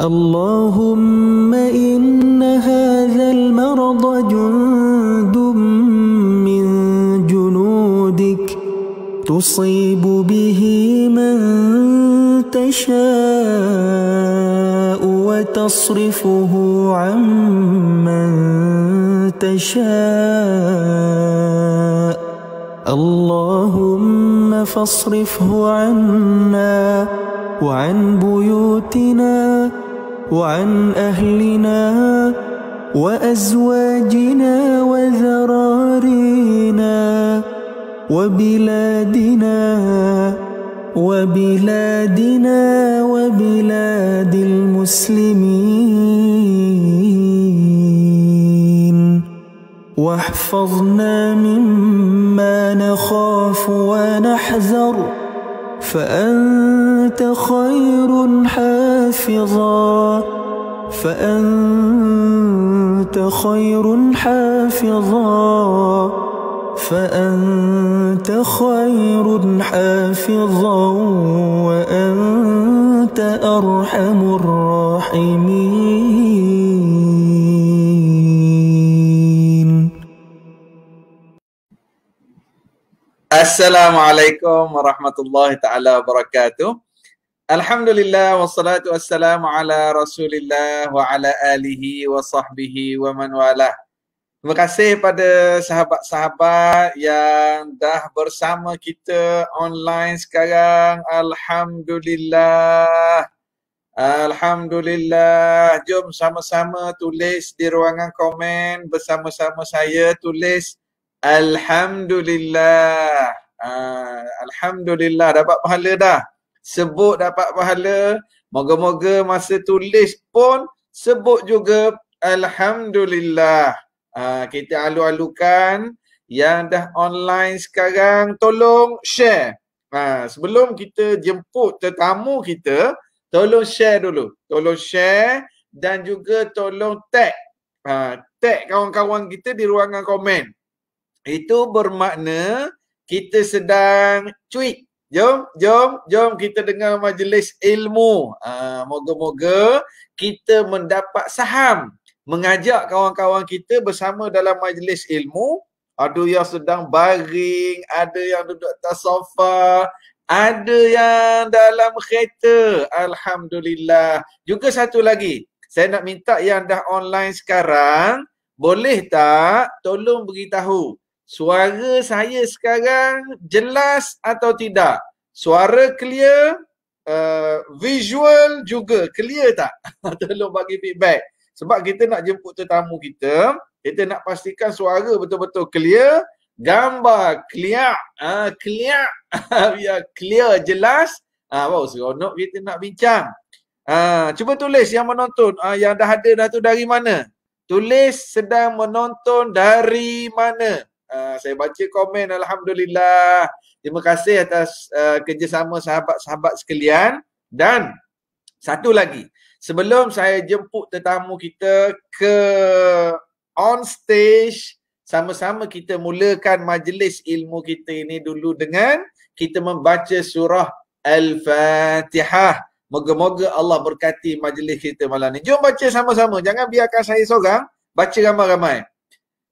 اللهم إن هذا المرض جند من جنودك تصيب به من تشاء وتصرفه عمن تشاء اللهم فاصرفه عنا وعن بيوتنا وعن أهلنا وأزواجنا وذرارينا وبلادنا وبلادنا وبلاد المسلمين واحفظنا مما نخاف ونحذر فأنت أنت خير حافظا فأنت خير حافظا فأنت خير حافظا وأنت أرحم الراحمين السلام عليكم ورحمة الله تعالى وبركاته Alhamdulillah wassalatu wassalamu ala Rasulillah wa ala alihi wa sahbihi wa man wala. Terima kasih pada sahabat-sahabat yang dah bersama kita online sekarang. Alhamdulillah. Alhamdulillah. Jom sama-sama tulis di ruangan komen bersama-sama saya tulis Alhamdulillah. Ah, Alhamdulillah dapat pahala dah sebut dapat pahala. Moga-moga masa tulis pun sebut juga Alhamdulillah. Uh, kita alu-alukan yang dah online sekarang tolong share. Ha, sebelum kita jemput tetamu kita, tolong share dulu. Tolong share dan juga tolong tag. Ha, tag kawan-kawan kita di ruangan komen. Itu bermakna kita sedang tweet. Jom, jom, jom kita dengar majlis ilmu. Ah, moga-moga kita mendapat saham. Mengajak kawan-kawan kita bersama dalam majlis ilmu. Ada yang sedang baring, ada yang duduk atas sofa, ada yang dalam kereta. Alhamdulillah. Juga satu lagi, saya nak minta yang dah online sekarang, boleh tak tolong beritahu suara saya sekarang jelas atau tidak? Suara clear, uh, visual juga clear tak? Tolong bagi feedback. Sebab kita nak jemput tetamu kita, kita nak pastikan suara betul-betul clear, gambar clear, uh, clear, biar clear jelas. Ah, uh, wow, seronok kita nak bincang. Ah, uh, cuba tulis yang menonton, uh, yang dah ada dah tu dari mana? Tulis sedang menonton dari mana? Ah, saya baca komen alhamdulillah. Terima kasih atas uh, kerjasama sahabat-sahabat sekalian dan satu lagi. Sebelum saya jemput tetamu kita ke on stage sama-sama kita mulakan majlis ilmu kita ini dulu dengan kita membaca surah Al-Fatihah. Moga-moga Allah berkati majlis kita malam ini. Jom baca sama-sama. Jangan biarkan saya seorang. Baca ramai-ramai.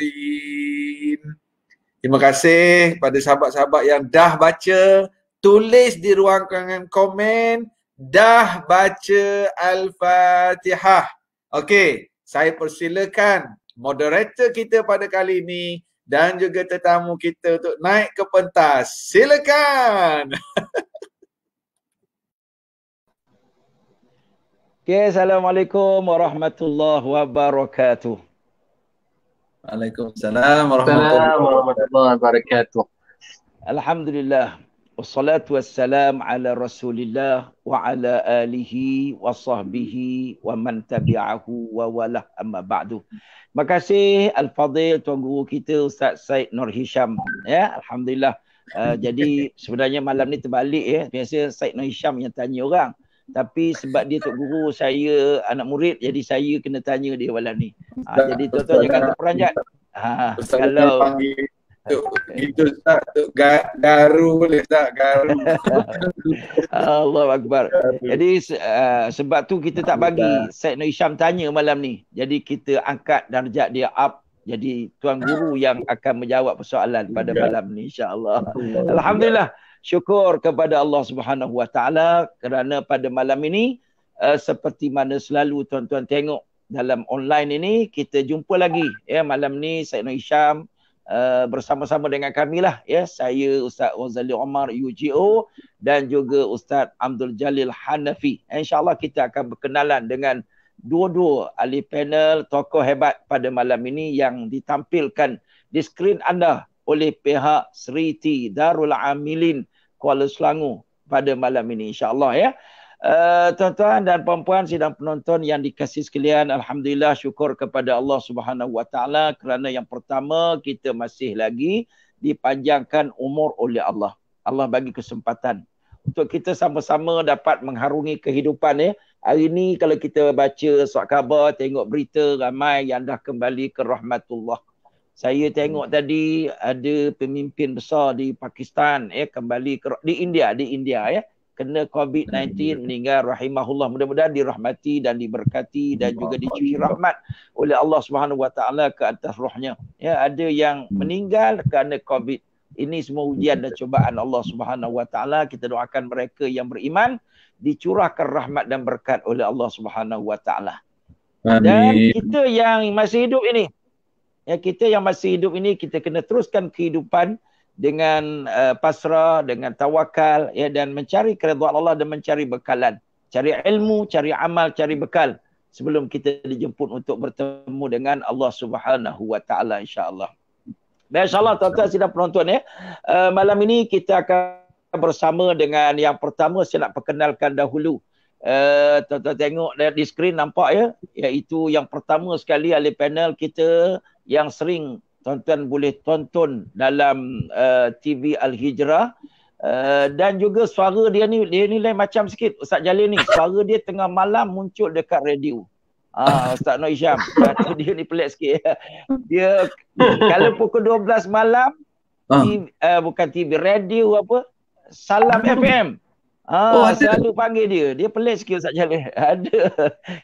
Alhamdulillahirrahmanirrahim. Terima kasih pada sahabat-sahabat yang dah baca. Tulis di ruang komen. Dah baca Al-Fatihah. Okey, saya persilakan moderator kita pada kali ini dan juga tetamu kita untuk naik ke pentas. Silakan! Okay, Assalamualaikum warahmatullahi wabarakatuh. Waalaikumsalam warahmatullahi wabarakatuh. Alhamdulillah. Wassalatu wassalam ala rasulillah wa ala alihi wa sahbihi wa man tabi'ahu wa walah amma ba'du. Terima kasih Al-Fadhil Tuan Guru kita Ustaz Said Nur Hisham. Ya, Alhamdulillah. Uh, jadi sebenarnya malam ni terbalik ya. Biasa Said Nur Hisham yang tanya orang tapi sebab dia tok guru saya anak murid jadi saya kena tanya dia malam ni ha, tak, jadi tuan-tuan jangan terperanjat ha, kalau itu tak tu garu boleh tak garu Allah akbar jadi uh, sebab tu kita tak bagi Said Nur Isham tanya malam ni jadi kita angkat darjat dia up jadi tuan guru yang akan menjawab persoalan pada ya. malam ni insyaallah alhamdulillah syukur kepada Allah Subhanahu Wa Taala kerana pada malam ini uh, seperti mana selalu tuan-tuan tengok dalam online ini kita jumpa lagi ya malam ni saya Nur Isham Uh, eh, bersama-sama dengan kami lah ya saya Ustaz Wazali Omar UGO dan juga Ustaz Abdul Jalil Hanafi insyaallah kita akan berkenalan dengan dua-dua ahli panel tokoh hebat pada malam ini yang ditampilkan di skrin anda oleh pihak Sriti Darul Amilin Kuala Selangor pada malam ini insyaallah ya. Uh, tuan-tuan dan puan-puan sidang penonton yang dikasih sekalian alhamdulillah syukur kepada Allah Subhanahu Wa kerana yang pertama kita masih lagi dipanjangkan umur oleh Allah. Allah bagi kesempatan untuk kita sama-sama dapat mengharungi kehidupan ya. Hari ini kalau kita baca surat khabar, tengok berita ramai yang dah kembali ke rahmatullah saya hmm. tengok tadi ada pemimpin besar di Pakistan ya kembali ke di India di India ya kena COVID-19 meninggal rahimahullah mudah-mudahan dirahmati dan diberkati dan juga dicuri rahmat oleh Allah Subhanahu wa taala ke atas rohnya ya ada yang hmm. meninggal kerana COVID ini semua ujian dan cubaan Allah Subhanahu wa taala kita doakan mereka yang beriman dicurahkan rahmat dan berkat oleh Allah Subhanahu wa taala dan kita yang masih hidup ini Ya kita yang masih hidup ini kita kena teruskan kehidupan dengan uh, pasrah, dengan tawakal ya dan mencari keridhaan Allah dan mencari bekalan. Cari ilmu, cari amal, cari bekal sebelum kita dijemput untuk bertemu dengan Allah Subhanahu wa insyaallah. Baik insyaallah tuan-tuan sidang penonton ya. Uh, malam ini kita akan bersama dengan yang pertama saya nak perkenalkan dahulu Uh, tuan-tuan tengok di skrin nampak ya iaitu yang pertama sekali ahli panel kita yang sering tuan-tuan boleh tonton dalam uh, eh, TV Al Hijrah uh, eh, dan juga suara dia ni dia ni lain macam sikit Ustaz Jalil ni suara dia tengah malam muncul dekat radio. Ah uh, Ustaz Noh Isham dia ni pelik sikit. dia kalau pukul 12 malam ah. TV, uh, eh, bukan TV radio apa salam FM Ah, oh, saya selalu panggil dia. Dia pelik sikit Ustaz Jalil. Ada.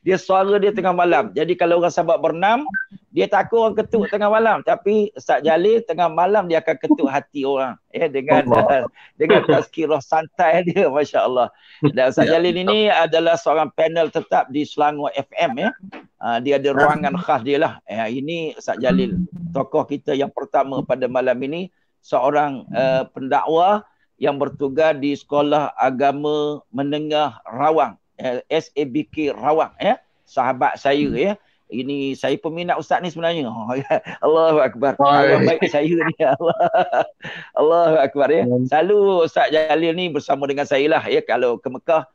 Dia suara dia tengah malam. Jadi kalau orang sahabat bernam, dia takut orang ketuk tengah malam. Tapi Ustaz Jalil tengah malam dia akan ketuk hati orang. Ya, eh, dengan Allah. dengan tazkirah santai dia. Masya Allah. Dan Ustaz ya, Jalil ya. ini adalah seorang panel tetap di Selangor FM. Ya. Eh. Uh, dia ada ya. ruangan khas dia lah. Eh, ini Ustaz Jalil. Hmm. Tokoh kita yang pertama pada malam ini. Seorang uh, pendakwa yang bertugas di Sekolah Agama Menengah Rawang, eh, SABK Rawang ya. Sahabat saya hmm. ya. Ini saya peminat ustaz ni sebenarnya. Oh, ya. Allahu akbar. Allah baik saya ni Allah. Allahu akbar ya. Hmm. Selalu Ustaz Jalil ni bersama dengan saya lah ya kalau ke Mekah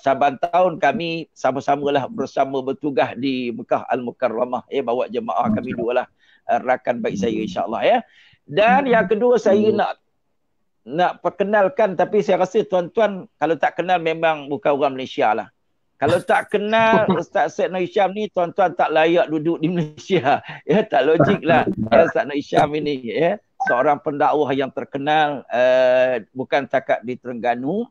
Saban tahun kami sama-samalah bersama bertugas di Mekah Al-Mukarramah ya bawa jemaah kami dua lah eh, rakan baik saya insyaallah ya. Dan hmm. yang kedua saya nak nak perkenalkan tapi saya rasa tuan-tuan kalau tak kenal memang bukan orang Malaysia lah. Kalau tak kenal Ustaz Syed Nur Isyam ni tuan-tuan tak layak duduk di Malaysia. Ya tak logik lah ya, Ustaz Nur Isyam ini ya. Seorang pendakwah yang terkenal uh, bukan takat di Terengganu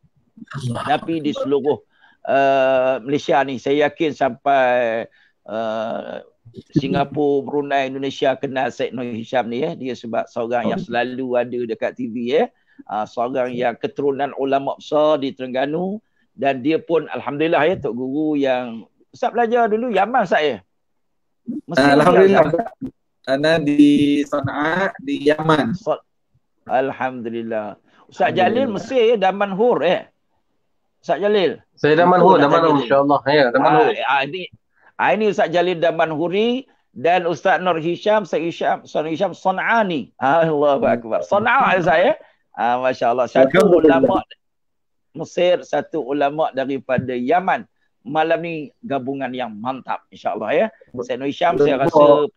tapi di seluruh uh, Malaysia ni. Saya yakin sampai uh, Singapura, Brunei, Indonesia kenal Syed Nur Hisham ni ya. Dia sebab seorang yang selalu ada dekat TV ya uh, seorang yang keturunan ulama besar di Terengganu dan dia pun alhamdulillah ya tok guru yang Ustaz belajar dulu Yaman saya. Alhamdulillah. Ana di Sana'a di Yaman. Alhamdulillah. Ustaz Jalil Mesir ya Daman Hur eh. Ustaz Jalil. Saya Daman Hur, Daman Hur insya-Allah ya, Daman ah, Hur. Ah, ini ah, ini Ustaz Jalil Daman Huri dan Ustaz Nur Hisham, Ustaz Hisham, Ustaz Hisham Sanani. Allahu Sana'a saya. Ah masya-Allah satu ulama Mesir, satu ulama daripada Yaman. Malam ni gabungan yang mantap insya-Allah ya. Saya Noh Isham saya rasa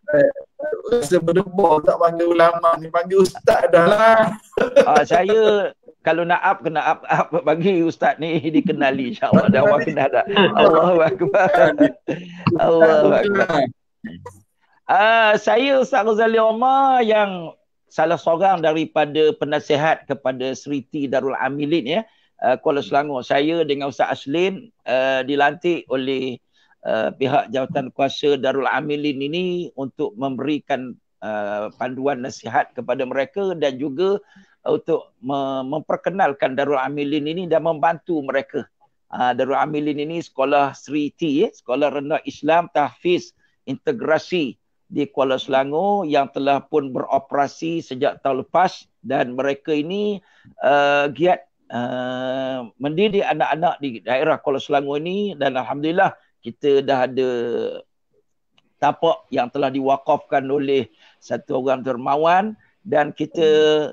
rasa eh, berdebar tak panggil ulama ni panggil ustaz dah lah. uh, saya kalau nak up kena up, up bagi ustaz ni dikenali InsyaAllah dah orang kenal dah. Allahu akbar. Allahu akbar. uh, saya Ustaz Ghazali Omar yang salah seorang daripada penasihat kepada Sri T Darul Amilin ya uh, Kuala hmm. Selangor. Saya dengan Ustaz Aslin uh, dilantik oleh uh, pihak jawatan kuasa Darul Amilin ini untuk memberikan uh, panduan nasihat kepada mereka dan juga uh, untuk memperkenalkan Darul Amilin ini dan membantu mereka. Uh, Darul Amilin ini sekolah Sri T, ya. sekolah rendah Islam Tahfiz Integrasi di Kuala Selangor yang telah pun beroperasi sejak tahun lepas dan mereka ini uh, giat uh, mendidik anak-anak di daerah Kuala Selangor ini dan alhamdulillah kita dah ada tapak yang telah diwakafkan oleh satu orang Termawan dan kita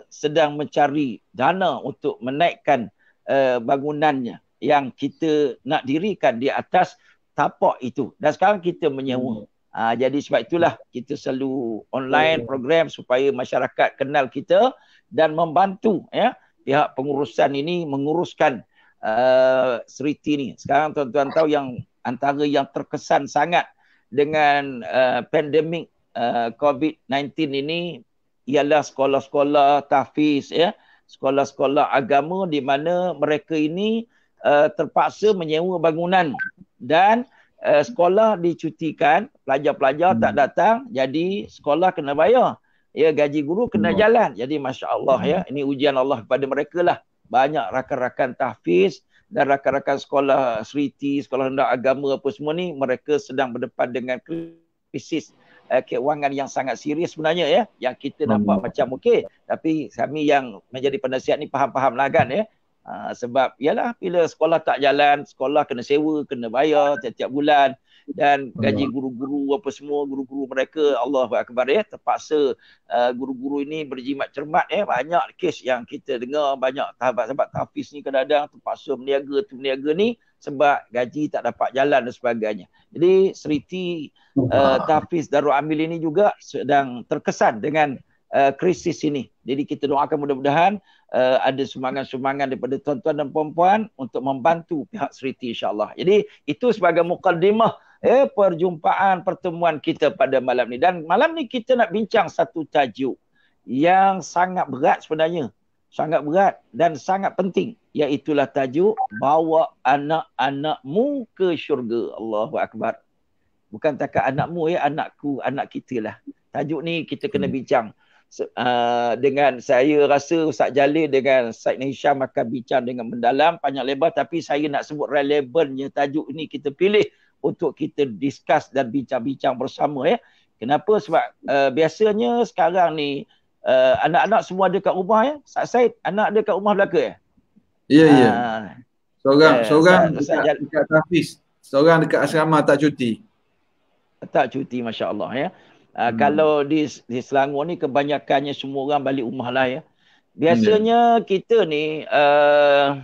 sedang mencari dana untuk menaikkan uh, bangunannya yang kita nak dirikan di atas tapak itu dan sekarang kita menyewa hmm. Uh, jadi sebab itulah kita selalu online hmm. program supaya masyarakat kenal kita dan membantu ya pihak pengurusan ini menguruskan uh, seriti ini. Sekarang tuan-tuan tahu yang antara yang terkesan sangat dengan uh, pandemik uh, COVID-19 ini ialah sekolah-sekolah tafiz, ya, sekolah-sekolah agama di mana mereka ini uh, terpaksa menyewa bangunan dan uh, sekolah dicutikan, pelajar-pelajar hmm. tak datang, jadi sekolah kena bayar. Ya gaji guru kena hmm. jalan. Jadi masya-Allah ya, hmm. ya, ini ujian Allah kepada mereka lah. Banyak rakan-rakan tahfiz dan rakan-rakan sekolah seriti, sekolah rendah agama apa semua ni mereka sedang berdepan dengan krisis uh, kewangan yang sangat serius sebenarnya ya yang kita nampak hmm. macam okey tapi kami yang menjadi penasihat ni faham-faham lah kan ya Ha, sebab ialah bila sekolah tak jalan, sekolah kena sewa, kena bayar tiap-tiap bulan dan gaji guru-guru apa semua guru-guru mereka Allah akbar ya terpaksa uh, guru-guru ini berjimat cermat ya banyak kes yang kita dengar banyak sahabat-sahabat tahfiz ni kadang-kadang terpaksa berniaga tu berniaga ni sebab gaji tak dapat jalan dan sebagainya. Jadi seriti uh, ah, tahfiz Darul Amil ini juga sedang terkesan dengan Uh, krisis ini. Jadi kita doakan mudah-mudahan uh, ada sumbangan-sumbangan daripada tuan-tuan dan puan-puan untuk membantu pihak Seriti insya-Allah. Jadi itu sebagai mukadimah eh ya, perjumpaan pertemuan kita pada malam ni dan malam ni kita nak bincang satu tajuk yang sangat berat sebenarnya. Sangat berat dan sangat penting iaitu tajuk bawa anak-anakmu ke syurga. Allahu akbar. Bukan takat anakmu ya anakku, anak kita lah. Tajuk ni kita kena hmm. bincang uh, dengan saya rasa Ustaz Jalil dengan Said Hisham akan bincang dengan mendalam panjang lebar tapi saya nak sebut relevannya tajuk ni kita pilih untuk kita discuss dan bincang-bincang bersama ya. Kenapa sebab uh, biasanya sekarang ni uh, anak-anak semua ada kat rumah ya. Ustaz Said anak ada kat rumah belaka ya? Ya yeah, ya. Yeah. Uh, seorang yeah, seorang Ustaz, dekat, dekat Tafiz. Seorang dekat asrama tak cuti. Tak cuti masya-Allah ya. Uh, hmm. Kalau di, di Selangor ni kebanyakannya semua orang balik rumah lah ya. Biasanya hmm. kita ni uh,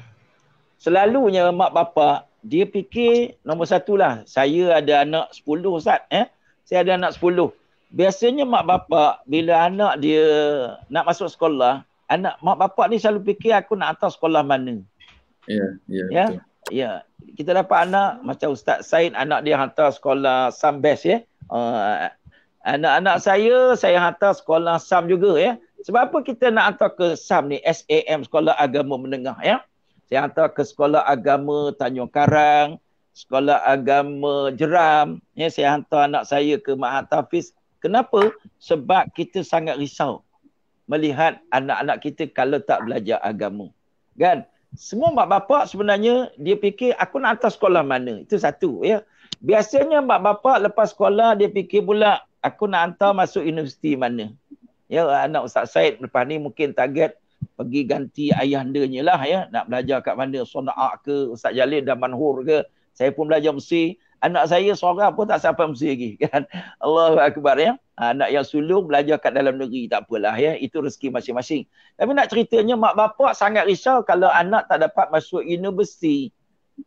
selalunya mak bapak dia fikir nombor satu lah. Saya ada anak sepuluh Ustaz. Eh? Saya ada anak sepuluh. Biasanya mak bapak bila anak dia nak masuk sekolah. Anak mak bapak ni selalu fikir aku nak atas sekolah mana. Ya, yeah, yeah, ya. Yeah? Ya? Yeah. Kita dapat anak macam Ustaz Said anak dia hantar sekolah Sambes ya. Yeah? Uh, Anak-anak saya, saya hantar sekolah SAM juga ya. Sebab apa kita nak hantar ke SAM ni? SAM, Sekolah Agama Menengah ya. Saya hantar ke Sekolah Agama Tanjung Karang, Sekolah Agama Jeram. Ya. Saya hantar anak saya ke Mahat Hafiz. Kenapa? Sebab kita sangat risau melihat anak-anak kita kalau tak belajar agama. Kan? Semua mak bapak sebenarnya dia fikir aku nak hantar sekolah mana. Itu satu ya. Biasanya mak bapak lepas sekolah dia fikir pula aku nak hantar masuk universiti mana. Ya, anak Ustaz Said lepas ni mungkin target pergi ganti ayah dia lah ya. Nak belajar kat mana, Sona'ak ke, Ustaz Jalil dan Manhur ke. Saya pun belajar Mesir. Anak saya seorang pun tak sampai Mesir lagi. Kan? Allahu Akbar ya. Ha, anak yang sulung belajar kat dalam negeri. Tak apalah ya. Itu rezeki masing-masing. Tapi nak ceritanya, mak bapak sangat risau kalau anak tak dapat masuk universiti.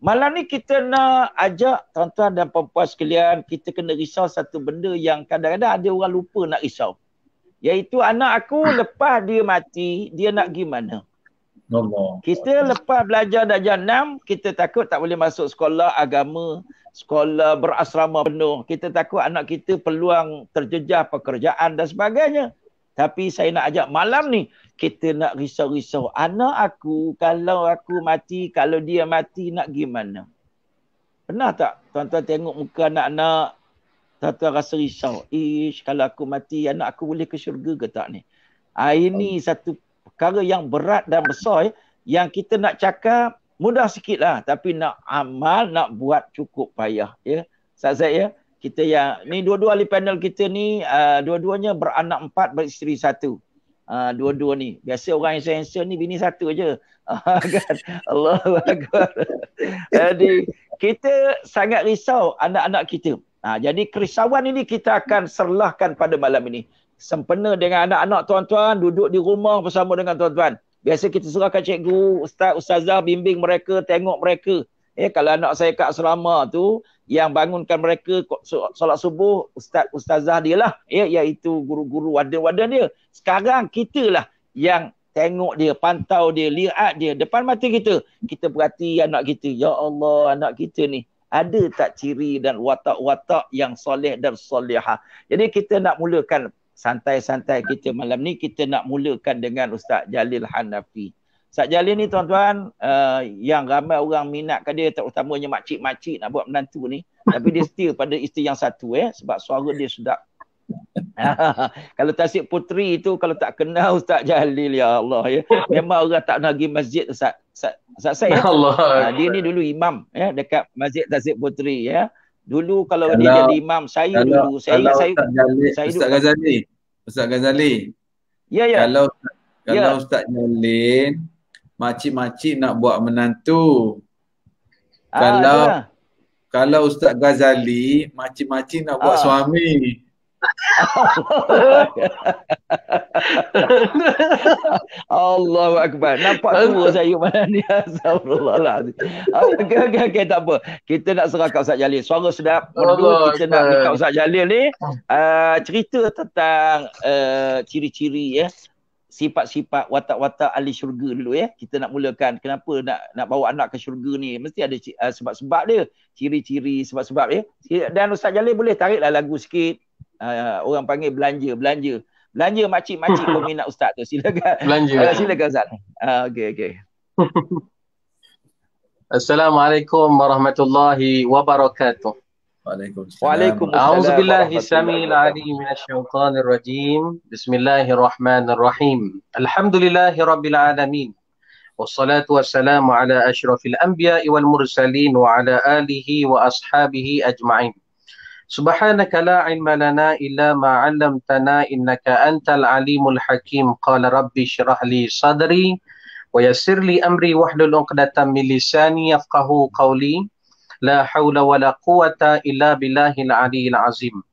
Malam ni kita nak ajak tuan-tuan dan puan-puan sekalian, kita kena risau satu benda yang kadang-kadang ada orang lupa nak risau. yaitu anak aku lepas dia mati, dia nak pergi mana? Kita lepas belajar darjah 6, kita takut tak boleh masuk sekolah agama, sekolah berasrama penuh. Kita takut anak kita peluang terjejah pekerjaan dan sebagainya. Tapi saya nak ajak malam ni, kita nak risau-risau anak aku kalau aku mati kalau dia mati nak gimana pernah tak tuan-tuan tengok muka anak-anak tuan-tuan rasa risau ish kalau aku mati anak aku boleh ke syurga ke tak ni ha, ini oh. satu perkara yang berat dan besar eh, yang kita nak cakap mudah sikit lah tapi nak amal nak buat cukup payah ya saya Zaid ya kita yang ni dua-dua ahli panel kita ni uh, dua-duanya beranak empat beristeri satu uh, dua-dua ni. Biasa orang yang handsome ni bini satu je. Ah, kan? Allah Jadi kita sangat risau anak-anak kita. Uh, jadi kerisauan ini kita akan serlahkan pada malam ini. Sempena dengan anak-anak tuan-tuan duduk di rumah bersama dengan tuan-tuan. Biasa kita serahkan cikgu, ustaz, ustazah bimbing mereka, tengok mereka. Eh kalau anak saya kat asrama tu yang bangunkan mereka solat subuh ustaz ustazah dia lah ya iaitu guru-guru wadah-wadah dia sekarang kita lah yang tengok dia pantau dia lihat dia depan mata kita kita berhati anak kita ya Allah anak kita ni ada tak ciri dan watak-watak yang soleh dan solehah jadi kita nak mulakan santai-santai kita malam ni kita nak mulakan dengan ustaz Jalil Hanafi Sat Jalil ni tuan-tuan uh, yang ramai orang minat ke dia terutamanya makcik-makcik nak buat menantu ni tapi dia still pada isteri yang satu eh sebab suara dia sedap. kalau Tasik Putri tu kalau tak kenal Ustaz Jalil ya Allah ya. Memang orang tak nak pergi masjid Ustaz Ustaz saya. Allah. Ya. Dia ni dulu imam ya dekat Masjid Tasik Putri ya. Dulu kalau kalau, dia jadi imam saya kalau, dulu saya kalau saya Ustaz, Jalil, saya Ustaz Ghazali. Ustaz Ghazali. Ya ya. Kalau ya. kalau ya. Ustaz Jalil makcik-makcik nak buat menantu. Ah, kalau adalah. kalau Ustaz Ghazali, makcik-makcik nak buat ah. suami. Allahu akbar. Nampak tua saya mana ni astagfirullah. Lah. Ah, okey okey okey tak apa. Kita nak serah kat Ustaz Jalil. Suara sedap. Perlu kita nak kat Ustaz Jalil ni uh, cerita tentang uh, ciri-ciri ya sifat-sifat watak-watak ahli syurga dulu ya. Kita nak mulakan kenapa nak nak bawa anak ke syurga ni. Mesti ada uh, sebab-sebab dia. Ciri-ciri sebab-sebab ya. Dan Ustaz Jalil boleh tariklah lagu sikit. Uh, orang panggil belanja, belanja. Belanja makcik-makcik peminat Ustaz tu. Silakan. Belanja. Uh, silakan Ustaz. Uh, okay, okay. Assalamualaikum warahmatullahi wabarakatuh. وعليكم السلام وعليكم السلام أعوذ بالله السميع العليم من الشيطان الرجيم بسم الله الرحمن الرحيم الحمد لله رب العالمين والصلاة والسلام على أشرف الأنبياء والمرسلين وعلى آله وأصحابه أجمعين سبحانك لا علم لنا إلا ما علمتنا إنك أنت العليم الحكيم قال ربي اشرح لي صدري ويسر لي أمري واحلل عقدة من لساني يفقه قولي لا حول ولا قوة إلا بالله العلي العظيم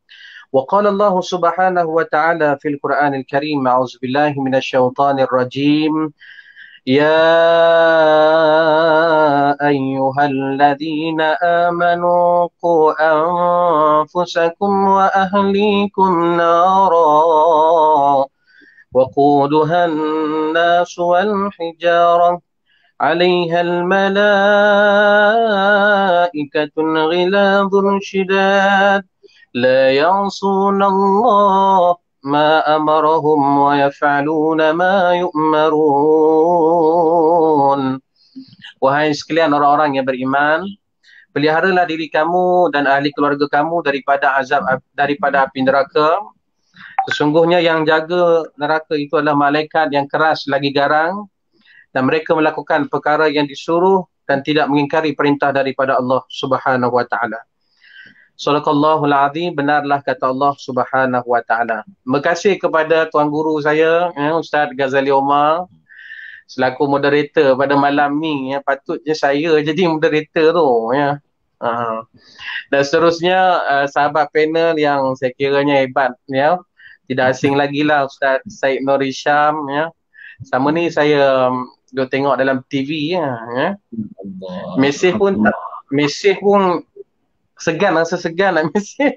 وقال الله سبحانه وتعالى في القرآن الكريم أعوذ بالله من الشيطان الرجيم يا أيها الذين آمنوا قوا أنفسكم وأهليكم نارا وقودها الناس والحجارة عليها الملائكة غلاظ شداد لا يعصون الله ما أمرهم ويفعلون ما يؤمرون Wahai sekalian orang-orang yang beriman, peliharalah diri kamu dan ahli keluarga kamu daripada azab daripada api neraka. Sesungguhnya yang jaga neraka itu adalah malaikat yang keras lagi garang dan mereka melakukan perkara yang disuruh dan tidak mengingkari perintah daripada Allah Subhanahu wa taala. Sallallahu alazim benarlah kata Allah Subhanahu wa taala. Terima kepada tuan guru saya ya, Ustaz Ghazali Omar selaku moderator pada malam ni ya patutnya saya jadi moderator tu ya. Ha. dan seterusnya eh, sahabat panel yang saya kiranya hebat ya. Tidak asing lagi lah Ustaz Said Nur Isham ya. Sama ni saya dia tengok dalam TV ya. ya. Mesej pun tak, mesej pun segan rasa segan nak lah mesej.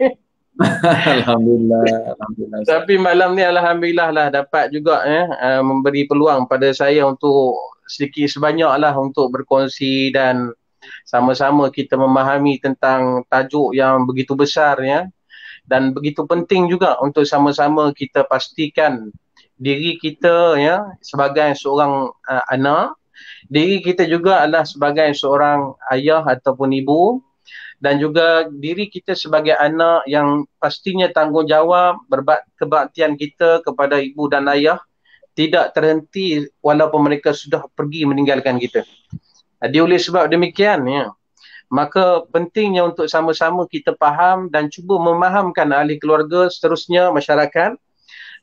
alhamdulillah, alhamdulillah. Tapi malam ni alhamdulillah lah dapat juga ya eh, uh, memberi peluang pada saya untuk sedikit sebanyak lah untuk berkongsi dan sama-sama kita memahami tentang tajuk yang begitu besar ya dan begitu penting juga untuk sama-sama kita pastikan diri kita ya sebagai seorang uh, anak diri kita juga adalah sebagai seorang ayah ataupun ibu dan juga diri kita sebagai anak yang pastinya tanggungjawab berbak- kebaktian kita kepada ibu dan ayah tidak terhenti walaupun mereka sudah pergi meninggalkan kita. Jadi oleh sebab demikian ya, maka pentingnya untuk sama-sama kita faham dan cuba memahamkan ahli keluarga seterusnya masyarakat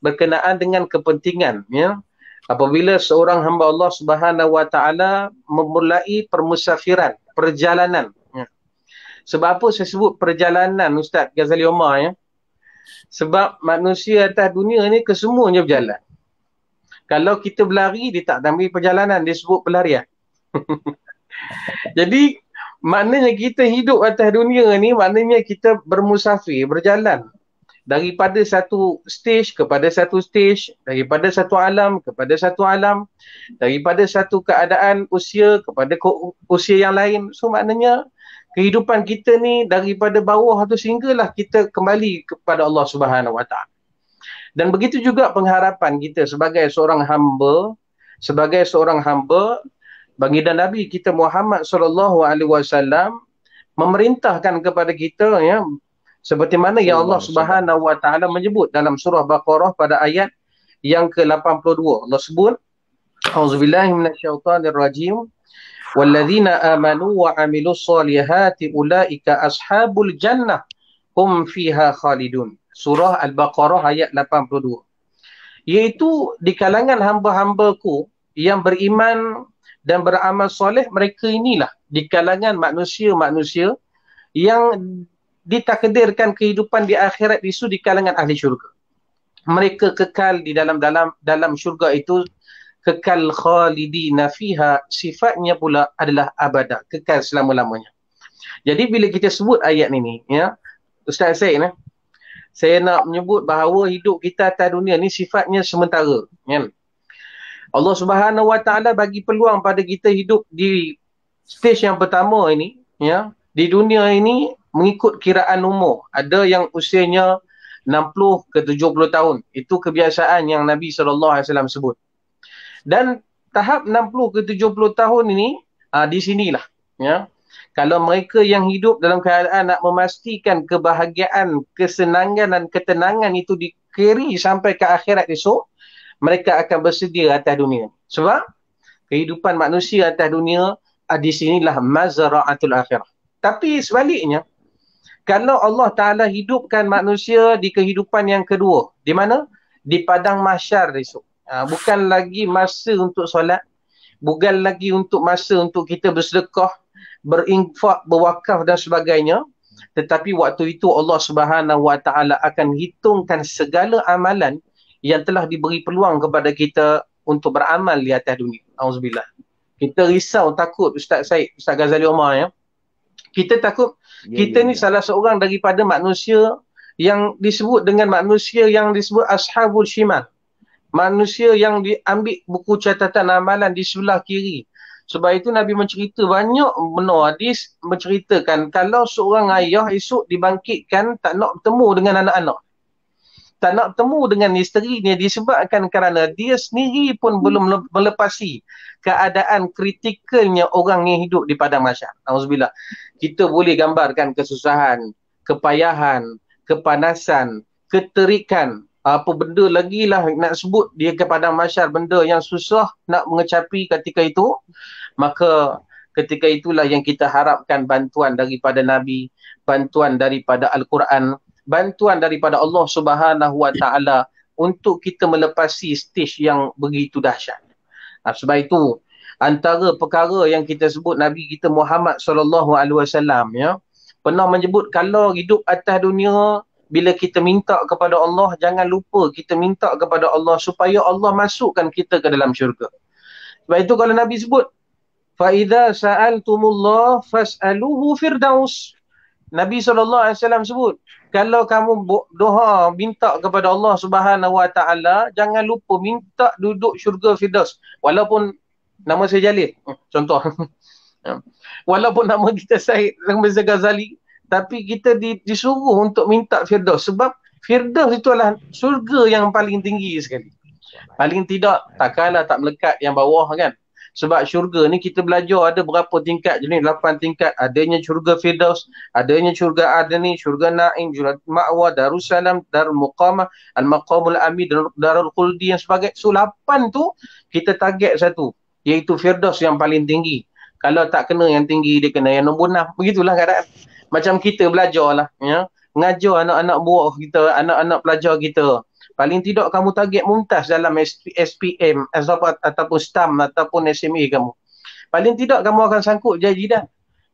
berkenaan dengan kepentingan ya apabila seorang hamba Allah Subhanahu wa taala memulai permusafiran perjalanan ya. sebab apa saya sebut perjalanan ustaz Ghazali Omar ya sebab manusia atas dunia ni kesemuanya berjalan kalau kita berlari dia tak namanya perjalanan dia sebut pelarian jadi maknanya kita hidup atas dunia ni maknanya kita bermusafir berjalan daripada satu stage kepada satu stage, daripada satu alam kepada satu alam, daripada satu keadaan usia kepada usia yang lain. So maknanya kehidupan kita ni daripada bawah tu sehinggalah kita kembali kepada Allah Subhanahu Wa Taala. Dan begitu juga pengharapan kita sebagai seorang hamba, sebagai seorang hamba bagi dan Nabi kita Muhammad sallallahu alaihi wasallam memerintahkan kepada kita ya seperti mana yang Allah Subhanahu wa taala menyebut dalam surah baqarah pada ayat yang ke-82 Allah sebut auzubillahi minasyaitanir rajim walladzina amanu wa amilussalihati ulaika ashabul jannah hum fiha khalidun surah al-baqarah ayat 82 Yaitu di kalangan hamba-hambaku yang beriman dan beramal soleh mereka inilah di kalangan manusia-manusia yang ditakdirkan kehidupan di akhirat itu di kalangan ahli syurga. Mereka kekal di dalam dalam dalam syurga itu kekal khalidi nafiha sifatnya pula adalah abadah kekal selama-lamanya. Jadi bila kita sebut ayat ini ya Ustaz Said ya, saya nak menyebut bahawa hidup kita atas dunia ni sifatnya sementara ya. Allah Subhanahu Wa Taala bagi peluang pada kita hidup di stage yang pertama ini ya di dunia ini mengikut kiraan umur. Ada yang usianya 60 ke 70 tahun. Itu kebiasaan yang Nabi sallallahu alaihi wasallam sebut. Dan tahap 60 ke 70 tahun ini uh, di sinilah ya. Kalau mereka yang hidup dalam keadaan nak memastikan kebahagiaan, kesenangan dan ketenangan itu dikeri sampai ke akhirat esok, mereka akan bersedia atas dunia. Sebab kehidupan manusia atas dunia ah, di sinilah mazraatul akhirah. Tapi sebaliknya, kalau Allah Ta'ala hidupkan manusia di kehidupan yang kedua di mana? di padang masyar esok ha, bukan lagi masa untuk solat bukan lagi untuk masa untuk kita bersedekah berinfak, berwakaf dan sebagainya tetapi waktu itu Allah Subhanahu Wa Ta'ala akan hitungkan segala amalan yang telah diberi peluang kepada kita untuk beramal di atas dunia. Alhamdulillah. Kita risau takut Ustaz Said, Ustaz Ghazali Omar ya. Hmm. Kita takut yeah, kita yeah, ni yeah. salah seorang daripada manusia yang disebut dengan manusia yang disebut ashabul shimal. Manusia yang diambil buku catatan amalan di sebelah kiri. Sebab itu Nabi mencerita banyak benda hadis menceritakan kalau seorang ayah esok dibangkitkan tak nak bertemu dengan anak-anak tak nak temu dengan isteri dia disebabkan kerana dia sendiri pun hmm. belum melepasi keadaan kritikalnya orang yang hidup di padang masyarakat. Alhamdulillah. Kita boleh gambarkan kesusahan, kepayahan, kepanasan, keterikan, apa benda lagi lah nak sebut dia ke padang masyarakat benda yang susah nak mengecapi ketika itu. Maka ketika itulah yang kita harapkan bantuan daripada Nabi, bantuan daripada Al-Quran, bantuan daripada Allah Subhanahu Wa Taala untuk kita melepasi stage yang begitu dahsyat. Nah, sebab itu antara perkara yang kita sebut Nabi kita Muhammad Sallallahu Alaihi Wasallam ya pernah menyebut kalau hidup atas dunia bila kita minta kepada Allah jangan lupa kita minta kepada Allah supaya Allah masukkan kita ke dalam syurga. Sebab itu kalau Nabi sebut fa idza sa'altumullah fas'aluhu firdaus Nabi SAW sebut kalau kamu doa minta kepada Allah Subhanahu Wa Taala jangan lupa minta duduk syurga Firdaus walaupun nama saya Jalil hmm, contoh hmm. walaupun nama kita Said Ramza Ghazali tapi kita di, disuruh untuk minta Firdaus sebab Firdaus itu adalah syurga yang paling tinggi sekali paling tidak takkanlah tak melekat yang bawah kan sebab syurga ni kita belajar ada berapa tingkat je ni 8 tingkat adanya syurga firdaus adanya syurga adni syurga naim syurga ma'wa darussalam darul muqamah al maqamul ami darul quldi yang sebagai so 8 tu kita target satu iaitu firdaus yang paling tinggi kalau tak kena yang tinggi dia kena yang nombor 6 begitulah keadaan macam kita belajar lah ya ngajar anak-anak buah kita anak-anak pelajar kita paling tidak kamu target mumtaz dalam SP, SPM eh, ataupun, ataupun STAM ataupun SME kamu. Paling tidak kamu akan sangkut janji dah.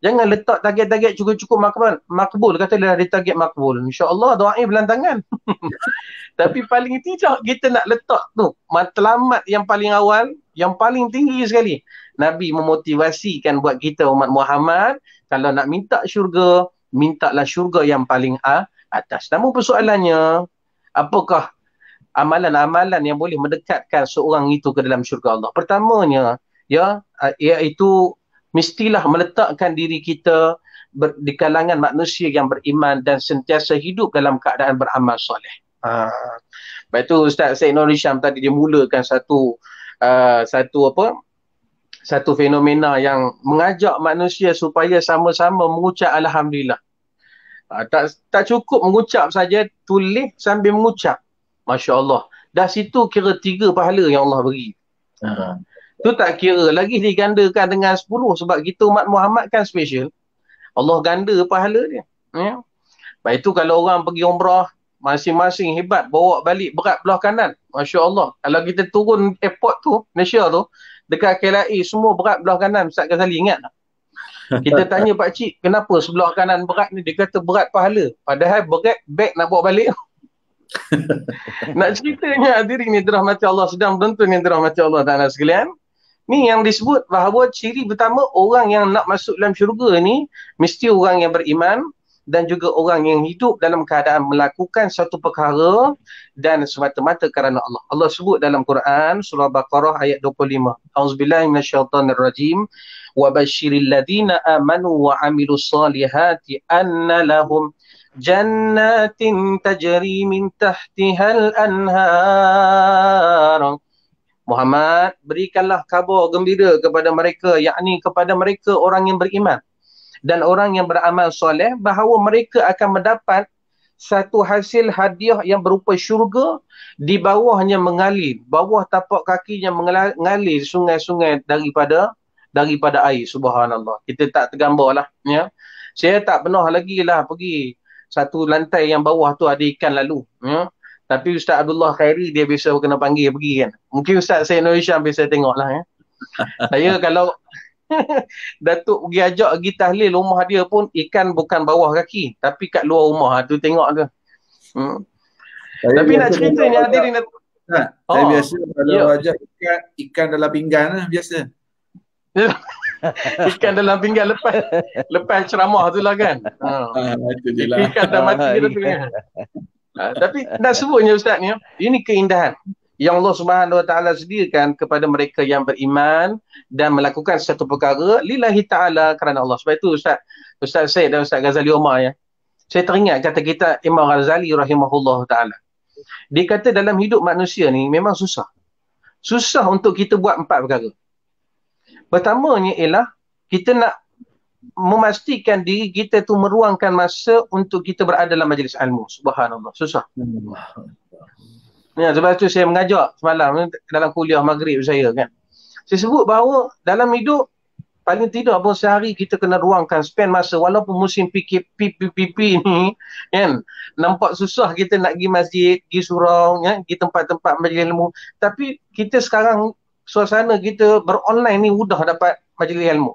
Jangan letak target-target cukup-cukup makbul. Makbul kata dia ada target makbul. InsyaAllah doa'i belantangan. Tapi paling tidak kita nak letak tu matlamat yang paling awal, yang paling tinggi sekali. Nabi memotivasikan buat kita umat Muhammad kalau nak minta syurga, mintalah syurga yang paling atas. Namun persoalannya, apakah amalan-amalan yang boleh mendekatkan seorang itu ke dalam syurga Allah. Pertamanya, ya, iaitu mestilah meletakkan diri kita ber, di kalangan manusia yang beriman dan sentiasa hidup dalam keadaan beramal soleh. Ha. Lepas tu Ustaz Syed Nur Hisham tadi dia mulakan satu uh, satu apa? Satu fenomena yang mengajak manusia supaya sama-sama mengucap Alhamdulillah. Ha, tak tak cukup mengucap saja tulis sambil mengucap. Masya Allah. Dah situ kira tiga pahala yang Allah beri. Ha. Tu tak kira. Lagi digandakan dengan sepuluh sebab kita umat Muhammad kan special. Allah ganda pahala dia. Ya. Lepas itu kalau orang pergi umrah masing-masing hebat bawa balik berat belah kanan. Masya Allah. Kalau kita turun airport tu, Malaysia tu, dekat KLIA semua berat belah kanan. Ustaz Ghazali ingat tak? Kita tanya Pak Cik, kenapa sebelah kanan berat ni? Dia kata berat pahala. Padahal berat beg nak bawa balik. Nak cerita dengan hadirin yang dirahmati Allah sedang menonton yang dirahmati Allah Taala sekalian. Ni yang disebut bahawa ciri pertama orang yang nak masuk dalam syurga ni mesti orang yang beriman dan juga orang yang hidup dalam keadaan melakukan satu perkara dan semata-mata kerana Allah. Allah sebut dalam Quran surah Baqarah ayat 25. Auzubillahi minasyaitonir rajim wa basyiril ladina amanu wa amilussalihati anna lahum جنات تجري من تحتها الأنهار Muhammad, berikanlah kabar gembira kepada mereka, yakni kepada mereka orang yang beriman dan orang yang beramal soleh bahawa mereka akan mendapat satu hasil hadiah yang berupa syurga di bawahnya mengalir, bawah tapak kakinya mengalir sungai-sungai daripada daripada air subhanallah kita tak tergambarlah ya saya tak pernah lagi lah pergi satu lantai yang bawah tu ada ikan lalu. Ya? Tapi Ustaz Abdullah Khairi dia biasa kena panggil pergi kan. Mungkin Ustaz saya Indonesia biasa tengok lah. Ya? saya kalau Datuk pergi ajak pergi tahlil rumah dia pun ikan bukan bawah kaki. Tapi kat luar rumah ha, tu tengok ke. Hmm. Saya tapi nak cerita ni ada ni nak Ha, saya oh. biasa kalau yeah. ajak ikan, ikan dalam pinggan lah biasa. Ya. Ikan dalam pinggan lepas lepas ceramah tu lah kan. Ha. Ah, lah. Ikan dah mati dia tu kan. Ah, tapi dah sebutnya Ustaz ni. Ini keindahan. Yang Allah Subhanahu Wa Taala sediakan kepada mereka yang beriman dan melakukan satu perkara lillahi taala kerana Allah. Sebab itu Ustaz Ustaz Said dan Ustaz Ghazali Omar ya. Saya teringat kata kita Imam Ghazali rahimahullah taala. Dia kata dalam hidup manusia ni memang susah. Susah untuk kita buat empat perkara. Pertamanya ialah kita nak memastikan diri kita tu meruangkan masa untuk kita berada dalam majlis ilmu. Subhanallah. Susah. Ya, sebab tu saya mengajak semalam dalam kuliah maghrib saya kan. Saya sebut bahawa dalam hidup paling tidak pun sehari kita kena ruangkan spend masa walaupun musim PKP PPP ni kan nampak susah kita nak pergi masjid, pergi surau kan, pergi tempat-tempat majlis ilmu tapi kita sekarang suasana kita beronline ni mudah dapat majlis ilmu.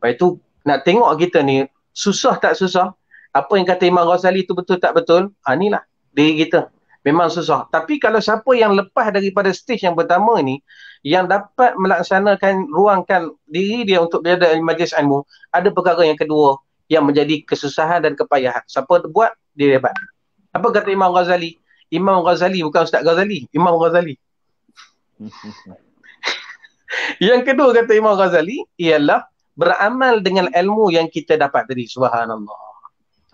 Lepas itu nak tengok kita ni susah tak susah. Apa yang kata Imam Ghazali tu betul tak betul. Ha, lah diri kita. Memang susah. Tapi kalau siapa yang lepas daripada stage yang pertama ni yang dapat melaksanakan ruangkan diri dia untuk berada di majlis ilmu ada perkara yang kedua yang menjadi kesusahan dan kepayahan. Siapa buat dia hebat. Apa kata Imam Ghazali? Imam Ghazali bukan Ustaz Ghazali. Imam Ghazali. yang kedua kata Imam Ghazali ialah beramal dengan ilmu yang kita dapat tadi subhanallah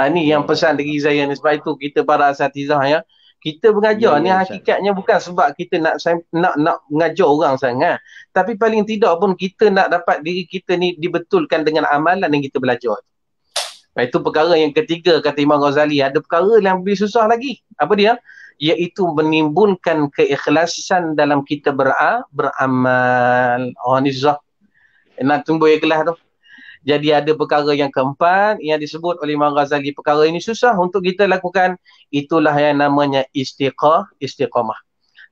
ha, ni yang ya. pesan dari saya ni sebab itu kita para asatizah ya kita mengajar ya, ni ya, hakikatnya syar. bukan sebab kita nak nak nak mengajar orang sangat tapi paling tidak pun kita nak dapat diri kita ni dibetulkan dengan amalan yang kita belajar ha, itu perkara yang ketiga kata Imam Ghazali ada perkara yang lebih susah lagi apa dia iaitu menimbunkan keikhlasan dalam kita ber'a, beramal. Oh ni zah. Nak tumbuh ikhlas tu. Jadi ada perkara yang keempat yang disebut oleh Imam Ghazali. Perkara ini susah untuk kita lakukan. Itulah yang namanya istiqah, istiqamah.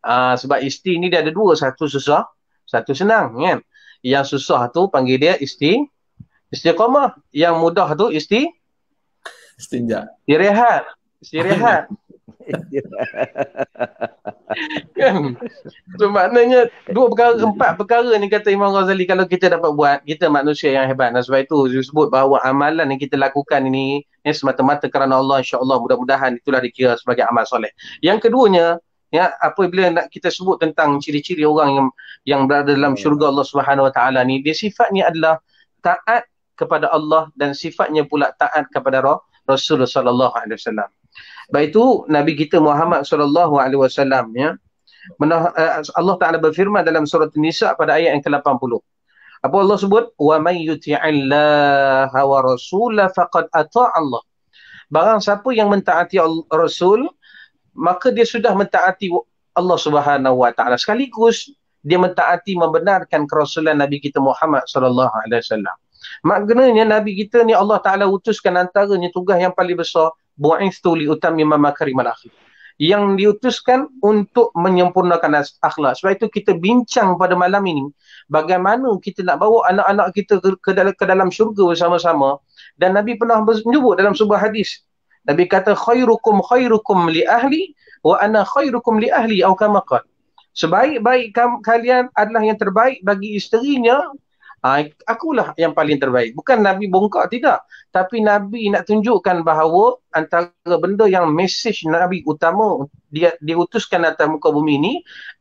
Uh, sebab isti ni dia ada dua. Satu susah, satu senang. Kan? Yang susah tu panggil dia isti, istiqamah. Yang mudah tu isti, istinja. Istirahat. Istirahat kan? So maknanya dua perkara, empat perkara ni kata Imam Ghazali kalau kita dapat buat, kita manusia yang hebat. Dan sebab itu disebut bahawa amalan yang kita lakukan ini ni semata-mata kerana Allah insya-Allah mudah-mudahan itulah dikira sebagai amal soleh. Yang keduanya Ya, apa bila nak kita sebut tentang ciri-ciri orang yang yang berada dalam syurga Allah Subhanahu Wa Taala ni, dia sifatnya adalah taat kepada Allah dan sifatnya pula taat kepada Rasulullah Sallallahu Alaihi Wasallam. Sebab itu Nabi kita Muhammad sallallahu alaihi wasallam ya eh, Allah Taala berfirman dalam surat Nisa pada ayat yang ke-80. Apa Allah sebut? Wa may yuti'illah wa rasula faqad ata' Barang siapa yang mentaati Rasul maka dia sudah mentaati Allah Subhanahu wa taala sekaligus dia mentaati membenarkan kerasulan Nabi kita Muhammad sallallahu alaihi wasallam. Maknanya Nabi kita ni Allah Taala utuskan antaranya tugas yang paling besar bu'istu li utammima makarim akhi yang diutuskan untuk menyempurnakan akhlak. Sebab itu kita bincang pada malam ini bagaimana kita nak bawa anak-anak kita ke, dalam, ke dalam syurga bersama-sama. Dan Nabi pernah menyebut dalam sebuah hadis. Nabi kata khairukum khairukum li ahli wa ana khairukum li ahli atau kama qala. Sebaik-baik kalian adalah yang terbaik bagi isterinya Ah, akulah yang paling terbaik. Bukan Nabi bongkak, tidak. Tapi Nabi nak tunjukkan bahawa antara benda yang mesej Nabi utama dia diutuskan atas muka bumi ini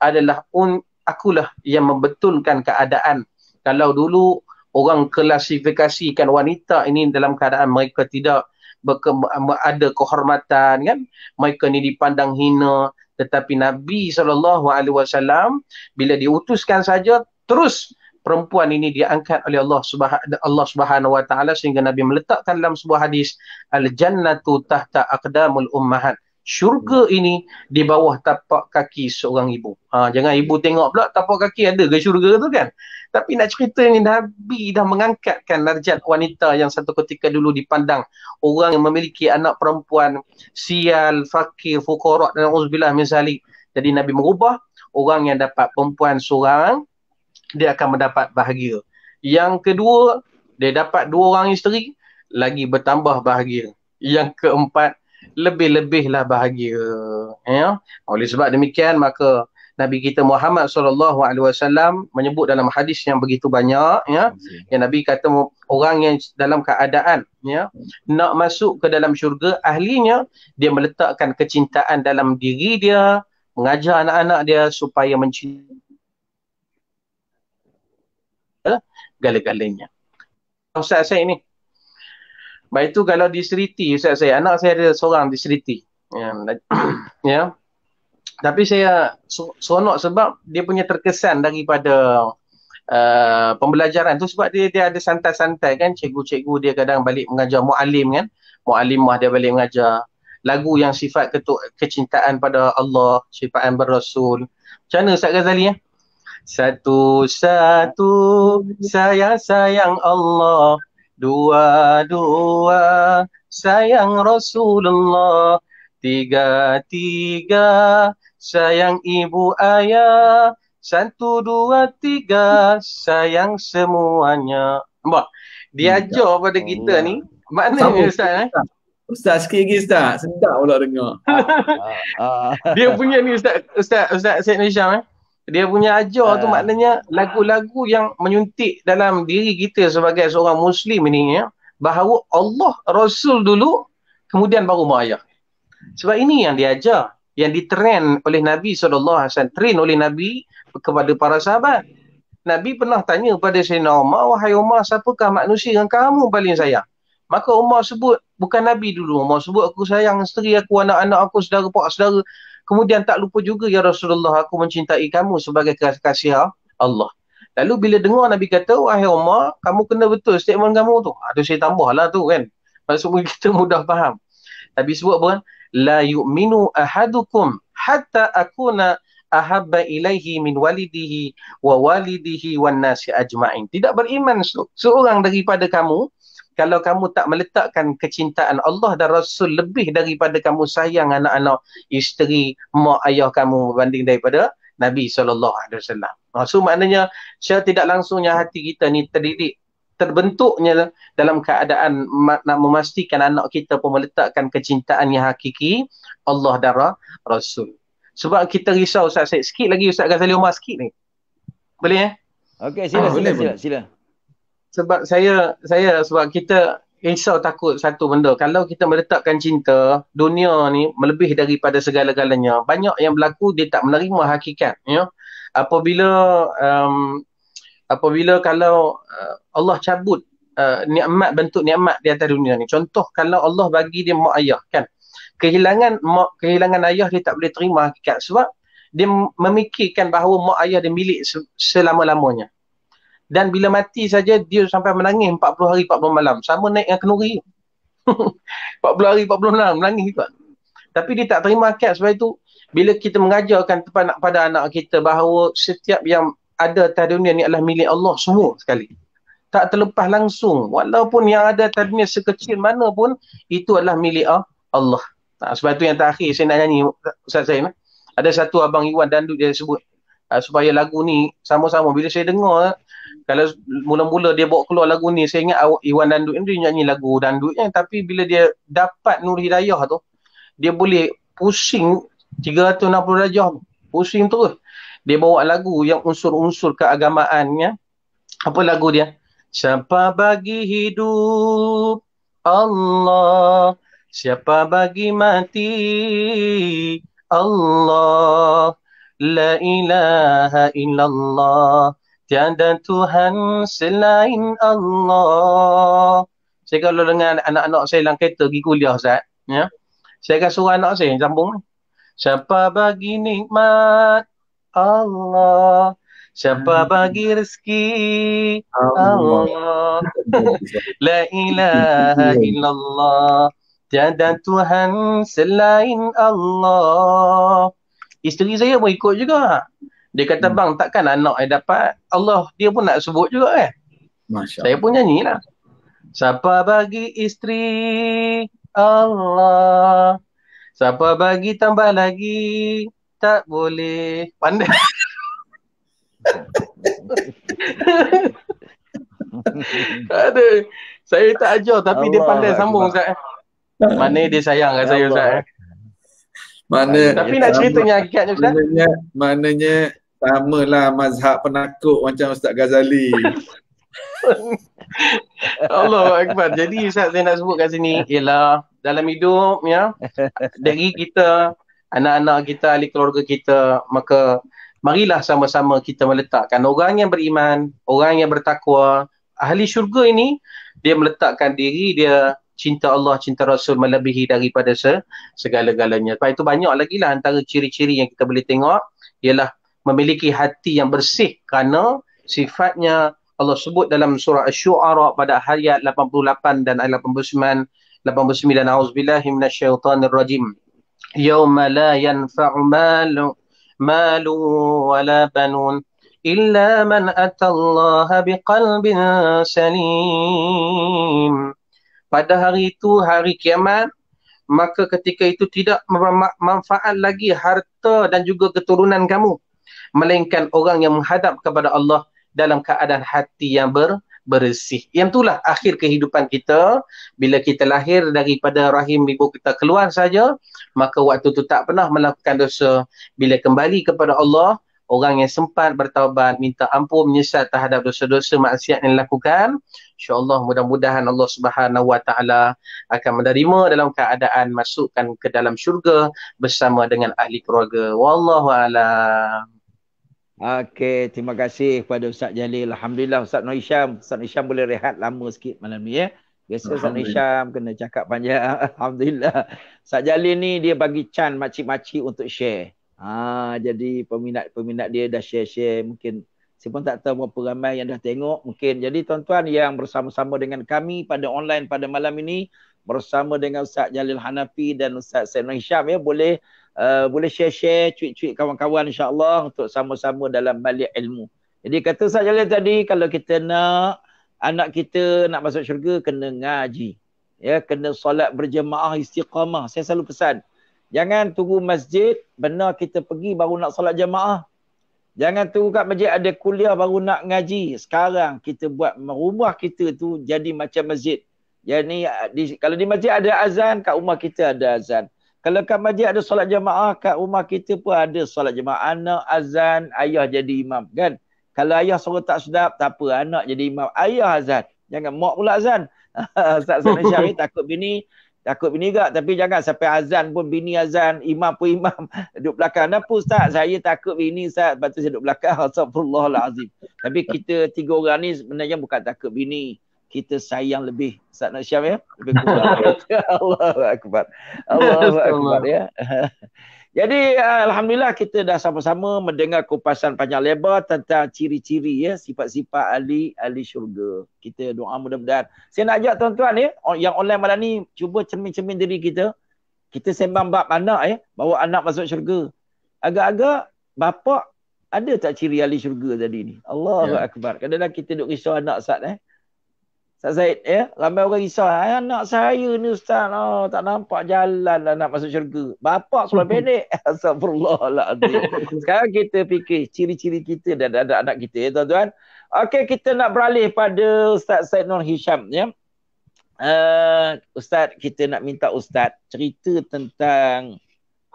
adalah un, akulah yang membetulkan keadaan. Kalau dulu orang klasifikasikan wanita ini dalam keadaan mereka tidak berke, ada kehormatan kan mereka ni dipandang hina tetapi Nabi SAW bila diutuskan saja terus perempuan ini diangkat oleh Allah Subhanahu Allah Subhanahu wa taala sehingga Nabi meletakkan dalam sebuah hadis al jannatu tahta aqdamul ummahat syurga ini di bawah tapak kaki seorang ibu. Ha, jangan ibu tengok pula tapak kaki ada ke syurga tu kan. Tapi nak cerita ni Nabi dah mengangkatkan darjat wanita yang satu ketika dulu dipandang orang yang memiliki anak perempuan sial, fakir, fukara dan uzbilah misali. Jadi Nabi mengubah orang yang dapat perempuan seorang dia akan mendapat bahagia. Yang kedua, dia dapat dua orang isteri, lagi bertambah bahagia. Yang keempat, lebih-lebihlah bahagia. Ya? Oleh sebab demikian, maka Nabi kita Muhammad SAW menyebut dalam hadis yang begitu banyak ya okay. yang Nabi kata orang yang dalam keadaan ya okay. nak masuk ke dalam syurga ahlinya dia meletakkan kecintaan dalam diri dia mengajar anak-anak dia supaya mencintai segala-galanya. Ustaz saya ni. Baik tu kalau diseriti Ustaz saya, anak saya ada seorang diseriti. Ya. ya. Tapi saya seronok sebab dia punya terkesan daripada Uh, pembelajaran tu sebab dia dia ada santai-santai kan cikgu-cikgu dia kadang balik mengajar mualim kan mualimah dia balik mengajar lagu yang sifat ketuk, kecintaan pada Allah sifat yang berrasul macam mana Ustaz Ghazali ya? Satu satu saya sayang Allah Dua dua sayang Rasulullah Tiga tiga sayang ibu ayah Satu dua tiga sayang semuanya Nampak? Dia ajar ya pada kita ni mana Sama. Ustaz eh? Ustaz sikit lagi Ustaz. Sedap pula dengar. Dia punya ni Ustaz. Ustaz, Ustaz Syed Nisham eh dia punya ajar uh. tu ah. maknanya lagu-lagu yang menyuntik dalam diri kita sebagai seorang muslim ini ya bahawa Allah Rasul dulu kemudian baru mak Sebab ini yang diajar, yang ditren oleh Nabi SAW, train oleh Nabi kepada para sahabat. Nabi pernah tanya kepada Sayyidina Umar, wahai Umar, siapakah manusia yang kamu paling sayang? Maka Umar sebut, bukan Nabi dulu, Umar sebut, aku sayang isteri aku, anak-anak aku, saudara-saudara. Kemudian tak lupa juga ya Rasulullah aku mencintai kamu sebagai kasih Allah. Lalu bila dengar Nabi kata wahai Umar kamu kena betul statement kamu tu. Ada ah, saya tambahlah tu kan. Maksudnya kita mudah faham. Nabi sebut apa kan? La yu'minu ahadukum hatta akuna ahabba ilaihi min walidihi wa walidihi wan nasi ajma'in. Tidak beriman seorang daripada kamu kalau kamu tak meletakkan kecintaan Allah dan Rasul lebih daripada kamu sayang anak-anak isteri mak ayah kamu berbanding daripada Nabi saw. alaihi wasallam. Ha, so maknanya secara tidak langsungnya hati kita ni terdiri, terbentuknya dalam keadaan nak memastikan anak kita pun meletakkan kecintaan yang hakiki Allah dan Rasul. Sebab kita risau Ustaz Syed. Sikit lagi Ustaz Ghazali Umar sikit ni. Boleh eh? Okey sila, ah, sila, sila, sila, sila sebab saya saya sebab kita insyaallah takut satu benda kalau kita meletakkan cinta dunia ni melebih daripada segala-galanya banyak yang berlaku dia tak menerima hakikat ya apabila um, apabila kalau uh, Allah cabut uh, nikmat bentuk nikmat di atas dunia ni contoh kalau Allah bagi dia mak ayah kan kehilangan mak kehilangan ayah dia tak boleh terima hakikat sebab dia memikirkan bahawa mak ayah dia milik selama-lamanya dan bila mati saja dia sampai menangis 40 hari 40 malam sama naik dengan kenuri 40 hari 40 malam menangis juga tapi dia tak terima akal sebab itu bila kita mengajarkan kepada anak kita bahawa setiap yang ada atas dunia ni adalah milik Allah semua sekali tak terlepas langsung walaupun yang ada atas dunia sekecil mana pun itu adalah milik ah, Allah ha, sebab itu yang terakhir saya nak nyanyi Ustaz Zain eh. ada satu Abang Iwan Dandu dia sebut ha, supaya lagu ni sama-sama bila saya dengar kalau mula-mula dia bawa keluar lagu ni saya ingat Iwan Dandut ni dia nyanyi lagu Dandut ni tapi bila dia dapat Nur Hidayah tu dia boleh pusing 360 darjah pusing tu dia bawa lagu yang unsur-unsur keagamaannya apa lagu dia siapa bagi hidup Allah siapa bagi mati Allah la ilaha illallah Tiada Tuhan selain Allah. Saya kalau dengan anak-anak saya dalam kereta pergi kuliah Ustaz. Ya? Saya akan suruh anak saya sambung. Siapa bagi nikmat Allah. Siapa hmm. bagi rezeki Allah. La ilaha illallah. Tiada Tuhan selain Allah. Isteri saya pun ikut juga. Dia kata hmm. bang takkan anak saya dapat Allah dia pun nak sebut juga kan Masya Saya pun nyanyi lah Siapa bagi isteri Allah Siapa bagi tambah lagi Tak boleh Pandai Ada. Saya tak ajar tapi Allah dia pandai Allah. sambung Ustaz. Eh. Mana dia sayang kat saya Ustaz. Eh. Mana tapi nak cerita yang agaknya Ustaz. Mananya, mananya sama lah mazhab penakut macam Ustaz Ghazali. Allah Akbar. Jadi Ustaz saya nak sebut kat sini ialah dalam hidup ya dari kita anak-anak kita, ahli keluarga kita, maka marilah sama-sama kita meletakkan orang yang beriman, orang yang bertakwa, ahli syurga ini dia meletakkan diri dia cinta Allah, cinta Rasul melebihi daripada segala-galanya. Sebab itu banyak lagi lah antara ciri-ciri yang kita boleh tengok ialah memiliki hati yang bersih kerana sifatnya Allah sebut dalam surah Asy-Syu'ara pada ayat 88 dan ayat 89 89 auzubillahi minasyaitonir rajim yauma la yanfa'u malu malu wala banun illa man atallaha biqalbin salim pada hari itu hari kiamat maka ketika itu tidak manfaat lagi harta dan juga keturunan kamu melainkan orang yang menghadap kepada Allah dalam keadaan hati yang ber, bersih. Yang itulah akhir kehidupan kita bila kita lahir daripada rahim ibu kita keluar saja maka waktu itu tak pernah melakukan dosa. Bila kembali kepada Allah orang yang sempat bertaubat minta ampun menyesal terhadap dosa-dosa maksiat yang dilakukan insyaallah mudah-mudahan Allah Subhanahu wa taala akan menerima dalam keadaan masukkan ke dalam syurga bersama dengan ahli keluarga wallahu alam Okey, terima kasih kepada Ustaz Jalil. Alhamdulillah Ustaz Noh Isyam. Ustaz Noh Isyam boleh rehat lama sikit malam ni ya. Biasa Ustaz Noh Isyam kena cakap panjang. Alhamdulillah. Ustaz Jalil ni dia bagi can makcik-makcik untuk share. Ha, jadi peminat-peminat dia dah share-share. Mungkin saya pun tak tahu berapa ramai yang dah tengok. Mungkin jadi tuan-tuan yang bersama-sama dengan kami pada online pada malam ini. Bersama dengan Ustaz Jalil Hanafi dan Ustaz Noh Isyam ya. Boleh uh, boleh share-share cuit-cuit kawan-kawan insyaAllah untuk sama-sama dalam balik ilmu. Jadi kata saya Jalil tadi, kalau kita nak anak kita nak masuk syurga, kena ngaji. Ya, kena solat berjemaah istiqamah. Saya selalu pesan. Jangan tunggu masjid, benar kita pergi baru nak solat jemaah. Jangan tunggu kat masjid ada kuliah baru nak ngaji. Sekarang kita buat rumah kita tu jadi macam masjid. Jadi kalau di masjid ada azan, kat rumah kita ada azan. Kalau kat masjid ada solat jemaah, kat rumah kita pun ada solat jemaah. Anak, azan, ayah jadi imam. Kan? Kalau ayah suara tak sedap, tak apa. Anak jadi imam. Ayah azan. Jangan mak pula azan. Ustaz Zana Syari takut bini. Takut bini gak. Tapi jangan sampai azan pun bini azan. Imam pun imam. Duduk belakang. Kenapa Ustaz? Saya takut bini Ustaz. Lepas tu saya duduk belakang. Astagfirullahaladzim. Tapi kita tiga orang ni sebenarnya bukan takut bini kita sayang lebih Ustaz syam ya lebih kuat Allahu akbar Allahu akbar ya jadi eh, alhamdulillah kita dah sama-sama mendengar kupasan panjang lebar tentang ciri-ciri ya sifat-sifat ahli ahli syurga kita doa mudah-mudahan saya nak ajak tuan-tuan ya yang online malam ni cuba cermin-cermin diri kita kita sembang bab anak ya bawa anak masuk syurga agak-agak bapa ada tak ciri ahli syurga tadi ni Allahu ya. akbar kadang-kadang kita duk risau anak sat eh Ustaz Zaid ya ramai orang risau anak saya ni ustaz oh, tak nampak jalan lah nak masuk syurga bapak sudah pendek astagfirullahalazim sekarang kita fikir ciri-ciri kita dan anak-anak kita ya tuan-tuan okey kita nak beralih pada ustaz Said Nur Hisham ya uh, ustaz kita nak minta ustaz cerita tentang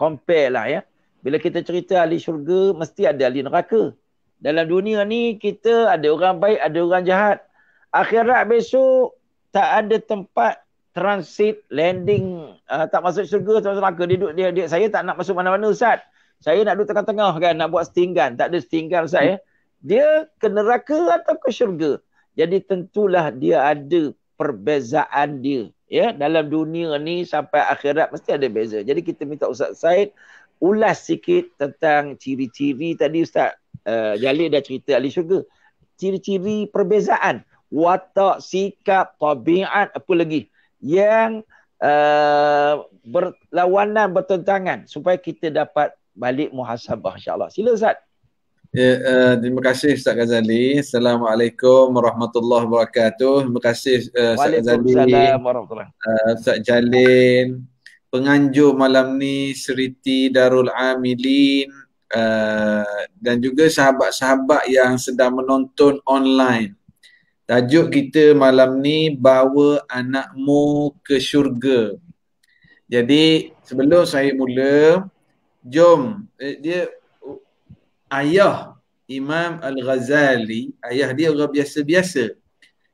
compare lah ya bila kita cerita ahli syurga mesti ada ahli neraka dalam dunia ni kita ada orang baik ada orang jahat akhirat besok tak ada tempat transit landing uh, tak masuk syurga tak masuk neraka duduk dia, dia saya tak nak masuk mana-mana ustaz saya nak duduk tengah-tengah kan nak buat setinggan tak ada setinggan ustaz ya dia ke neraka atau ke syurga jadi tentulah dia ada perbezaan dia ya dalam dunia ni sampai akhirat mesti ada beza jadi kita minta ustaz Said ulas sikit tentang ciri-ciri tadi ustaz uh, Jalil dah cerita ahli syurga ciri-ciri perbezaan watak, sikap, tabiat, apa lagi yang uh, berlawanan, bertentangan supaya kita dapat balik muhasabah insyaAllah. Sila Ustaz. Ya, uh, terima kasih Ustaz Ghazali. Assalamualaikum warahmatullahi wabarakatuh. Terima kasih uh, Ustaz Ghazali. Waalaikumsalam warahmatullahi uh, Ustaz Jalin. Penganjur malam ni Seriti Darul Amilin uh, dan juga sahabat-sahabat yang sedang menonton online. Tajuk kita malam ni bawa anakmu ke syurga. Jadi sebelum saya mula, jom eh, dia ayah Imam Al-Ghazali, ayah dia orang biasa-biasa.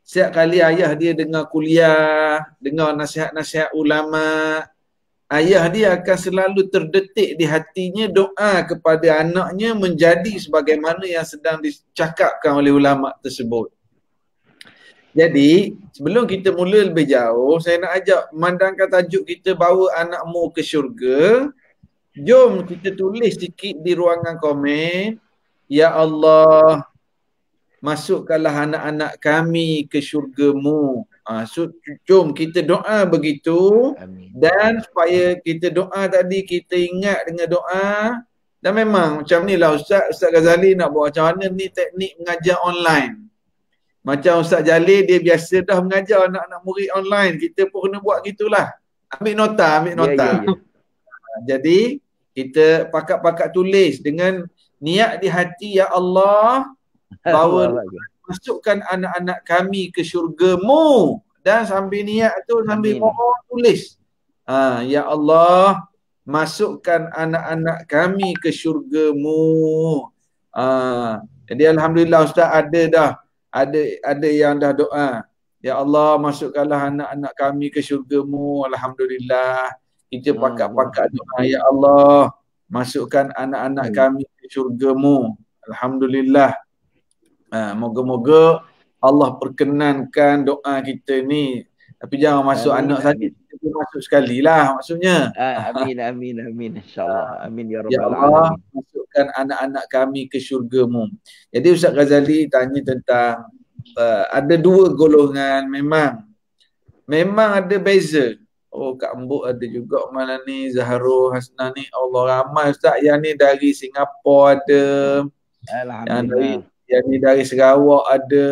Setiap kali ayah dia dengar kuliah, dengar nasihat-nasihat ulama, ayah dia akan selalu terdetik di hatinya doa kepada anaknya menjadi sebagaimana yang sedang dicakapkan oleh ulama tersebut. Jadi sebelum kita mula lebih jauh, saya nak ajak mandangkan tajuk kita bawa anakmu ke syurga. Jom kita tulis sikit di ruangan komen. Ya Allah, masukkanlah anak-anak kami ke syurgamu. Ha, so, jom kita doa begitu Amin. dan supaya kita doa tadi kita ingat dengan doa dan memang macam ni lah Ustaz, Ustaz Ghazali nak buat macam mana ni teknik mengajar online macam Ustaz Jalil dia biasa dah mengajar anak-anak murid online. Kita pun kena buat gitulah. Ambil nota, ambil ya, ya, nota. Ya, ya, ya. Jadi kita pakat-pakat tulis dengan niat di hati ya Allah bawa masukkan anak-anak kami ke syurgamu dan sambil niat tu sambil Amin. mohon tulis. Ha, ya Allah masukkan anak-anak kami ke syurgamu. Ha, jadi Alhamdulillah Ustaz ada dah ada ada yang dah doa ya Allah masukkanlah anak-anak kami ke syurgamu alhamdulillah kita pakat-pakat doa ya Allah masukkan anak-anak hmm. kami ke syurgamu alhamdulillah ha, moga-moga Allah perkenankan doa kita ni tapi jangan masuk anak sakit Kita masuk sekali lah maksudnya ah, Amin amin amin insyaAllah Amin ya, ya Rabbal Ya Allah alamin. masukkan anak-anak kami ke syurgamu Jadi Ustaz Ghazali tanya tentang uh, Ada dua golongan memang Memang ada beza Oh Kak Mbok ada juga mana ni Zaharul Hasna ni Allah ramai Ustaz yang ni dari Singapura ada Alhamdulillah yang ni dari Sarawak ada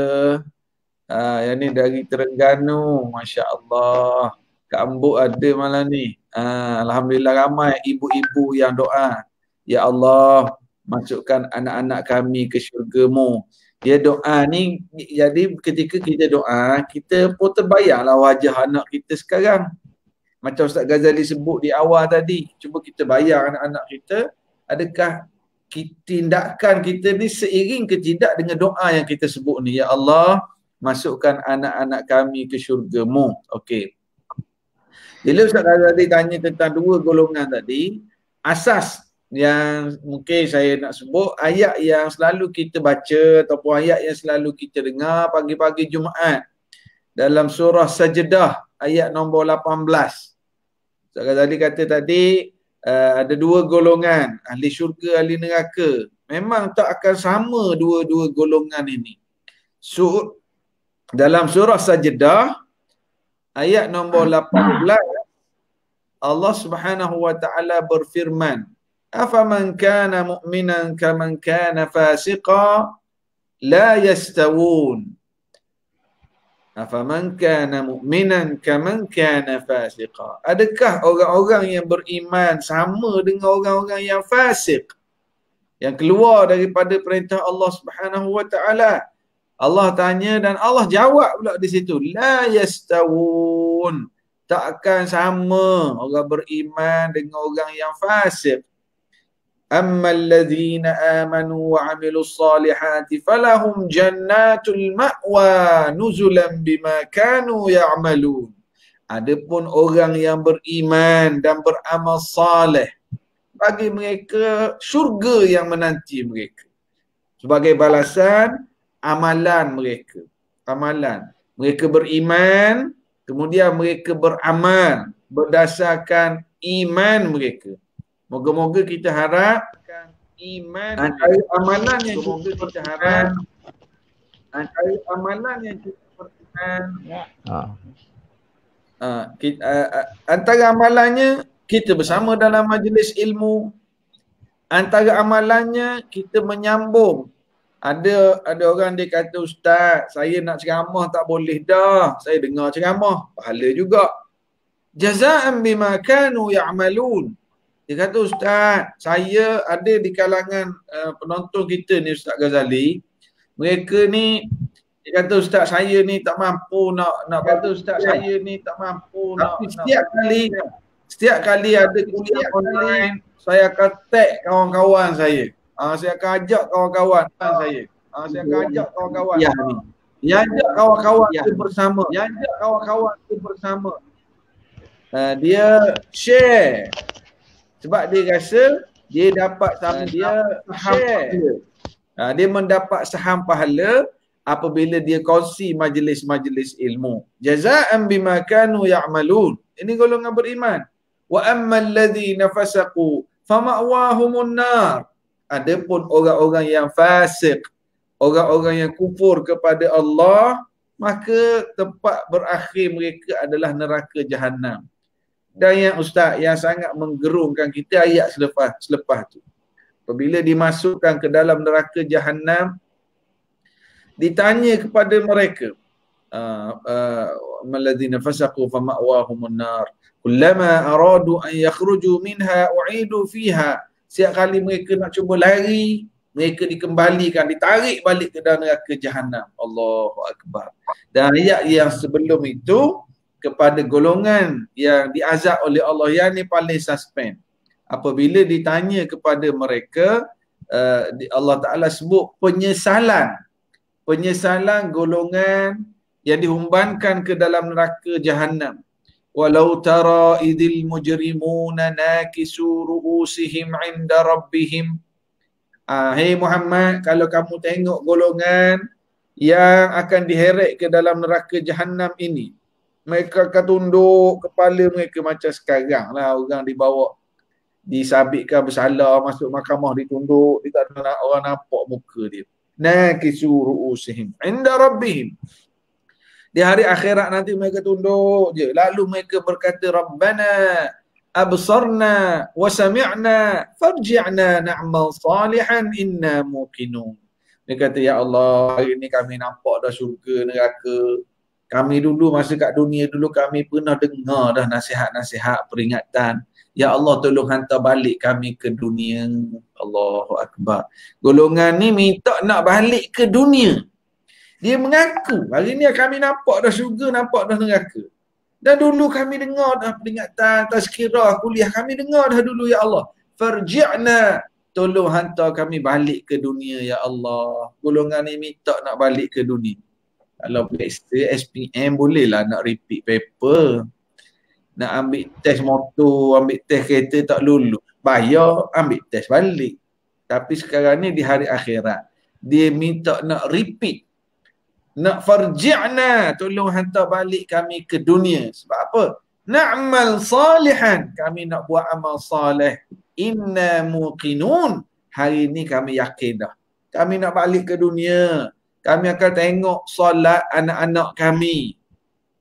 Ah, yang ni dari Terengganu. Masya Allah. Kambuk ada malam ni. Ah, Alhamdulillah ramai ibu-ibu yang doa. Ya Allah, masukkan anak-anak kami ke syurgamu. Dia doa ni, jadi ketika kita doa, kita pun terbayarlah wajah anak kita sekarang. Macam Ustaz Ghazali sebut di awal tadi, cuba kita bayar anak-anak kita, adakah tindakan kita ni seiring ke tidak dengan doa yang kita sebut ni. Ya Allah, masukkan anak-anak kami ke syurgamu. Okey. Bila Ustaz tadi tanya tentang dua golongan tadi, asas yang mungkin saya nak sebut, ayat yang selalu kita baca ataupun ayat yang selalu kita dengar pagi-pagi Jumaat dalam surah Sajedah ayat nombor 18. Ustaz tadi kata tadi, uh, ada dua golongan, ahli syurga, ahli neraka. Memang tak akan sama dua-dua golongan ini dalam surah sajdah ayat nombor 18 Allah Subhanahu wa taala berfirman afaman kana mu'minan kaman kana fasiqa la yastawun afaman kana mu'minan kaman kana fasiqa adakah orang-orang yang beriman sama dengan orang-orang yang fasik yang keluar daripada perintah Allah Subhanahu wa taala Allah tanya dan Allah jawab pula di situ la yastawun takkan sama orang beriman dengan orang yang fasik amma alladhina amanu wa amilus salihati falahum jannatul ma'wa nuzulam bima kanu ya'malun adapun orang yang beriman dan beramal saleh bagi mereka syurga yang menanti mereka sebagai balasan amalan mereka. Amalan. Mereka beriman, kemudian mereka beramal berdasarkan iman mereka. Moga-moga kita harap iman antara amalan yang kita, kita harap antara amalan yang kita perlukan ya. Uh, ha. ha, kita, uh, antara amalannya kita bersama dalam majlis ilmu antara amalannya kita menyambung ada ada orang dia kata ustaz saya nak ceramah tak boleh dah saya dengar ceramah pahala juga jazaan bima kanu ya'malun dia kata ustaz saya ada di kalangan uh, penonton kita ni ustaz Ghazali mereka ni dia kata ustaz saya ni tak mampu nak nak kata ustaz saya ni tak mampu nak Tapi setiap nak, kali setiap kali ada kuliah online saya akan tag kawan-kawan saya Ha, saya akan ajak kawan-kawan ha, saya. Ha, saya akan ajak kawan-kawan. Ya. Ya. Ajak kawan-kawan ya. itu bersama. Ya. Ajak kawan-kawan itu bersama. Uh, dia share. Sebab dia rasa dia dapat saham uh, dia saham pahala. Uh, dia mendapat saham pahala apabila dia kongsi majlis-majlis ilmu. Jazaa'an bima kanu ya'malun. Ini golongan beriman. Wa ammal ladzina fasaqu fama'wahumun nar. Adapun orang-orang yang fasik, orang-orang yang kufur kepada Allah, maka tempat berakhir mereka adalah neraka jahanam. Dan yang ustaz yang sangat menggerungkan kita ayat selepas selepas tu. Apabila dimasukkan ke dalam neraka jahanam ditanya kepada mereka ah, ah, malladzina fasaqu fama'wahumun nar kullama aradu an yakhruju minha u'idu fiha Setiap kali mereka nak cuba lari, mereka dikembalikan, ditarik balik ke dalam neraka jahanam. Allahu akbar. Dan ayat yang sebelum itu kepada golongan yang diazab oleh Allah yang ni paling suspend. Apabila ditanya kepada mereka, uh, Allah Taala sebut penyesalan. Penyesalan golongan yang dihumbankan ke dalam neraka jahanam. ولو ترى إذ المجرمون ناكسوا رؤوسهم عند ربهم آه, ah, Hey Muhammad, kalau kamu tengok golongan yang akan diheret ke dalam neraka jahanam ini mereka akan tunduk kepala mereka macam sekarang lah orang dibawa disabitkan bersalah masuk mahkamah ditunduk dia tak nak orang nampak muka dia nakisu ru'usihim inda rabbihim di hari akhirat nanti mereka tunduk je. Lalu mereka berkata, Rabbana absarna wa sami'na farji'na na'mal salihan inna mukinun. Dia kata, Ya Allah, hari ini kami nampak dah syurga neraka. Kami dulu masa kat dunia dulu kami pernah dengar dah nasihat-nasihat peringatan. Ya Allah tolong hantar balik kami ke dunia. Allahu Akbar. Golongan ni minta nak balik ke dunia. Dia mengaku, hari ni kami nampak dah syurga, nampak dah neraka. Dan dulu kami dengar dah peringatan, tazkirah, kuliah. Kami dengar dah dulu, Ya Allah. Farji'na. Tolong hantar kami balik ke dunia, Ya Allah. Golongan ni minta nak balik ke dunia. Kalau blackster, SPM bolehlah nak repeat paper. Nak ambil test motor, ambil test kereta tak lulu. Bayar, ambil test balik. Tapi sekarang ni di hari akhirat. Dia minta nak repeat nak farji'na tolong hantar balik kami ke dunia sebab apa na'mal salihan kami nak buat amal saleh inna muqinun hari ini kami yakin dah kami nak balik ke dunia kami akan tengok solat anak-anak kami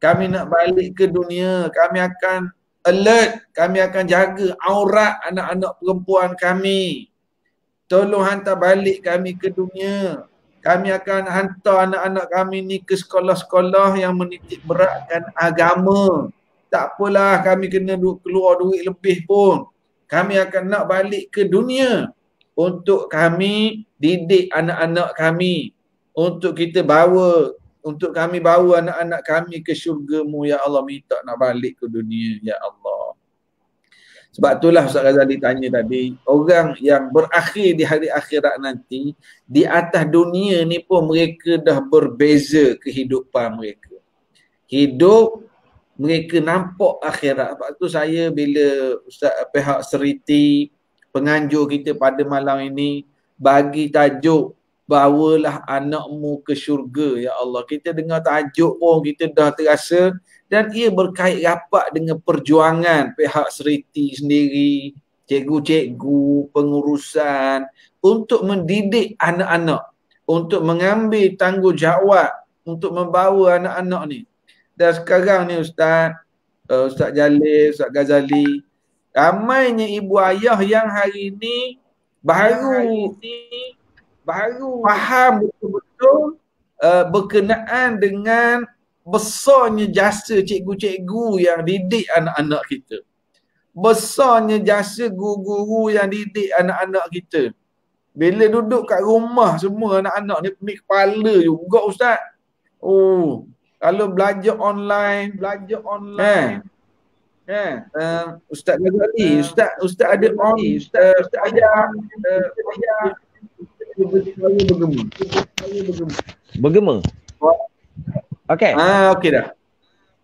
kami nak balik ke dunia kami akan alert kami akan jaga aurat anak-anak perempuan kami tolong hantar balik kami ke dunia kami akan hantar anak-anak kami ni ke sekolah-sekolah yang menitik beratkan agama. Tak apalah kami kena du- keluar duit lebih pun. Kami akan nak balik ke dunia untuk kami didik anak-anak kami. Untuk kita bawa, untuk kami bawa anak-anak kami ke syurgamu. Ya Allah, minta nak balik ke dunia. Ya Allah. Sebab itulah Ustaz Ghazali tanya tadi, orang yang berakhir di hari akhirat nanti, di atas dunia ni pun mereka dah berbeza kehidupan mereka. Hidup mereka nampak akhirat. Sebab tu saya bila Ustaz pihak seriti penganjur kita pada malam ini bagi tajuk bawalah anakmu ke syurga ya Allah. Kita dengar tajuk pun kita dah terasa dan ia berkait rapat dengan perjuangan pihak seriti sendiri, cikgu-cikgu, pengurusan untuk mendidik anak-anak, untuk mengambil tanggungjawab untuk membawa anak-anak ni. Dan sekarang ni Ustaz, uh, Ustaz Jalil, Ustaz Ghazali, ramainya ibu ayah yang hari ini baru hari ini, baru faham betul-betul uh, berkenaan dengan besarnya jasa cikgu-cikgu yang didik anak-anak kita. Besarnya jasa guru-guru yang didik anak-anak kita. Bila duduk kat rumah semua anak-anak ni pemik kepala juga ustaz. Oh, kalau belajar online, belajar online. Ha. Yeah. Uh, eh. eh, ustaz Nazri, uh, eh. ustaz ustaz ada on, ustaz ustaz ada bergema. Bergema. Okey. Ah ha, okey dah.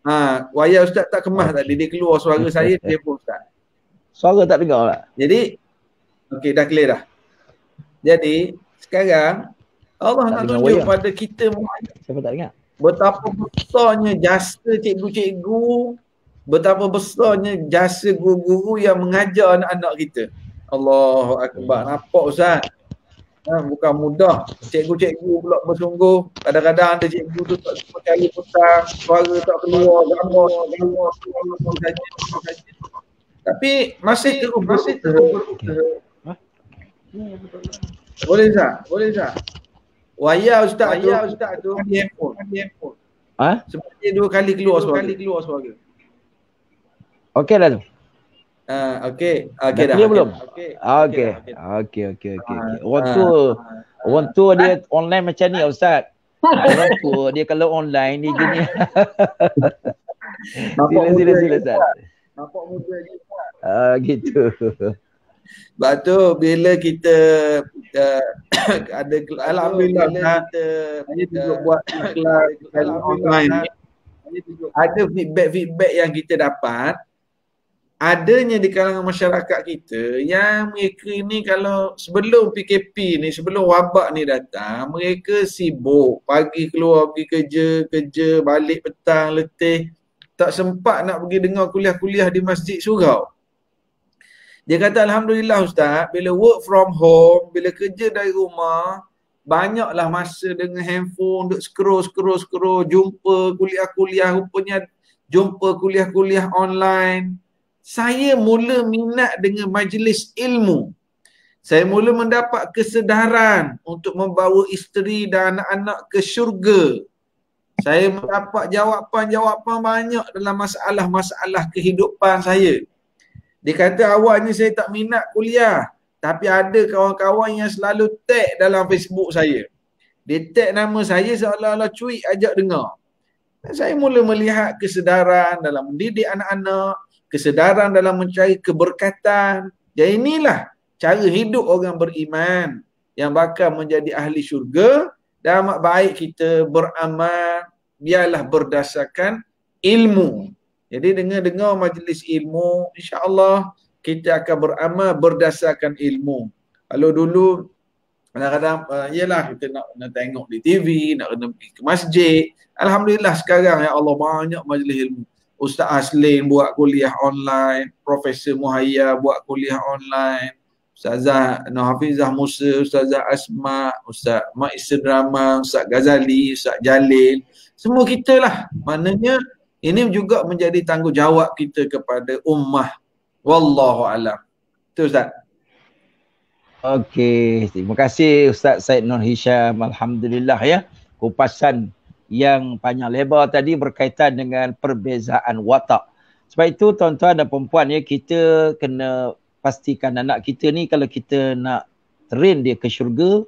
Ha, wayar ustaz tak kemas tadi dia keluar suara saya dia pun ustaz. Suara tak dengar lah. Jadi okey dah clear dah. Jadi sekarang Allah nak tunjuk wayar. pada kita Siapa tak dengar? Betapa besarnya jasa cikgu-cikgu Betapa besarnya jasa guru-guru yang mengajar anak-anak kita. Allahu akbar. Nampak ustaz ha, bukan mudah cikgu-cikgu pula bersungguh kadang-kadang ada cikgu tu tak sempat cari petang suara tak keluar gambar tapi masih terus masih terus okay. Ha? boleh tak boleh tak wayar ustaz wayar tu ustaz tu di handphone ha sebab dua kali keluar suara dua kali keluar suara okeylah tu okey. Ah, okay. dah. Clear belum? Okay, okay, ah, okay, okay. okey. Ah, orang tua. Orang tua dia online macam ni ustaz. Orang tua dia kalau online dia gini. sila sila sila ustaz. Nampak muda lagi. Ah uh, gitu. Sebab tu bila kita uh, ada alhamdulillah bila kita, kita hanya duduk buat kelas online. Ada feedback-feedback yang kita dapat adanya di kalangan masyarakat kita yang mereka ni kalau sebelum PKP ni sebelum wabak ni datang mereka sibuk pagi keluar pergi kerja kerja balik petang letih tak sempat nak pergi dengar kuliah-kuliah di masjid surau dia kata alhamdulillah ustaz bila work from home bila kerja dari rumah banyaklah masa dengan handphone duk scroll scroll scroll jumpa kuliah-kuliah rupanya jumpa kuliah-kuliah online saya mula minat dengan majlis ilmu. Saya mula mendapat kesedaran untuk membawa isteri dan anak-anak ke syurga. Saya mendapat jawapan-jawapan banyak dalam masalah-masalah kehidupan saya. Dia kata awalnya saya tak minat kuliah. Tapi ada kawan-kawan yang selalu tag dalam Facebook saya. Dia tag nama saya seolah-olah cuik ajak dengar. Dan saya mula melihat kesedaran dalam mendidik anak-anak kesedaran dalam mencari keberkatan. Jadi inilah cara hidup orang beriman yang bakal menjadi ahli syurga dan amat baik kita beramal biarlah berdasarkan ilmu. Jadi dengar-dengar majlis ilmu, insya Allah kita akan beramal berdasarkan ilmu. Kalau dulu kadang-kadang uh, yelah kita nak, nak tengok di TV, nak kena pergi ke masjid. Alhamdulillah sekarang ya Allah banyak majlis ilmu. Ustaz Aslin buat kuliah online, Profesor Muhayya buat kuliah online, Ustazah Nohafizah Musa, Ustazah Asma, Ustaz Maizun Ramang, Ustaz Ghazali, Ustaz Jalil, semua kita lah. Maknanya ini juga menjadi tanggungjawab kita kepada ummah. Wallahu alam. Itu Ustaz. Okey, terima kasih Ustaz Said Nur Hisham. Alhamdulillah ya. Kupasan yang panjang lebar tadi berkaitan dengan perbezaan watak. Sebab itu tuan-tuan dan perempuan ya kita kena pastikan anak kita ni kalau kita nak train dia ke syurga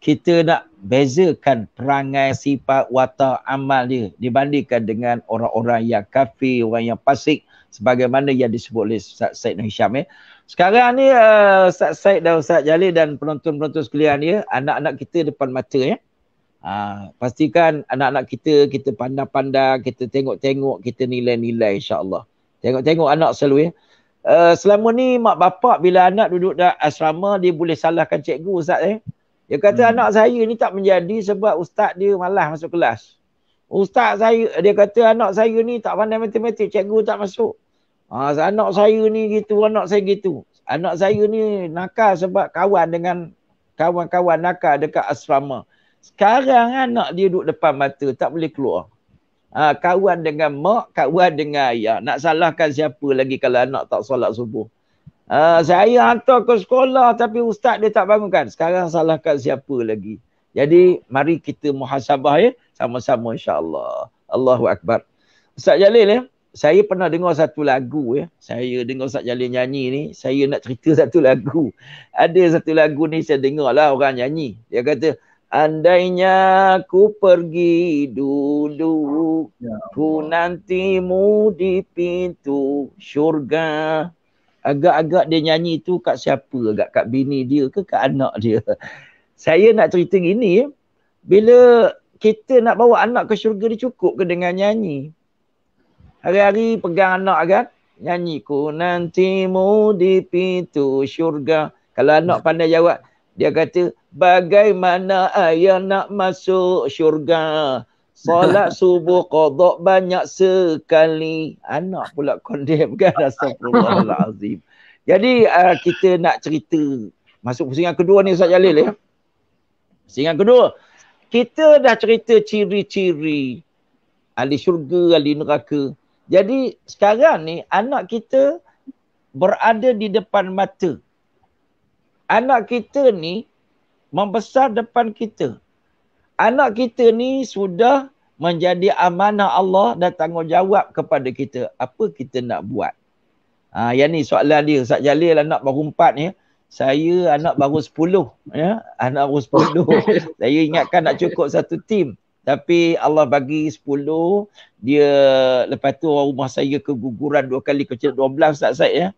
kita nak bezakan perangai sifat watak amal dia dibandingkan dengan orang-orang yang kafir, orang yang pasik sebagaimana yang disebut oleh Ustaz Said dan Hisham ya. Sekarang ni uh, Ustaz Said dan Ustaz Jalil dan penonton-penonton sekalian ya, anak-anak kita depan mata ya. Ha, pastikan anak-anak kita kita pandang-pandang, kita tengok-tengok, kita nilai-nilai insya-Allah. Tengok-tengok anak selalu ya. Uh, selama ni mak bapak bila anak duduk dah asrama dia boleh salahkan cikgu ustaz eh. Dia kata hmm. anak saya ni tak menjadi sebab ustaz dia malas masuk kelas. Ustaz saya dia kata anak saya ni tak pandai matematik, cikgu tak masuk. ha, anak saya ni gitu, anak saya gitu. Anak saya ni nakal sebab kawan dengan kawan-kawan nakal dekat asrama. Sekarang anak kan dia duduk depan mata, tak boleh keluar. Ha, kawan dengan mak, kawan dengan ayah. Nak salahkan siapa lagi kalau anak tak solat subuh. Ha, saya hantar ke sekolah tapi ustaz dia tak bangunkan. Sekarang salahkan siapa lagi. Jadi mari kita muhasabah ya. Sama-sama insyaAllah. Allahu Akbar. Ustaz Jalil ya. Saya pernah dengar satu lagu ya. Saya dengar Ustaz Jalil nyanyi ni. Saya nak cerita satu lagu. Ada satu lagu ni saya dengar lah orang nyanyi. Dia kata, Andainya ku pergi dulu, ya ku nantimu di pintu syurga. Agak-agak dia nyanyi tu kat siapa? Agak kat bini dia ke kat anak dia? Saya nak cerita gini, bila kita nak bawa anak ke syurga dia cukup ke dengan nyanyi? Hari-hari pegang anak kan? Nyanyi ku nantimu di pintu syurga. Kalau anak ya. pandai jawab, dia kata, Bagaimana ayah nak masuk syurga? Solat subuh kodok banyak sekali. Anak pula kondem kan? Astagfirullahaladzim. Jadi uh, kita nak cerita masuk pusingan kedua ni Ustaz Jalil ya. Pusingan kedua. Kita dah cerita ciri-ciri ahli syurga, ahli neraka. Jadi sekarang ni anak kita berada di depan mata. Anak kita ni membesar depan kita. Anak kita ni sudah menjadi amanah Allah dan tanggungjawab kepada kita. Apa kita nak buat? Ha, yang ni soalan dia. Ustaz Jalil anak baru empat ni. Ya. Saya anak baru sepuluh. Ya? Anak baru sepuluh. Saya ingatkan nak cukup satu tim. Tapi Allah bagi sepuluh. Dia lepas tu rumah saya keguguran dua kali kecil. Dua belas tak saya. Ya?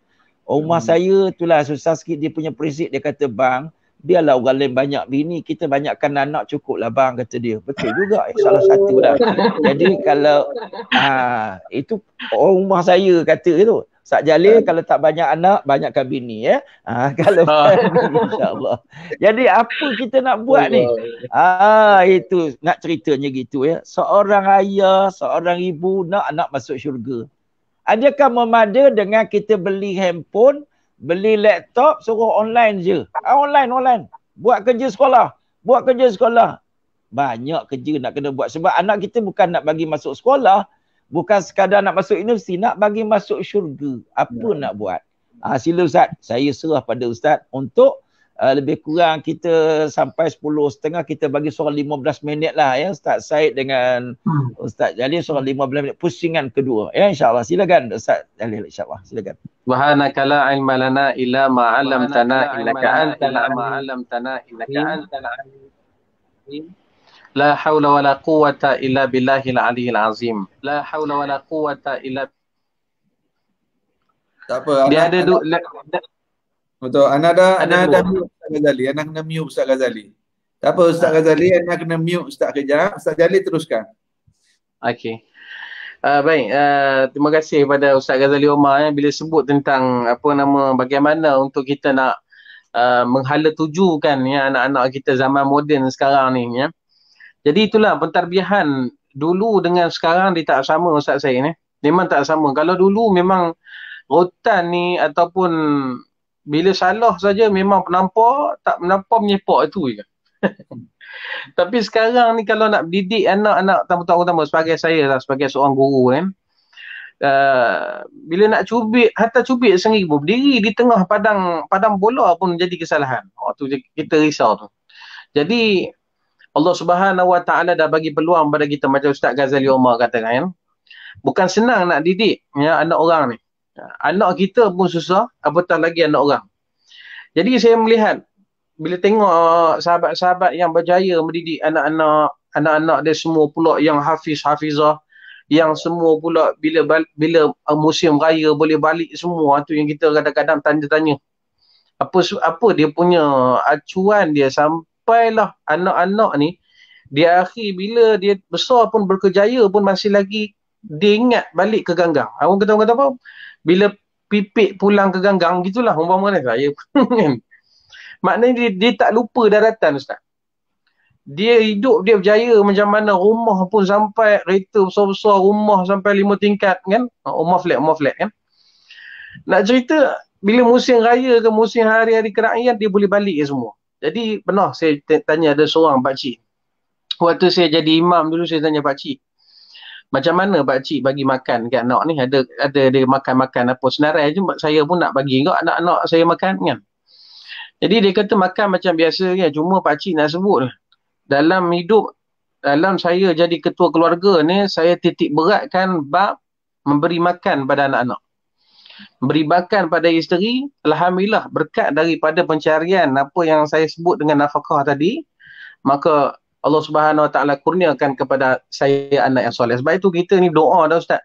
Rumah hmm. saya itulah susah sikit dia punya prinsip. Dia kata bang, biarlah orang lain banyak bini kita banyakkan anak cukup lah bang kata dia betul juga eh, salah satu lah jadi kalau ha, itu orang rumah saya kata itu Sak Jalil kalau tak banyak anak banyakkan bini ya. Ha, kalau ah. insyaallah. Jadi apa kita nak buat ni? Ah itu nak ceritanya gitu ya. Seorang ayah, seorang ibu nak anak masuk syurga. Adakah memada dengan kita beli handphone beli laptop suruh online je. Ah, online online. Buat kerja sekolah. Buat kerja sekolah. Banyak kerja nak kena buat sebab anak kita bukan nak bagi masuk sekolah, bukan sekadar nak masuk universiti, nak bagi masuk syurga. Apa ya. nak buat? Ah ha, sila ustaz, saya serah pada ustaz untuk uh, lebih kurang kita sampai 10 setengah kita bagi seorang 15 minit lah ya Ustaz Said dengan hmm. Ustaz Jalil seorang 15 minit pusingan kedua ya insyaAllah silakan Ustaz Jalil insyaAllah silakan Subhanaka la ilma lana illa ma 'allamtana innaka antal 'allamtana innaka antal 'alim لا حول ولا قوة إلا بالله العلي العظيم لا حول ولا قوة إلا تابع دي ada du- Betul. Ana ada ana ada Ustaz Ghazali. Ana kena mute Ustaz Ghazali. Tak apa Ustaz ah. Ghazali, okay. ana kena mute Ustaz kejap. Ustaz Ghazali teruskan. Okey. Uh, baik, uh, terima kasih kepada Ustaz Ghazali Omar eh, bila sebut tentang apa nama bagaimana untuk kita nak uh, menghala tujukan ya, anak-anak kita zaman moden sekarang ni. Ya. Jadi itulah pentarbiahan dulu dengan sekarang dia tak sama Ustaz saya ni. Eh. Memang tak sama. Kalau dulu memang rotan ni ataupun bila salah saja memang penampak tak menampak menyepak itu je tapi sekarang ni kalau nak didik anak-anak tamu-tamu sebagai saya lah sebagai seorang guru kan Uh, bila nak cubit hatta cubit sendiri pun berdiri di tengah padang padang bola pun jadi kesalahan waktu oh, kita risau tu jadi Allah Subhanahu Wa Taala dah bagi peluang pada kita macam Ustaz Ghazali Omar katakan, kan bukan senang nak didik ya anak orang ni Anak kita pun susah, apatah lagi anak orang. Jadi saya melihat bila tengok uh, sahabat-sahabat yang berjaya mendidik anak-anak, anak-anak dia semua pula yang hafiz, hafizah, yang semua pula bila bila uh, musim raya boleh balik semua ah, tu yang kita kadang-kadang tanya-tanya. Apa apa dia punya acuan dia sampailah anak-anak ni di akhir bila dia besar pun berkejaya pun masih lagi dia ingat balik ke ganggang. Orang kata-kata apa? bila pipik pulang ke ganggang gitulah mana saya kan? maknanya dia, dia tak lupa daratan ustaz dia hidup dia berjaya macam mana rumah pun sampai kereta besar-besar rumah sampai lima tingkat kan oh, rumah flat rumah flat kan nak cerita bila musim raya ke musim hari-hari kerakyat dia boleh balik ya semua jadi pernah saya tanya ada seorang pakcik waktu saya jadi imam dulu saya tanya pakcik macam mana pak cik bagi makan dekat anak ni ada ada dia makan-makan apa senarai je saya pun nak bagi juga anak-anak saya makan kan jadi dia kata makan macam biasa kan cuma pak cik nak sebut lah. dalam hidup dalam saya jadi ketua keluarga ni saya titik beratkan bab memberi makan pada anak-anak beri makan pada isteri alhamdulillah berkat daripada pencarian apa yang saya sebut dengan nafkah tadi maka Allah Subhanahu Wa Taala kurniakan kepada saya anak yang soleh. Sebab itu kita ni doa dah ustaz.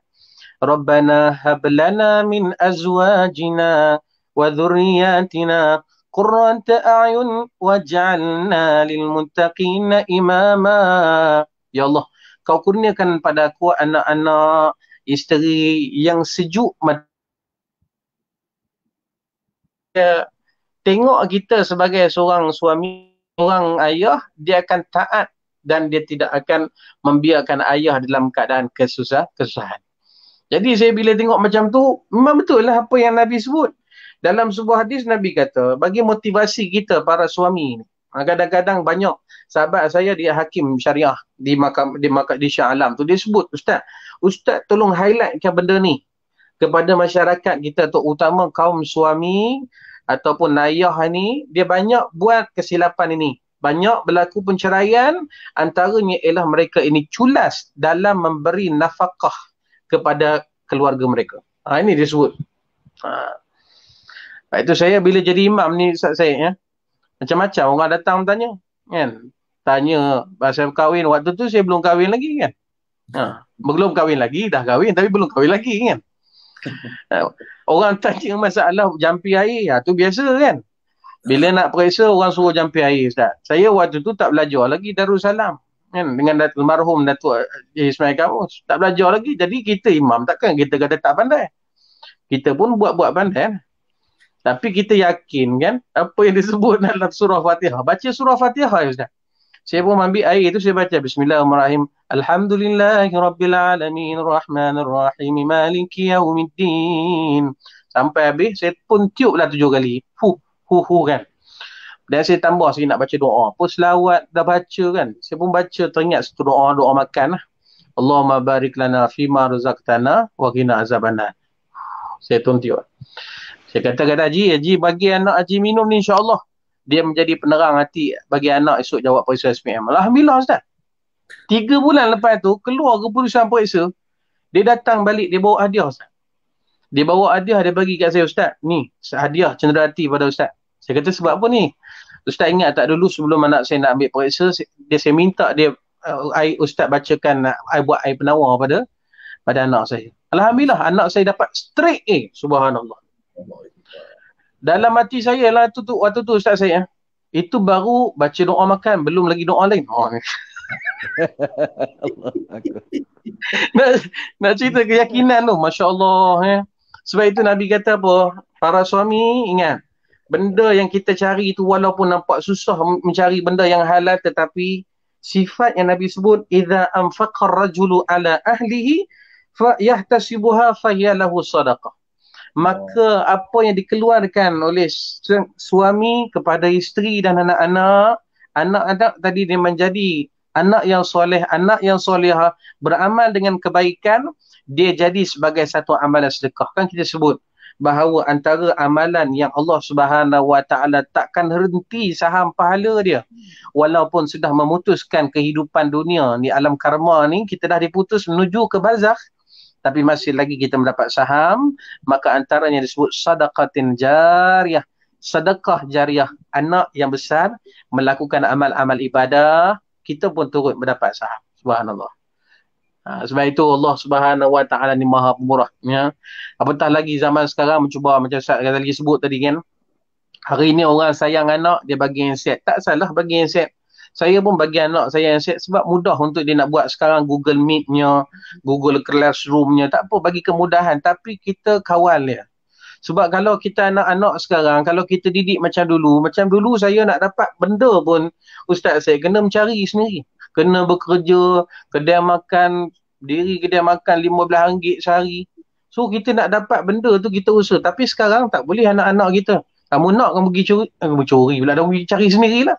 Rabbana hab lana min azwajina wa dhurriyyatina qurrata a'yun waj'alna lil muttaqina imama. Ya Allah, kau kurniakan pada aku anak-anak, isteri yang sejuk mata. Tengok kita sebagai seorang suami seorang ayah dia akan taat dan dia tidak akan membiarkan ayah dalam keadaan kesusah kesusahan. Jadi saya bila tengok macam tu memang betul lah apa yang Nabi sebut. Dalam sebuah hadis Nabi kata bagi motivasi kita para suami ini ha, kadang-kadang banyak sahabat saya dia hakim syariah di makam di makam di Syah tu dia sebut ustaz ustaz tolong highlightkan benda ni kepada masyarakat kita terutama kaum suami ataupun Nayah ini dia banyak buat kesilapan ini. Banyak berlaku penceraian antaranya ialah mereka ini culas dalam memberi nafkah kepada keluarga mereka. Ha, ini dia sebut. Ha. Itu saya bila jadi imam ni saya ya. Macam-macam orang datang tanya kan. Tanya pasal kahwin waktu tu saya belum kahwin lagi kan. Ha. Belum kahwin lagi, dah kahwin tapi belum kahwin lagi kan. Ha orang tanya masalah jampi air ha, tu biasa kan bila nak periksa orang suruh jampi air Ustaz saya waktu tu tak belajar lagi Darussalam kan dengan dat- marhum Datuk eh, Ismail Kamus tak belajar lagi jadi kita imam takkan kita kata tak pandai kita pun buat-buat pandai kan? tapi kita yakin kan apa yang disebut dalam surah Fatihah baca surah Fatihah Ustaz saya pun ambil air itu saya baca bismillahirrahmanirrahim الحمد لله رب العالمين الرحمن الرحيم مالك يوم الدين sampai habis saya pun tiup lah tujuh kali hu hu hu kan dan saya tambah saya nak baca doa pun selawat dah baca kan saya pun baca teringat satu doa doa makan lah Allahumma barik lana fi ma razaqtana wa qina azabana saya pun tiup saya kata kepada Haji Haji bagi anak Haji minum ni insyaAllah dia menjadi penerang hati bagi anak esok jawab perisai SPM Alhamdulillah Ustaz Tiga bulan lepas tu, keluar ke perusahaan periksa, dia datang balik, dia bawa hadiah. Ustaz. Dia bawa hadiah, dia bagi kat saya, Ustaz, ni, hadiah cendera hati pada Ustaz. Saya kata, sebab apa ni? Ustaz ingat tak dulu sebelum anak saya nak ambil periksa, dia saya minta dia, uh, I, Ustaz bacakan, saya uh, buat air penawar pada pada anak saya. Alhamdulillah, anak saya dapat straight A, subhanallah. Dalam hati saya lah, tu, tu, waktu tu Ustaz saya, itu baru baca doa makan, belum lagi doa lain. Oh, nak, nak cerita keyakinan tu Masya Allah eh. Sebab itu Nabi kata apa Para suami ingat Benda yang kita cari itu walaupun nampak susah mencari benda yang halal tetapi sifat yang Nabi sebut idza anfaqa rajulu ala ahlihi fa yahtasibuha fa hiya lahu sadaqah. Maka oh. apa yang dikeluarkan oleh suami kepada isteri dan anak-anak, anak-anak tadi dia menjadi anak yang soleh, anak yang soleha beramal dengan kebaikan, dia jadi sebagai satu amalan sedekah. Kan kita sebut bahawa antara amalan yang Allah Subhanahu Wa Taala takkan henti saham pahala dia walaupun sudah memutuskan kehidupan dunia ni alam karma ni kita dah diputus menuju ke barzakh tapi masih lagi kita mendapat saham maka antaranya disebut sadaqatin jariyah sedekah jariah anak yang besar melakukan amal-amal ibadah kita pun turut mendapat saham. Subhanallah. Ha, sebab itu Allah Subhanahu Wa Taala ni Maha Pemurah ya. Apatah lagi zaman sekarang mencuba macam Ustaz kata lagi sebut tadi kan. Hari ni orang sayang anak dia bagi handset. Tak salah bagi handset. Saya pun bagi anak saya handset sebab mudah untuk dia nak buat sekarang Google Meet-nya, Google Classroom-nya. Tak apa bagi kemudahan tapi kita kawal dia. Sebab kalau kita anak-anak sekarang, kalau kita didik macam dulu, macam dulu saya nak dapat benda pun, Ustaz saya kena mencari sendiri. Kena bekerja, kedai makan, diri kedai makan RM15 sehari. So kita nak dapat benda tu kita usah, Tapi sekarang tak boleh anak-anak kita. Kamu nak kan pergi curi, eh, curi pula, dah pergi cari sendirilah.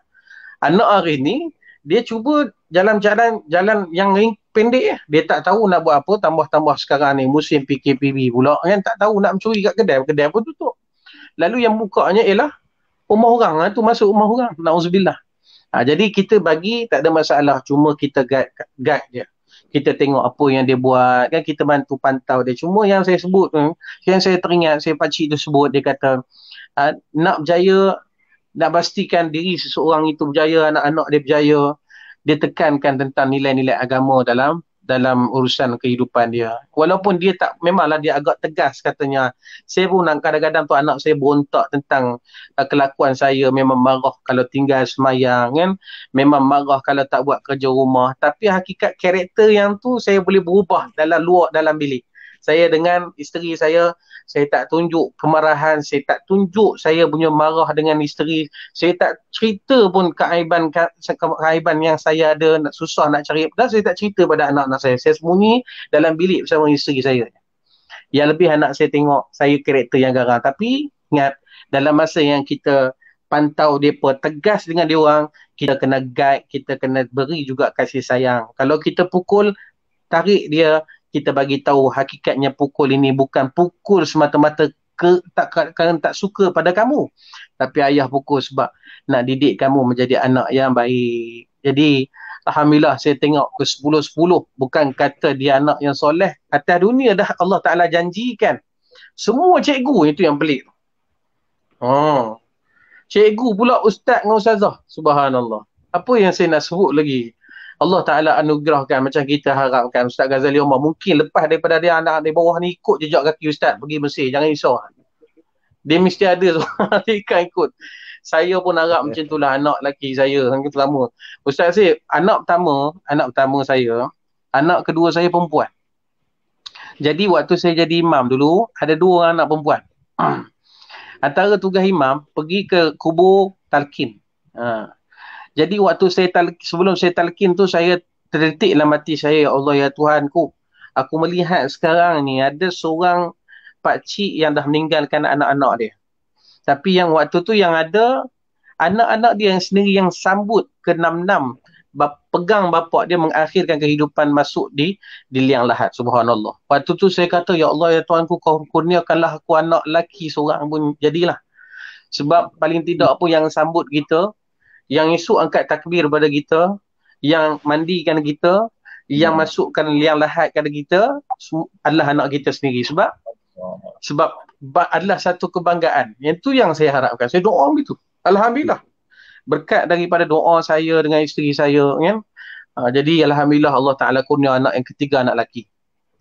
Anak hari ni dia cuba jalan jalan jalan yang pendek ya. dia tak tahu nak buat apa tambah-tambah sekarang ni musim PKPB pula kan tak tahu nak mencuri kat kedai kedai pun tutup lalu yang bukanya ialah rumah orang ah, tu masuk rumah orang na'udzubillah ha, ah, jadi kita bagi tak ada masalah cuma kita guide, guide dia kita tengok apa yang dia buat kan kita bantu pantau dia cuma yang saya sebut hmm, yang saya teringat saya pakcik tu sebut dia kata ah, nak berjaya nak pastikan diri seseorang itu berjaya, anak-anak dia berjaya, dia tekankan tentang nilai-nilai agama dalam dalam urusan kehidupan dia. Walaupun dia tak memanglah dia agak tegas katanya. Saya pun nak kadang-kadang tu anak saya berontak tentang uh, kelakuan saya memang marah kalau tinggal semayang kan. Memang marah kalau tak buat kerja rumah. Tapi hakikat karakter yang tu saya boleh berubah dalam luar dalam bilik saya dengan isteri saya saya tak tunjuk kemarahan saya tak tunjuk saya punya marah dengan isteri saya tak cerita pun keaiban keaiban yang saya ada nak susah nak cari dan saya tak cerita pada anak-anak saya saya sembunyi dalam bilik bersama isteri saya yang lebih anak saya tengok saya karakter yang garang tapi ingat dalam masa yang kita pantau depa tegas dengan dia orang kita kena guide kita kena beri juga kasih sayang kalau kita pukul tarik dia kita bagi tahu hakikatnya pukul ini bukan pukul semata-mata ke, tak kerana tak suka pada kamu tapi ayah pukul sebab nak didik kamu menjadi anak yang baik jadi Alhamdulillah saya tengok ke 10-10 bukan kata dia anak yang soleh atas dunia dah Allah Ta'ala janjikan semua cikgu itu yang pelik oh. cikgu pula ustaz dengan ustazah subhanallah apa yang saya nak sebut lagi Allah Ta'ala anugerahkan macam kita harapkan Ustaz Ghazali Omar mungkin lepas daripada dia anak di bawah ni ikut jejak kaki Ustaz pergi Mesir jangan risau dia mesti ada seorang ikut saya pun harap yeah. macam ya. itulah anak lelaki saya sangat lama Ustaz Asyik anak pertama anak pertama saya anak kedua saya perempuan jadi waktu saya jadi imam dulu ada dua orang anak perempuan antara tugas imam pergi ke kubur Talkin. ha. Jadi waktu saya talqin, sebelum saya talqin tu saya terdetik dalam hati saya ya Allah ya Tuhanku. Aku melihat sekarang ni ada seorang Pak pakcik yang dah meninggalkan anak-anak dia. Tapi yang waktu tu yang ada anak-anak dia yang sendiri yang sambut ke enam-enam pegang bapak dia mengakhirkan kehidupan masuk di di liang lahat subhanallah waktu tu saya kata ya Allah ya Tuhan ku kau kurniakanlah aku anak lelaki seorang pun jadilah sebab paling tidak pun yang sambut kita yang isu angkat takbir pada kita, yang mandikan kita, yang hmm. masukkan liang lahat kepada kita adalah anak kita sendiri sebab sebab adalah satu kebanggaan. Yang itu yang saya harapkan. Saya doa begitu. Alhamdulillah. Berkat daripada doa saya dengan isteri saya kan. Ha, jadi alhamdulillah Allah Taala kurnia anak yang ketiga anak lelaki.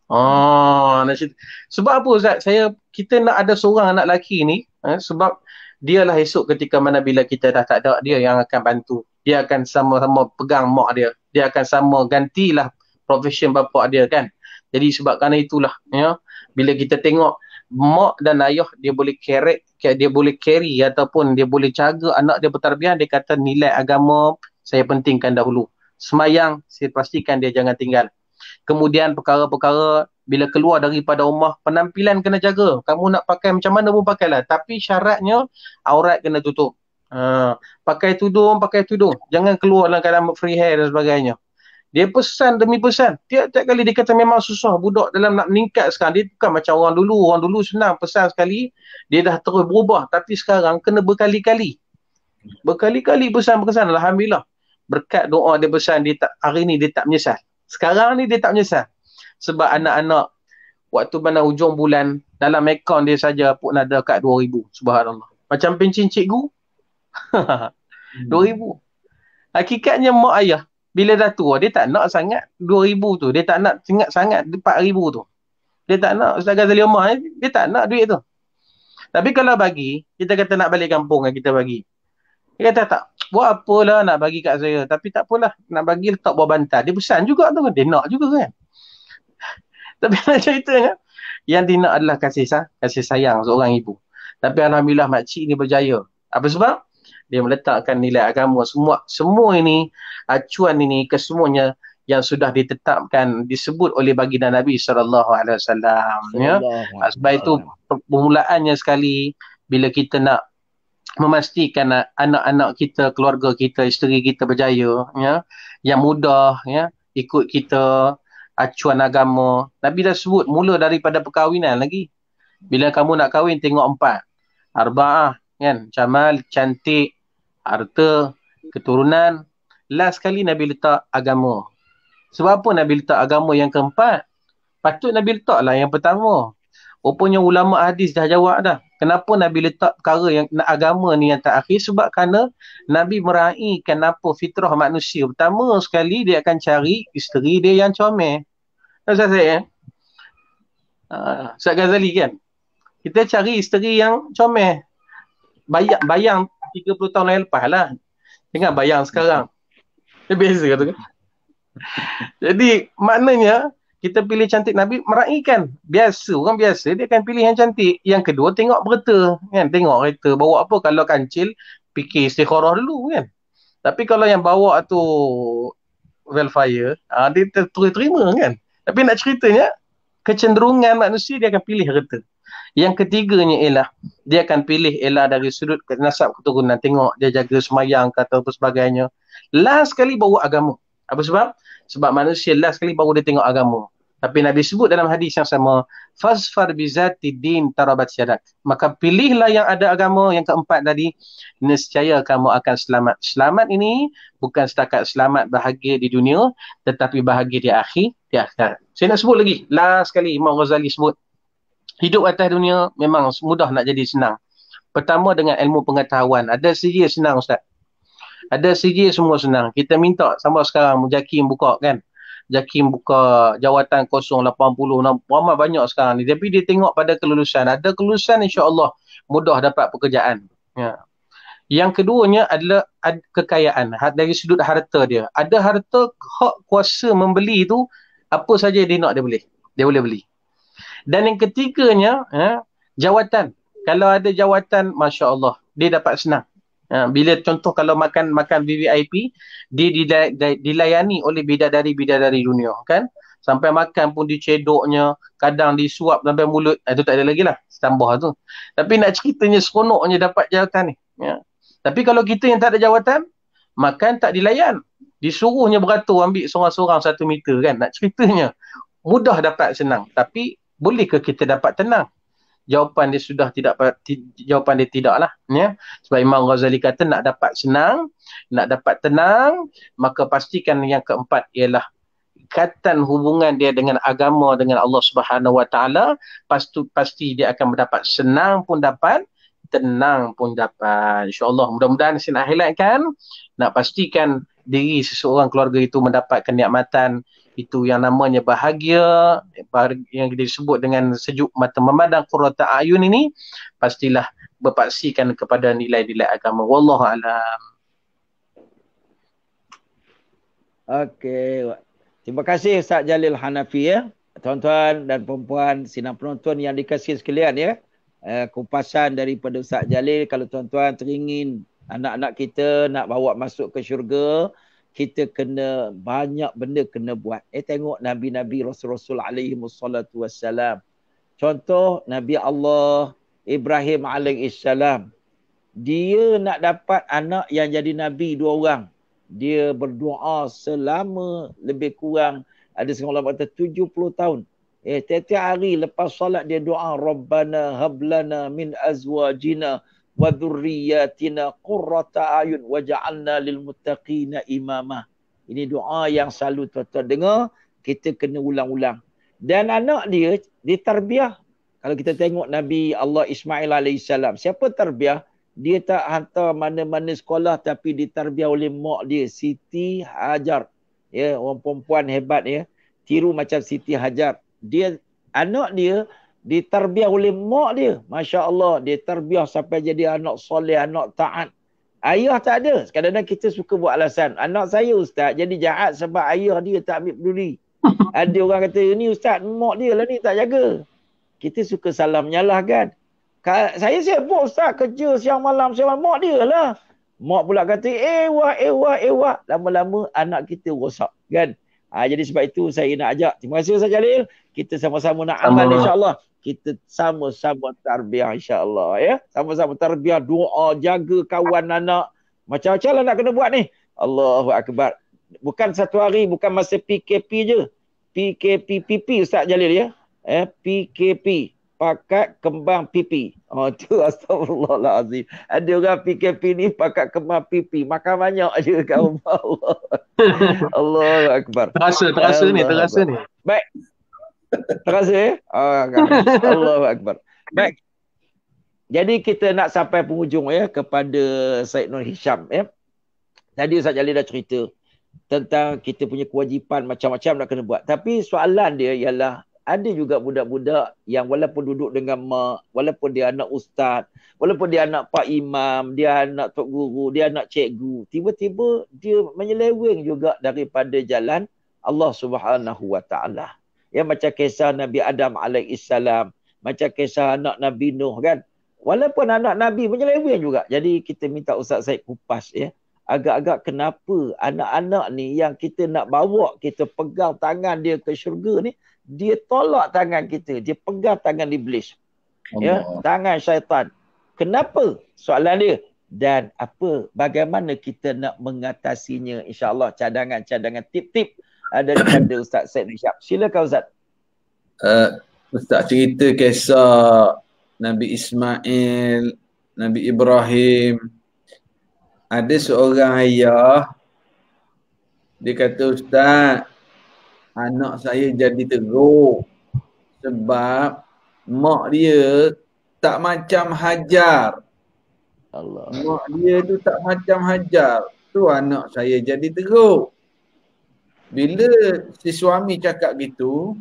Oh nasib. sebab apa Ustaz? Saya kita nak ada seorang anak lelaki ni eh, sebab dialah esok ketika mana bila kita dah tak ada dia yang akan bantu. Dia akan sama-sama pegang mak dia. Dia akan sama gantilah profession bapak dia kan. Jadi sebab kerana itulah ya bila kita tengok mak dan ayah dia boleh kerek dia boleh carry ataupun dia boleh jaga anak dia bertarbiah dia kata nilai agama saya pentingkan dahulu. Semayang saya pastikan dia jangan tinggal. Kemudian perkara-perkara bila keluar daripada rumah, penampilan kena jaga. Kamu nak pakai macam mana pun pakailah. Tapi syaratnya aurat kena tutup. Uh, pakai tudung, pakai tudung. Jangan keluar dalam keadaan free hair dan sebagainya. Dia pesan demi pesan. Tiap-tiap kali dia kata memang susah budak dalam nak meningkat sekarang. Dia bukan macam orang dulu. Orang dulu senang pesan sekali. Dia dah terus berubah. Tapi sekarang kena berkali-kali. Berkali-kali pesan pesan. Alhamdulillah. Berkat doa dia pesan. Dia tak, hari ni dia tak menyesal. Sekarang ni dia tak menyesal. Sebab anak-anak waktu mana hujung bulan dalam account dia saja pun ada kat 2000. Subhanallah. Macam pencin cikgu. 2000. Hmm. Hakikatnya mak ayah bila dah tua dia tak nak sangat 2000 tu. Dia tak nak sangat sangat 4000 tu. Dia tak nak Ustaz Ghazali Omar eh, dia tak nak duit tu. Tapi kalau bagi, kita kata nak balik kampung kan, kita bagi. Dia kata tak, buat apalah nak bagi kat saya. Tapi tak apalah, nak bagi letak buah bantal. Dia pesan juga tu kan, dia nak juga kan. Tapi nak ceritanya, kan, yang dia nak adalah kasih, sah, kasih sayang seorang ibu. Tapi Alhamdulillah makcik ni berjaya. Apa sebab? Dia meletakkan nilai agama semua. Semua ini, acuan ini, kesemuanya yang sudah ditetapkan disebut oleh baginda Nabi saw. alaihi ya. Sebab itu permulaannya sekali bila kita nak memastikan anak-anak kita, keluarga kita, isteri kita berjaya ya, yang mudah ya, ikut kita acuan agama. Nabi dah sebut mula daripada perkahwinan lagi. Bila kamu nak kahwin tengok empat. Arba'ah kan, jamal, cantik, harta, keturunan. Last sekali Nabi letak agama. Sebab apa Nabi letak agama yang keempat? Patut Nabi letaklah yang pertama. Rupanya ulama hadis dah jawab dah. Kenapa Nabi letak perkara yang agama ni yang tak terakhir? Sebab kerana Nabi meraihkan apa fitrah manusia. Pertama sekali dia akan cari isteri dia yang comel. Tahu saya ya? Ustaz Ghazali kan? Kita cari isteri yang comel. Bayang, bayang 30 tahun yang lepas lah. Dengan bayang sekarang. Dia beza kata kan? Jadi maknanya kita pilih cantik Nabi meraihkan. Biasa, orang biasa dia akan pilih yang cantik. Yang kedua tengok kereta, kan? Tengok kereta bawa apa kalau kancil fikir istikharah dulu kan. Tapi kalau yang bawa tu welfare ah ha, dia terima kan. Tapi nak ceritanya kecenderungan manusia dia akan pilih kereta. Yang ketiganya ialah dia akan pilih ialah dari sudut nasab keturunan tengok dia jaga semayang kata apa sebagainya. Last sekali bawa agama. Apa sebab? sebab manusia last sekali baru dia tengok agama tapi Nabi sebut dalam hadis yang sama fasfar bizati din tarabat syadak maka pilihlah yang ada agama yang keempat tadi nescaya kamu akan selamat selamat ini bukan setakat selamat bahagia di dunia tetapi bahagia di akhir di akhirat saya nak sebut lagi last sekali Imam Ghazali sebut hidup atas dunia memang mudah nak jadi senang pertama dengan ilmu pengetahuan ada sihir senang ustaz ada segi semua senang. Kita minta sama sekarang Jakim buka kan. Jakim buka jawatan 086. Ramai banyak sekarang ni. Tapi dia tengok pada kelulusan. Ada kelulusan Insya Allah mudah dapat pekerjaan. Ya. Yang keduanya adalah ad- kekayaan dari sudut harta dia. Ada harta hak kuasa membeli tu apa saja dia nak dia boleh. Dia boleh beli. Dan yang ketiganya ya, jawatan. Kalau ada jawatan, Masya Allah, dia dapat senang. Ha, bila contoh kalau makan makan VVIP dia dilayani oleh bidadari bidadari dunia kan sampai makan pun dicedoknya kadang disuap sampai mulut itu ah, tak ada lagi lah tambah tu tapi nak ceritanya seronoknya dapat jawatan ni ya. tapi kalau kita yang tak ada jawatan makan tak dilayan disuruhnya beratur ambil seorang-seorang satu meter kan nak ceritanya mudah dapat senang tapi bolehkah kita dapat tenang jawapan dia sudah tidak jawapan dia tidaklah ya sebab Imam Ghazali kata nak dapat senang nak dapat tenang maka pastikan yang keempat ialah ikatan hubungan dia dengan agama dengan Allah Subhanahu Wa Taala pasti pasti dia akan mendapat senang pun dapat tenang pun dapat insyaallah mudah-mudahan saya nak highlight kan? nak pastikan diri seseorang keluarga itu mendapat kenikmatan itu yang namanya bahagia yang disebut dengan sejuk mata memandang qurrata ayun ini pastilah berpaksikan kepada nilai-nilai agama wallahu alam okey terima kasih Ustaz Jalil Hanafi ya tuan-tuan dan puan-puan sinar penonton yang dikasih sekalian ya eh, kupasan daripada Ustaz Jalil kalau tuan-tuan teringin anak-anak kita nak bawa masuk ke syurga kita kena banyak benda kena buat. Eh tengok Nabi-Nabi Rasul-Rasul alaihi salatu wassalam. Contoh Nabi Allah Ibrahim alaihi salam. Dia nak dapat anak yang jadi Nabi dua orang. Dia berdoa selama lebih kurang ada seorang ulama kata 70 tahun. Eh, tiap-tiap hari lepas solat dia doa. Rabbana hablana min azwajina. وَذُرِّيَّاتِنَا قُرَّةَ عَيُنْ وَجَعَلْنَا لِلْمُتَّقِينَ imama Ini doa yang selalu tuan-tuan dengar, kita kena ulang-ulang. Dan anak dia, dia Kalau kita tengok Nabi Allah Ismail AS, siapa terbiah? Dia tak hantar mana-mana sekolah tapi diterbiah oleh mak dia, Siti Hajar. Ya, orang perempuan hebat ya. Tiru macam Siti Hajar. Dia, anak dia, diterbiah oleh mak dia. Masya Allah, dia terbiah sampai jadi anak soleh, anak taat. Ayah tak ada. Kadang-kadang kita suka buat alasan. Anak saya ustaz jadi jahat sebab ayah dia tak ambil peduli. ada orang kata, ni ustaz, mak dia lah ni tak jaga. Kita suka salah menyalahkan. Ka- saya sibuk ustaz, kerja siang malam, siang malam. Mak dia lah. Mak pula kata, ewa, ewa, ewa. Lama-lama anak kita rosak. Kan? Ha, jadi sebab itu saya nak ajak. Terima kasih Ustaz Jalil kita sama-sama nak amal insyaallah kita sama-sama tarbiah insyaallah ya sama-sama tarbiah doa jaga kawan anak macam-macam lah nak kena buat ni Allahu akbar bukan satu hari bukan masa PKP je PKP PP Ustaz Jalil ya eh PKP pakat kembang pipi. Oh ha, tu astagfirullahalazim. Ada orang PKP ni pakat kembang pipi. Makan banyak aje kau Allah. Allahu Terasa terasa Allah ni, terasa Allah. ni. Baik. Terima kasih. Allah Akbar. Baik. Jadi kita nak sampai penghujung ya kepada Said Nur Hisham ya. Tadi Ustaz Jalil dah cerita tentang kita punya kewajipan macam-macam nak kena buat. Tapi soalan dia ialah ada juga budak-budak yang walaupun duduk dengan mak, walaupun dia anak ustaz, walaupun dia anak pak imam, dia anak tok guru, dia anak cikgu, tiba-tiba dia menyeleweng juga daripada jalan Allah Subhanahu Wa Taala. Ya macam kisah Nabi Adam alaihissalam, macam kisah anak Nabi Nuh kan. Walaupun anak Nabi menyeleweng juga. Jadi kita minta Ustaz Said kupas ya. Agak-agak kenapa anak-anak ni yang kita nak bawa kita pegang tangan dia ke syurga ni, dia tolak tangan kita, dia pegang tangan iblis. Ya, Allah. Ya, tangan syaitan. Kenapa? Soalan dia dan apa bagaimana kita nak mengatasinya insyaallah cadangan-cadangan tip-tip daripada Ustaz Syed Rishab. Silakan Ustaz. Uh, Ustaz cerita kisah Nabi Ismail, Nabi Ibrahim. Ada seorang ayah, dia kata Ustaz, anak saya jadi teruk sebab mak dia tak macam hajar. Allah. Mak dia tu tak macam hajar. Tu anak saya jadi teruk. Bila si suami cakap gitu,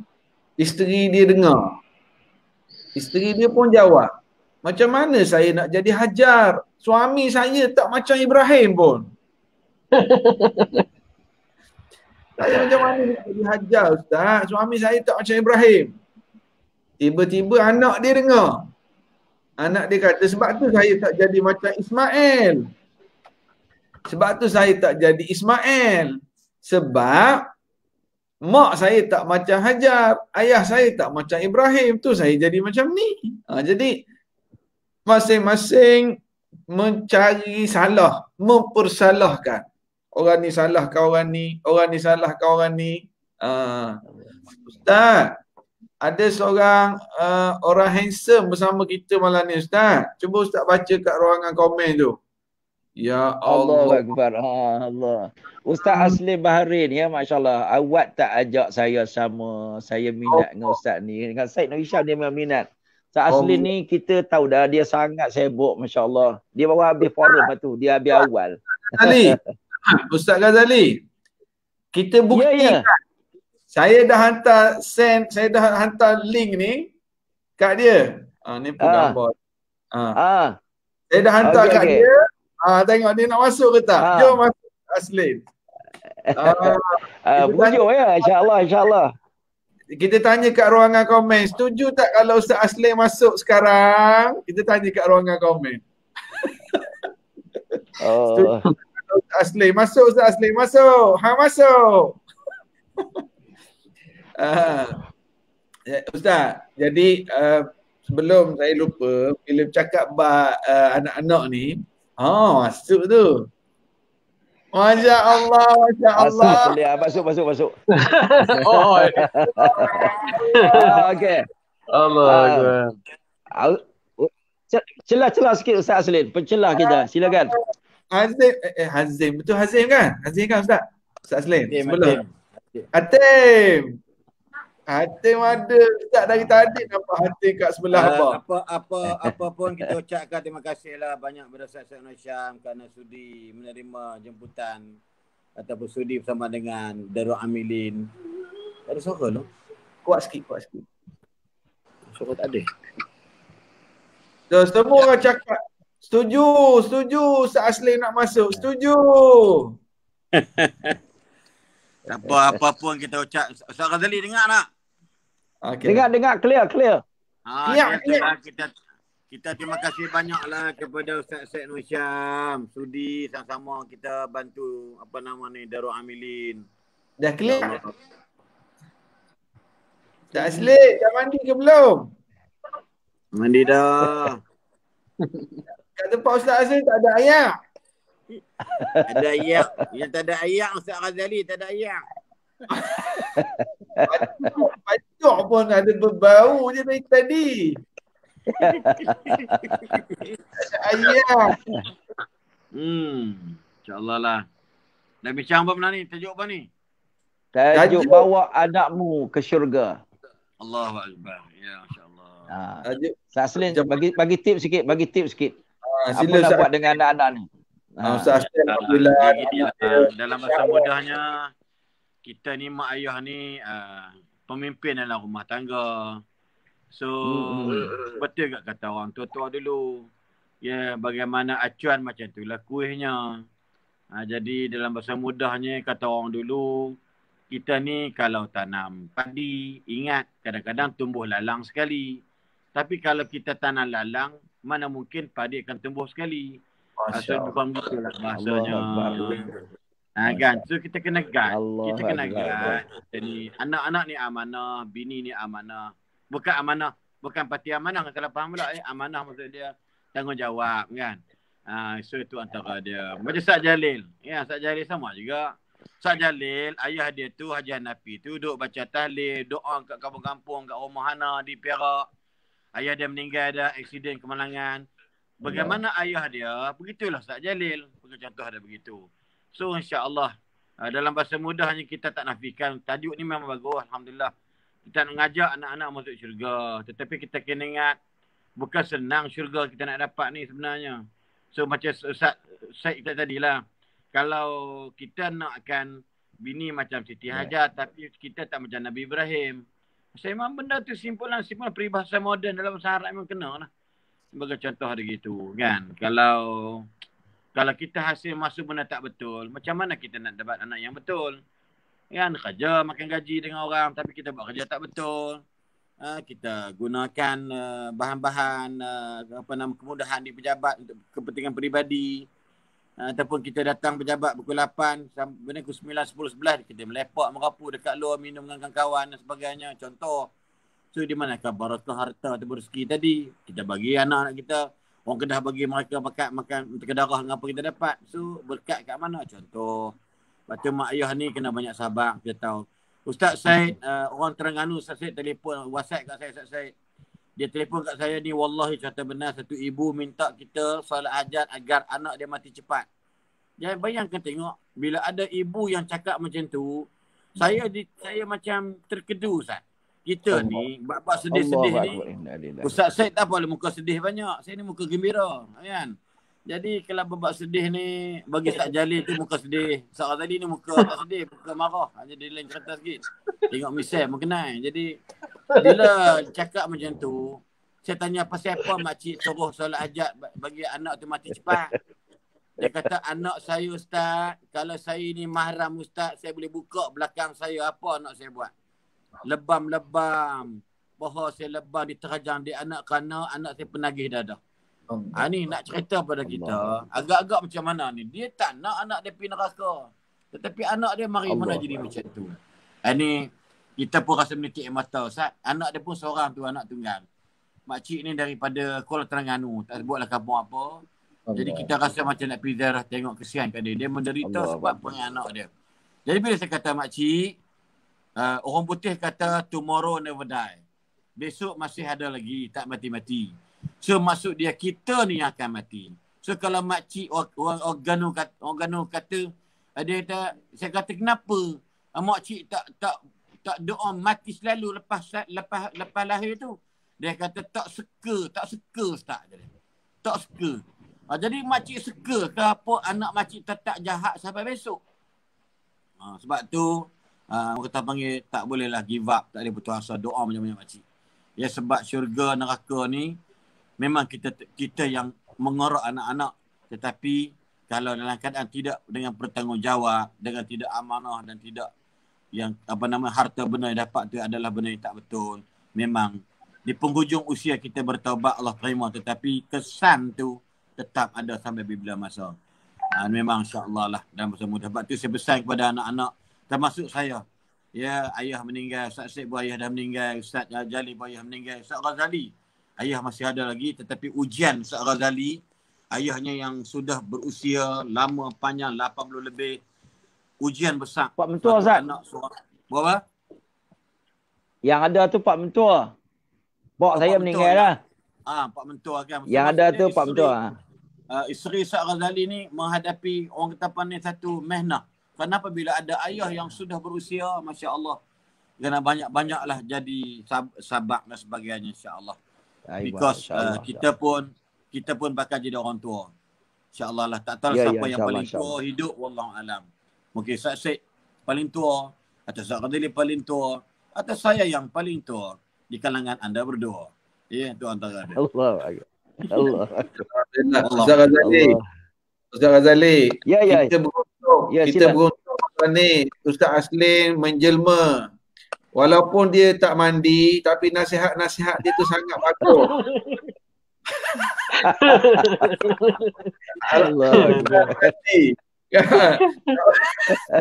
isteri dia dengar. Isteri dia pun jawab, macam mana saya nak jadi hajar? Suami saya tak macam Ibrahim pun. Saya macam mana nak jadi hajar ustaz? Suami saya tak macam Ibrahim. Tiba-tiba anak dia dengar. Anak dia kata, sebab tu saya tak jadi macam Ismail. Sebab tu saya tak jadi Ismail. Sebab mak saya tak macam Hajar, ayah saya tak macam Ibrahim, tu saya jadi macam ni. Ha, jadi masing-masing mencari salah, mempersalahkan. Orang ni salah kau orang ni, orang ni salah kau orang ni. Uh, Ustaz, ada seorang uh, orang handsome bersama kita malam ni Ustaz. Cuba Ustaz baca kat ruangan komen tu. Ya Allah. Ha, Allah Allah. Ustaz hmm. asli Bahrain ya masyaAllah. allah awak tak ajak saya sama saya minat oh. dengan ustaz ni dengan Said Nurisha dia memang minat. Ustaz oh. Aslim oh. ni kita tahu dah dia sangat sibuk masyaAllah. Dia baru habis forum tu, dia habis awal. Ali. ustaz Ghazali. Kita ya, buktikan. Ya, ya. Saya dah hantar send, saya dah hantar link ni kat dia. Ha, ni pun ah. gambar. Ha. Ah. Saya dah hantar okay, kat okay. dia. Ha, tengok dia nak masuk ke tak. Ha. Jom masuk. asli. Ah, uh, ah, berhujung ya. InsyaAllah, insyaAllah. Kita tanya kat ruangan komen. Setuju tak kalau Ustaz Aslim masuk sekarang? Kita tanya kat ruangan komen. oh. Ustaz Aslim masuk, Ustaz Aslim masuk. Ha masuk. uh, Ustaz, jadi uh, sebelum saya lupa bila cakap bab uh, anak-anak ni oh masuk tu Masya Allah, Masya Allah. Masuk, boleh. Masuk, masuk, masuk. oh, oh. Eh. okay. Allah. Ah. Celah-celah um, sikit Ustaz Aslin. Pencelah kita. Silakan. Hazim. Eh, eh, Hazim. Betul Hazim kan? Hazim kan Ustaz? Ustaz Aslin. Hazim, Atim. Hatim ada tak dari tadi nampak hati kat sebelah apa? Uh, apa apa apa pun kita ucapkan terima kasihlah banyak kepada Ustaz Syed Nasham kerana sudi menerima jemputan ataupun sudi bersama dengan Darul Amilin. Tak ada suara lo. Kuat sikit, kuat sikit. Suara tak ada. So, semua ya. orang cakap setuju, setuju seasli nak masuk. Setuju. apa, apa pun kita ucap. Ustaz Ghazali dengar tak? Okay. Dengar dengar clear clear. Ha, clear, kita, clear. kita kita terima kasih banyaklah kepada Ustaz Said Nur Syam sudi sama-sama kita bantu apa nama ni Darul Amilin. Dah clear. dah ya. asli, dah mandi ke belum? Mandi dah. Kat tempat Ustaz Azli tak ada ayak. ada ayak. Yang tak ada ayak Ustaz Razali tak ada ayak. Pacok pun ada berbau je dari tadi. Ayah. Hmm, insyaAllah lah. Dah bincang apa benda ni? Tajuk apa ni? Tajuk, tajuk bawa anakmu ke syurga. Allahu Akbar. Ya, insyaAllah. Ha. Tajuk. Ustaz bagi, bagi tip sikit. Bagi tip sikit. Ha, apa sila, nak buat dengan anak-anak ni? Ha. Ustaz ha. Aslin, Alhamdulillah. Dalam masa mudahnya, kita ni mak ayah ni uh, pemimpin dalam rumah tangga. So hmm. hmm. betul tak kata orang tua-tua dulu. Ya yeah, bagaimana acuan macam tu lah kuihnya. Uh, jadi dalam bahasa mudahnya kata orang dulu kita ni kalau tanam padi ingat kadang-kadang tumbuh lalang sekali. Tapi kalau kita tanam lalang mana mungkin padi akan tumbuh sekali. Ah, Masya Asal Allah. Bahasa Allah. Bahasanya. Allah. Ha, kan? So kita kena guard. Allah kita kena Allah. guard. Jadi anak-anak ni amanah, bini ni amanah. Bukan amanah, bukan parti amanah. Kalau faham pula eh, amanah maksud dia tanggungjawab kan. Ha, so itu antara dia. Macam Sat Jalil. Ya, Sat Jalil sama juga. Sat Jalil, ayah dia tu, Haji Hanapi tu duduk baca tahlil, doa kat kampung-kampung, kat rumah Hana di Perak. Ayah dia meninggal ada aksiden kemalangan. Ya. Bagaimana ya. ayah dia? Begitulah Sat Jalil. Contoh ada begitu. So insyaAllah uh, dalam bahasa mudahnya kita tak nafikan. Tajuk ni memang bagus. Alhamdulillah. Kita nak mengajak anak-anak masuk syurga. Tetapi kita kena ingat bukan senang syurga kita nak dapat ni sebenarnya. So macam Ustaz Syed kita lah Kalau kita nakkan bini macam Siti ya. Hajar yeah. tapi kita tak macam Nabi Ibrahim. Saya memang benda tu simpulan simpulan peribahasa moden dalam bahasa Arab memang kena lah. Sebagai contoh ada gitu kan. Kalau kalau kita hasil masuk benda tak betul, macam mana kita nak dapat anak yang betul? Kan kerja makan gaji dengan orang tapi kita buat kerja tak betul. Ha, kita gunakan eh, bahan-bahan uh, apa nama kemudahan di pejabat untuk kepentingan peribadi. Uh, ataupun kita datang pejabat pukul 8 sampai pukul 9 10 11 kita melepak merapu dekat luar minum dengan kawan-kawan dan sebagainya contoh so di mana barakah harta atau rezeki tadi kita bagi anak-anak kita Orang kedah bagi mereka makan makan terkedarah dengan apa kita dapat. So berkat kat mana? Contoh. Lepas tu mak ayah ni kena banyak sabar. Kita tahu. Ustaz Syed, uh, orang Terengganu Ustaz Syed telefon WhatsApp kat saya Ustaz Syed. Dia telefon kat saya ni wallahi cerita benar satu ibu minta kita solat hajat agar anak dia mati cepat. Jadi bayangkan tengok bila ada ibu yang cakap macam tu, saya saya macam terkedu Ustaz kita Allah. ni bab sedih-sedih ni. Ustaz Said tak apa lah, muka sedih banyak. Saya ni muka gembira, kan? Jadi kalau bab sedih ni bagi Ustaz Jalil tu muka sedih. Sebab tadi ni muka tak sedih, muka marah. Hanya dia lain cerita sikit. Tengok misal mengenai. Jadi bila cakap macam tu, saya tanya apa siapa mak cik suruh solat hajat bagi anak tu mati cepat. Dia kata anak saya ustaz, kalau saya ni mahram ustaz, saya boleh buka belakang saya apa anak saya buat lebam-lebam bahawa saya lebam diterajang di anak kerana anak saya penagih dadah. Ha, ini nak cerita pada kita. Agak-agak macam mana ni. Dia tak nak anak dia pergi neraka. Tetapi anak dia mari Allah. mana jadi macam tu. Ini ha, kita pun rasa menitik yang mata. Sah? Anak dia pun seorang tu anak tunggal. Makcik ni daripada Kuala Terengganu. Tak sebutlah kampung apa. Allah. Jadi kita rasa macam nak pergi darah tengok kesian kan dia. Dia menderita Allah. sebab Allah. anak dia. Jadi bila saya kata makcik, Uh, orang putih kata tomorrow never die. Besok masih ada lagi, tak mati-mati. So maksud dia kita ni yang akan mati. So kalau makcik orang organo kata, organo eh, kata dia kata, saya kata kenapa ah, makcik tak tak tak doa mati selalu lepas lepas lepas lahir tu. Dia kata tak suka, tak suka tak ada, Tak suka. Ha, jadi makcik suka ke apa anak makcik tetap jahat sampai besok. Ha, sebab tu Uh, kata panggil tak bolehlah give up, tak boleh putus asa doa macam-macam makcik. Ya sebab syurga neraka ni memang kita kita yang mengorok anak-anak tetapi kalau dalam keadaan tidak dengan pertanggungjawab dengan tidak amanah dan tidak yang apa nama harta benda yang dapat tu adalah benda yang tak betul. Memang di penghujung usia kita bertaubat Allah terima tetapi kesan tu tetap ada sampai bila masa. Uh, memang insya lah dan masa muda. Sebab tu saya pesan kepada anak-anak termasuk saya. Ya, ayah meninggal, Ustaz Syed buah ayah dah meninggal, Ustaz Jali buah ayah meninggal, Ustaz Ghazali. Ayah masih ada lagi tetapi ujian Ustaz Ghazali, ayahnya yang sudah berusia lama panjang 80 lebih, ujian besar. Pak Mentua Ustaz. Anak, suara. Berapa? Yang ada tu Pak Mentua. Pak oh, saya Pak meninggal Mentua, ya. lah. Ya. Ah, Pak Mentua kan. Maksud yang ada tu isteri, Pak Mentua. Uh, isteri Ustaz Ghazali ni menghadapi orang kata apa ni satu mehnah. Kenapa bila ada ayah yang sudah berusia, Masya Allah. Kena banyak-banyaklah jadi sab- sabak dan sebagainya, Insya Allah. Because uh, kita pun kita pun bakal jadi orang tua. Insya Allah lah. Tak tahu ya, ya siapa ya, yang paling tua hidup, Wallahu alam. Mungkin saya Syed paling tua. Atau Syed Radili paling tua. Atau saya yang paling tua di kalangan anda berdua. Ya, yeah, itu antara ada. Allah. Allah. Allah. Ustaz Ghazali. Ustaz Ghazali. Ya, ya. Kita ya. Ya, kita sila. beruntung kalau ni Ustaz aslim menjelma. Walaupun dia tak mandi, tapi nasihat-nasihat dia tu sangat bagus. Allah. Jadi, Kan?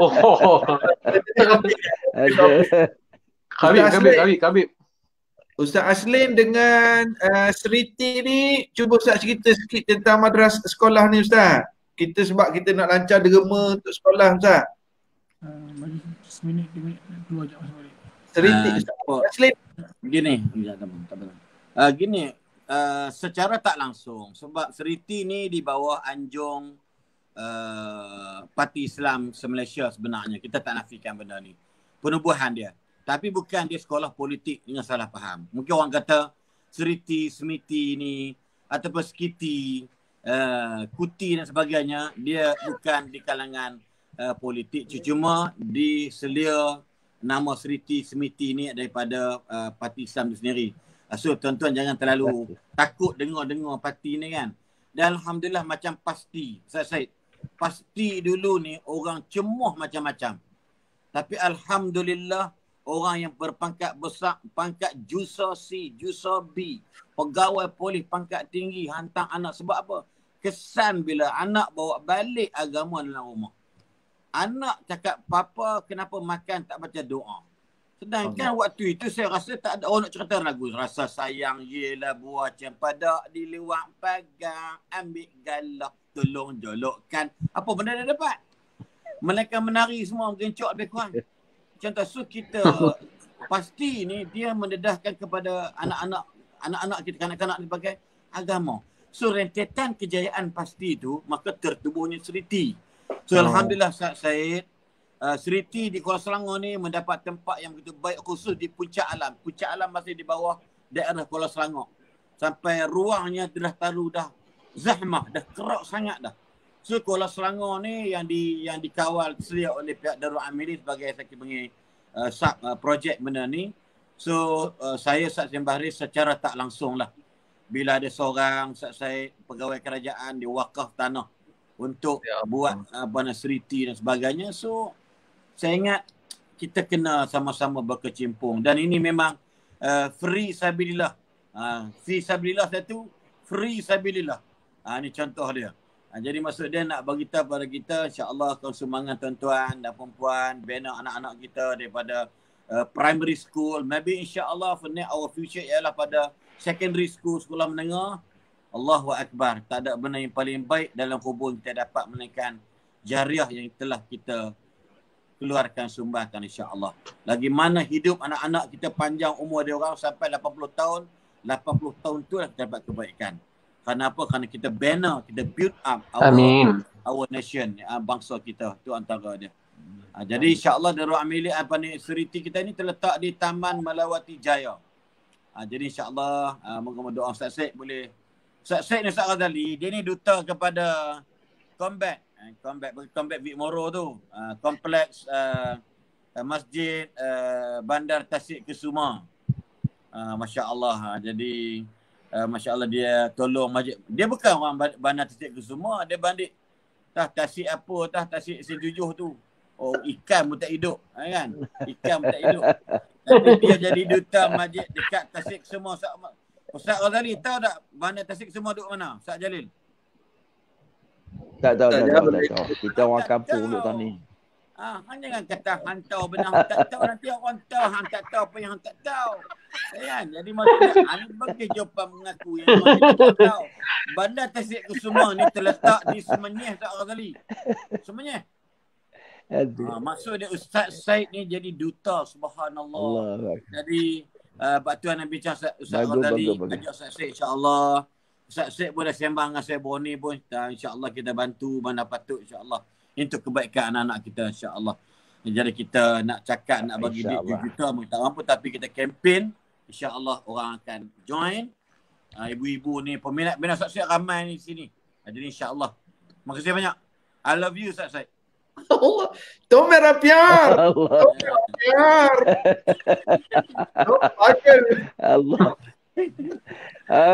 oh. Khabib, Khabib, Khabib, Khabib. Ustaz aslim dengan uh, eh, Seriti ni cuba Ustaz cerita sikit tentang madras sekolah ni Ustaz kita sebab kita nak lancar derma untuk sekolah Ustaz. Ah, seminit, minit, dua jam sekali. Seriti, uh, ah, Ustaz. Begini, uh, gini, uh, secara tak langsung sebab Seriti ni di bawah anjung uh, Parti Islam se sebenarnya. Kita tak nafikan benda ni. Penubuhan dia. Tapi bukan dia sekolah politik yang salah faham. Mungkin orang kata Seriti, Smiti ni ataupun Sekiti uh, kuti dan sebagainya dia bukan di kalangan uh, politik cuma di selia nama Seriti Semiti ni daripada uh, parti Islam itu sendiri. So tuan-tuan jangan terlalu takut dengar-dengar parti ni kan. Dan alhamdulillah macam pasti. Saya Said. Pasti dulu ni orang cemuh macam-macam. Tapi alhamdulillah orang yang berpangkat besar, pangkat jusa C, jusa B, pegawai polis pangkat tinggi hantar anak sebab apa? kesan bila anak bawa balik agama dalam rumah. Anak cakap, Papa kenapa makan tak baca doa. Sedangkan oh, waktu itu saya rasa tak ada orang nak cerita lagu. Rasa sayang yelah buah cempadak di luar pagang. Ambil galak tolong jolokkan. Apa benda dia dapat? Mereka menari semua mengencok lebih kurang. Contoh, so kita pasti ni dia mendedahkan kepada anak-anak anak-anak kita, kanak-kanak dia pakai agama. So rentetan kejayaan pasti itu maka tertubuhnya seriti. So oh. alhamdulillah Ustaz Said uh, ah, Seriti di Kuala Selangor ni mendapat tempat yang begitu baik khusus di puncak alam. Puncak alam masih di bawah daerah Kuala Selangor. Sampai ruangnya telah terlalu dah zahmah, dah kerok sangat dah. So Kuala Selangor ni yang di yang dikawal selia oleh pihak Darul Amiri sebagai saksi pengi uh, ah, sub uh, projek benda ni. So uh, saya Ustaz Sembahri secara tak langsung lah bila ada seorang saya pegawai kerajaan di wakaf tanah untuk ya. buat eh, apa seriti dan sebagainya so saya ingat kita kena sama-sama berkecimpung dan ini memang uh, free sabilillah uh, free sabilillah satu free sabilillah uh, ini contoh dia uh, jadi maksud dia nak bagi tahu pada kita insyaallah kau semangat tuan-tuan dan puan-puan bina anak-anak kita daripada uh, primary school maybe insyaallah for next our future ialah pada secondary school, sekolah menengah, Allahu Akbar. Tak ada benda yang paling baik dalam hubungan kita dapat menaikkan jariah yang telah kita keluarkan sumbatan insya-Allah. Lagi mana hidup anak-anak kita panjang umur dia orang sampai 80 tahun, 80 tahun tu lah kita dapat kebaikan. Kenapa? Kerana kita bina, kita build up our, Amin. our nation, ya, bangsa kita. tu antara dia. Ha, jadi insya-Allah Darul Amili Abani Seriti kita ini terletak di Taman Malawati Jaya. Ha, jadi insyaAllah uh, moga-moga doa Ustaz Syed boleh. Ustaz Syed ni Ustaz Ghazali, dia ni duta kepada combat. Eh, combat, combat Vic Moro tu. Uh, kompleks uh, masjid uh, Bandar Tasik Kesuma. Uh, Masya Allah. Uh, jadi uh, Masya Allah dia tolong masjid. Dia bukan orang Bandar Tasik Kesuma. Dia bandit tah, tasik apa, tah, tasik sejujuh tu. Oh, ikan pun tak hidup. Eh, kan? Ikan pun tak hidup. Tapi dia jadi duta masjid dekat Tasik semua Ustaz Ustaz Razali tahu tak mana Tasik semua duduk mana? Ustaz Jalil. Tak tahu, tak, tahu, tak tahu. Kita orang tak kampung duduk tahun ni. Ah, hanya jangan kata hantau benar hang tak tahu nanti orang tahu hang tak tahu apa yang hang tak tahu. Sayang, kan? jadi maksudnya hang bagi jawapan mengaku yang tak tahu. Bandar Tasik Kusuma ni terletak di Semenyih Tak Razali. Semenyih. Aduh. Ha, ah, maksud Ustaz Said ni jadi duta subhanallah. Allah. Jadi uh, ah, tuan Nabi Chan Ustaz, Ustaz bagus, tadi ajak Ustaz Said insyaallah. Ustaz Said pun dah sembang dengan saya Boni pun dan insyaallah kita bantu mana patut insyaallah. Untuk kebaikan anak-anak kita insyaallah. Jadi kita nak cakap nak bagi duit juta pun tak mampu tapi kita kempen insyaallah orang akan join. Uh, ibu-ibu ni peminat-peminat Ustaz Said ramai ni sini. Jadi insyaallah. Terima kasih banyak. I love you Ustaz Said. Toma era pior. Toma Allah.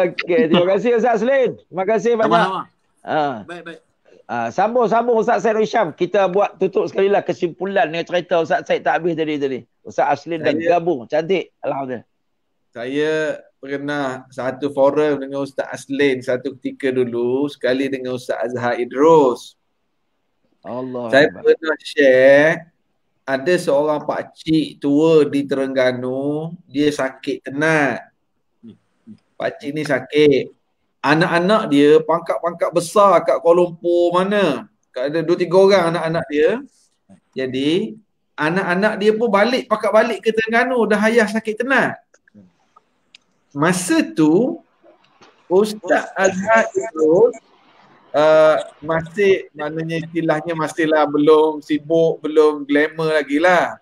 Okey, terima kasih Ustaz Lin. Terima kasih banyak. Ha. Baik, baik. Ah, ha, sambung-sambung Ustaz Said Rishab. Kita buat tutup sekali lah kesimpulan dengan cerita Ustaz Said tak habis tadi tadi. Ustaz Aslin dan gabung. Cantik. Alhamdulillah. Saya pernah satu forum dengan Ustaz Aslin satu ketika dulu. Sekali dengan Ustaz Azhar Idros. Allah. Saya Allah. pernah share ada seorang pak cik tua di Terengganu, dia sakit tenat. Pak cik ni sakit. Anak-anak dia pangkat-pangkat besar kat Kuala Lumpur mana. Ada dua tiga orang anak-anak dia. Jadi anak-anak dia pun balik pakat balik ke Terengganu dah ayah sakit tenat. Masa tu Ustaz Azhar Idrus uh, masih maknanya istilahnya masihlah belum sibuk, belum glamour lagi lah.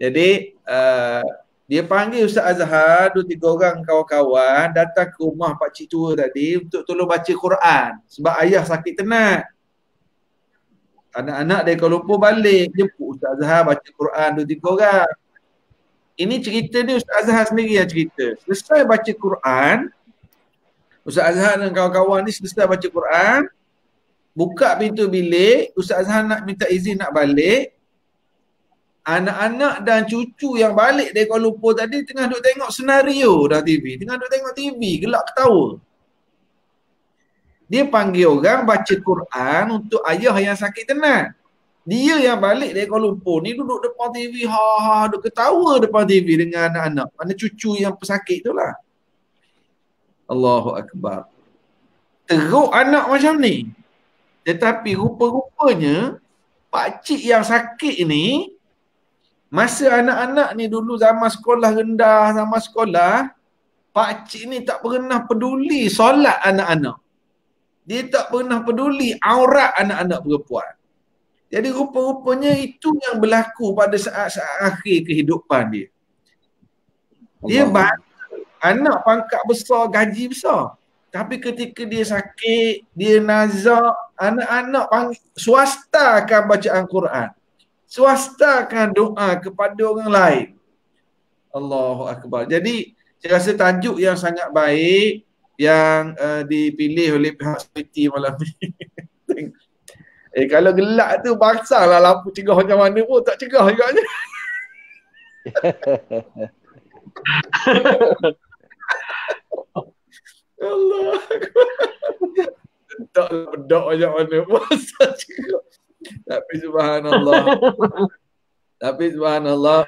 Jadi uh, dia panggil Ustaz Azhar, dua tiga orang kawan-kawan datang ke rumah Pak Cik Tua tadi untuk tolong baca Quran. Sebab ayah sakit tenat. Anak-anak dia kalau lupa balik, jemput Ustaz Azhar baca Quran dua tiga orang. Ini cerita ni Ustaz Azhar sendiri yang cerita. Selesai baca Quran, Ustaz Azhar dan kawan-kawan ni selesai baca Quran, buka pintu bilik, Ustaz Azhar nak minta izin nak balik, anak-anak dan cucu yang balik dari Kuala Lumpur tadi tengah duduk tengok senario dah TV. Tengah duduk tengok TV, gelak ketawa. Dia panggil orang baca Quran untuk ayah yang sakit tenang. Dia yang balik dari Kuala Lumpur ni duduk depan TV, ha ha, duduk ketawa depan TV dengan anak-anak. Mana cucu yang pesakit tu lah. Allahu Akbar. Teruk anak macam ni. Tetapi rupa-rupanya pakcik yang sakit ni masa anak-anak ni dulu zaman sekolah rendah, zaman sekolah pakcik ni tak pernah peduli solat anak-anak. Dia tak pernah peduli aurat anak-anak perempuan. Jadi rupa-rupanya itu yang berlaku pada saat-saat akhir kehidupan dia. Dia Allah. Anak pangkat besar, gaji besar. Tapi ketika dia sakit, dia nazak, anak-anak pang- baca al Quran. swasta Swastakan doa kepada orang lain. Allahu Akbar. Jadi, saya rasa tajuk yang sangat baik yang uh, dipilih oleh pihak seperti malam ni. eh, kalau gelak tu, basah lah lampu cegah macam mana pun. Tak cegah juga Allah. tak nak lah, bedak macam mana. Puasa Tapi subhanallah. Tapi subhanallah.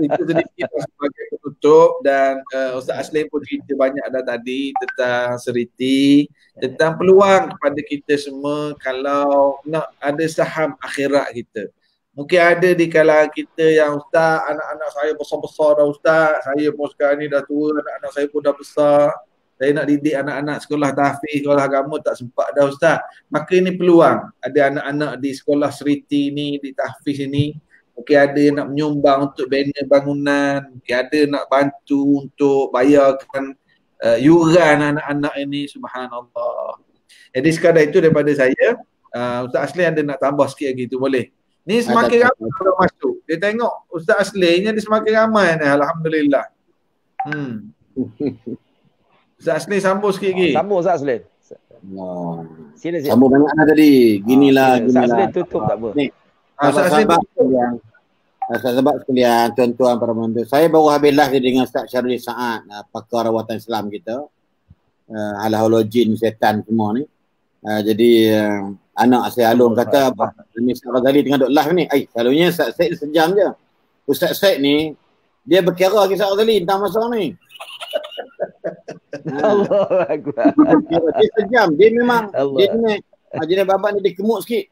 Itu sedikit sebagai penutup. Dan uh, Ustaz Aslim pun cerita banyak dah tadi. Tentang seriti. Tentang peluang kepada kita semua. Kalau nak ada saham akhirat kita. Mungkin ada di kalangan kita yang ustaz, anak-anak saya besar-besar dah ustaz, saya pun sekarang ni dah tua, anak-anak saya pun dah besar saya nak didik anak-anak sekolah tahfiz, sekolah agama tak sempat dah ustaz. Maka ini peluang. Ada anak-anak di sekolah seriti ni, di tahfiz ini. Mungkin ada nak menyumbang untuk bina bangunan. Mungkin ada nak bantu untuk bayarkan uh, yuran anak-anak ini. Subhanallah. Jadi sekadar itu daripada saya. Uh, ustaz Asli ada nak tambah sikit lagi tu boleh. Ni ah, semakin ramai kalau masuk. Dia tengok Ustaz Asli ni semakin ramai ni. Alhamdulillah. Hmm. Ustaz Aslin sambung sikit lagi. Oh, sambung Ustaz Aslin. Wow. Sila, sila. Sambung banyak lah tadi. Ginilah, oh, ginilah. Ustaz Aslin tutup tak apa. Ni. Ah, Ustaz Aslin tutup. Ah, Ustaz sebab sekalian tuan-tuan para menteri. Saya baru habis live dengan Ustaz Syarul Sa'ad, uh, pakar rawatan Islam kita. Uh, Alahologin, setan semua ni. Uh, jadi uh, anak saya Alun kata, ini Ustaz Razali tengah duduk live ni. Ay, selalunya Ustaz Syed sejam je. Ustaz Syed ni, dia berkira lagi Ustaz Razali tentang masalah ni. Ya. Allah Akbar. Dia sejam. Dia memang Allah. dia ni jenis babak ni dia kemuk sikit.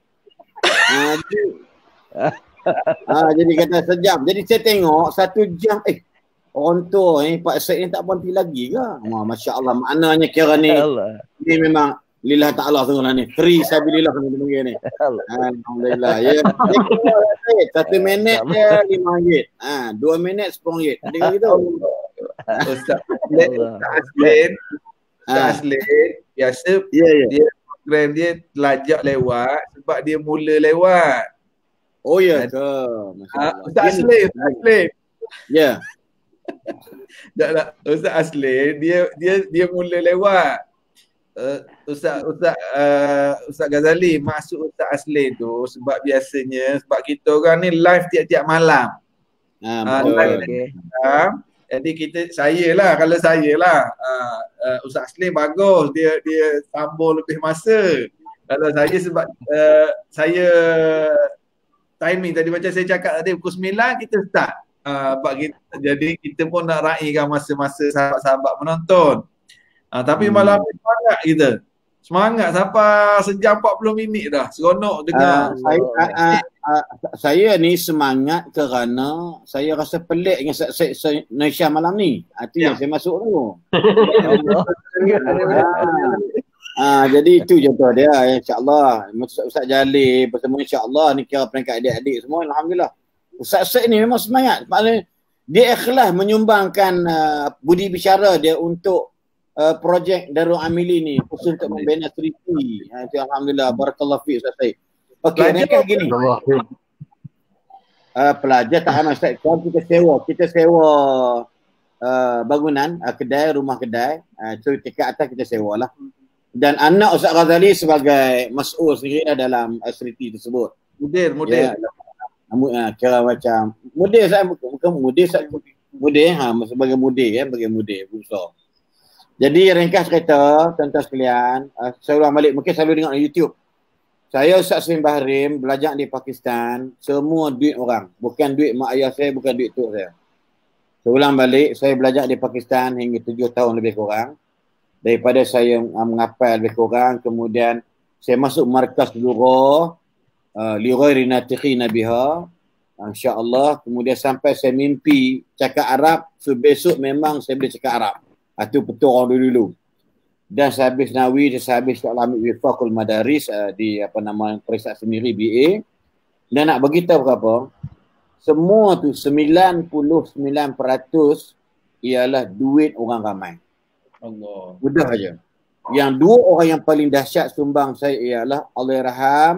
Ha, ah, dia, ah, ha, jadi kata sejam. Jadi saya tengok satu jam eh orang tu eh Pak Syed ni tak berhenti lagi ke? Wah, Masya Allah. Maknanya kira ni Allah. ni memang Lillah Ta'ala sungguh ni. Free sabilillah kena dia panggil ni. Alhamdulillah. Ya. Yeah. Satu minit je lima ringgit. Ha, dua minit sepuluh ringgit. Dengan gitu. Ustaz Aslin Ustaz Aslin Ustaz ah. Aslin Biasa yeah, yeah. dia program dia telajak lewat Sebab dia mula lewat Oh ya ke ah, Ustaz Aslin Ustaz Aslin Ya Taklah. tak, Ustaz Aslin dia dia dia mula lewat Uh, Ustaz Ustaz uh, Ustaz Ghazali masuk Ustaz Asli tu sebab biasanya sebab kita orang ni live tiap-tiap malam. Ha ah, uh, ah, okay. Jadi kita saya lah kalau saya lah uh, uh, Ustaz Aslim bagus dia dia tambah lebih masa. Kalau saya sebab uh, saya timing tadi macam saya cakap tadi pukul 9 kita start. Uh, kita, jadi kita pun nak raikan masa-masa sahabat-sahabat menonton. Uh, tapi hmm. malam ni banyak kita. Semangat sampai sejam 40 minit dah. Seronok ah, dengar. Uh, saya, uh, uh, uh, saya ni semangat kerana saya rasa pelik dengan saya Malaysia malam ni. Itu yang ya. saya masuk dulu. Ya ah, jadi itu contoh dia insyaAllah Ustaz Jali bertemu insyaAllah ni kira peringkat adik-adik semua Alhamdulillah Ustaz Syed ni memang semangat maknanya dia ikhlas menyumbangkan uh, budi bicara dia untuk uh, projek Darul Amili ni khusus untuk membina seriti. Ha, Alhamdulillah. Barakallah fi Ustaz Syed. Okey, nak gini. Uh, pelajar tak ada Ustaz. Kau kita sewa. Kita sewa uh, bangunan, uh, kedai, rumah kedai. Uh, so, tingkat atas kita sewa lah. Dan anak Ustaz Ghazali sebagai mas'ul sendiri lah dalam uh, seriti tersebut. Mudir, mudir. Ya, yeah. Uh, uh, kira macam. muda. saya bukan muda, Saya, muda ha, sebagai muda, Ya, sebagai muda Bukan. Jadi ringkas cerita tuan-tuan sekalian, uh, saya ulang balik mungkin selalu dengar di YouTube. Saya Ustaz Selim Bahrim belajar di Pakistan, semua duit orang, bukan duit mak ayah saya, bukan duit tok saya. Saya ulang balik, saya belajar di Pakistan hingga tujuh tahun lebih kurang. Daripada saya uh, mengapai lebih kurang, kemudian saya masuk markas dulu Lura, uh, eh, Lura Rinatikhi Nabiha, InsyaAllah, kemudian sampai saya mimpi cakap Arab, so besok memang saya boleh cakap Arab. Itu betul orang dulu-dulu. Dan sehabis Nawi, dan sehabis Tok Lamid Wifakul Madaris uh, di apa nama perisak sendiri BA. Dan nak beritahu berapa, semua tu 99% ialah duit orang ramai. Allah. Mudah aja. Yang dua orang yang paling dahsyat sumbang saya ialah Allah Rahim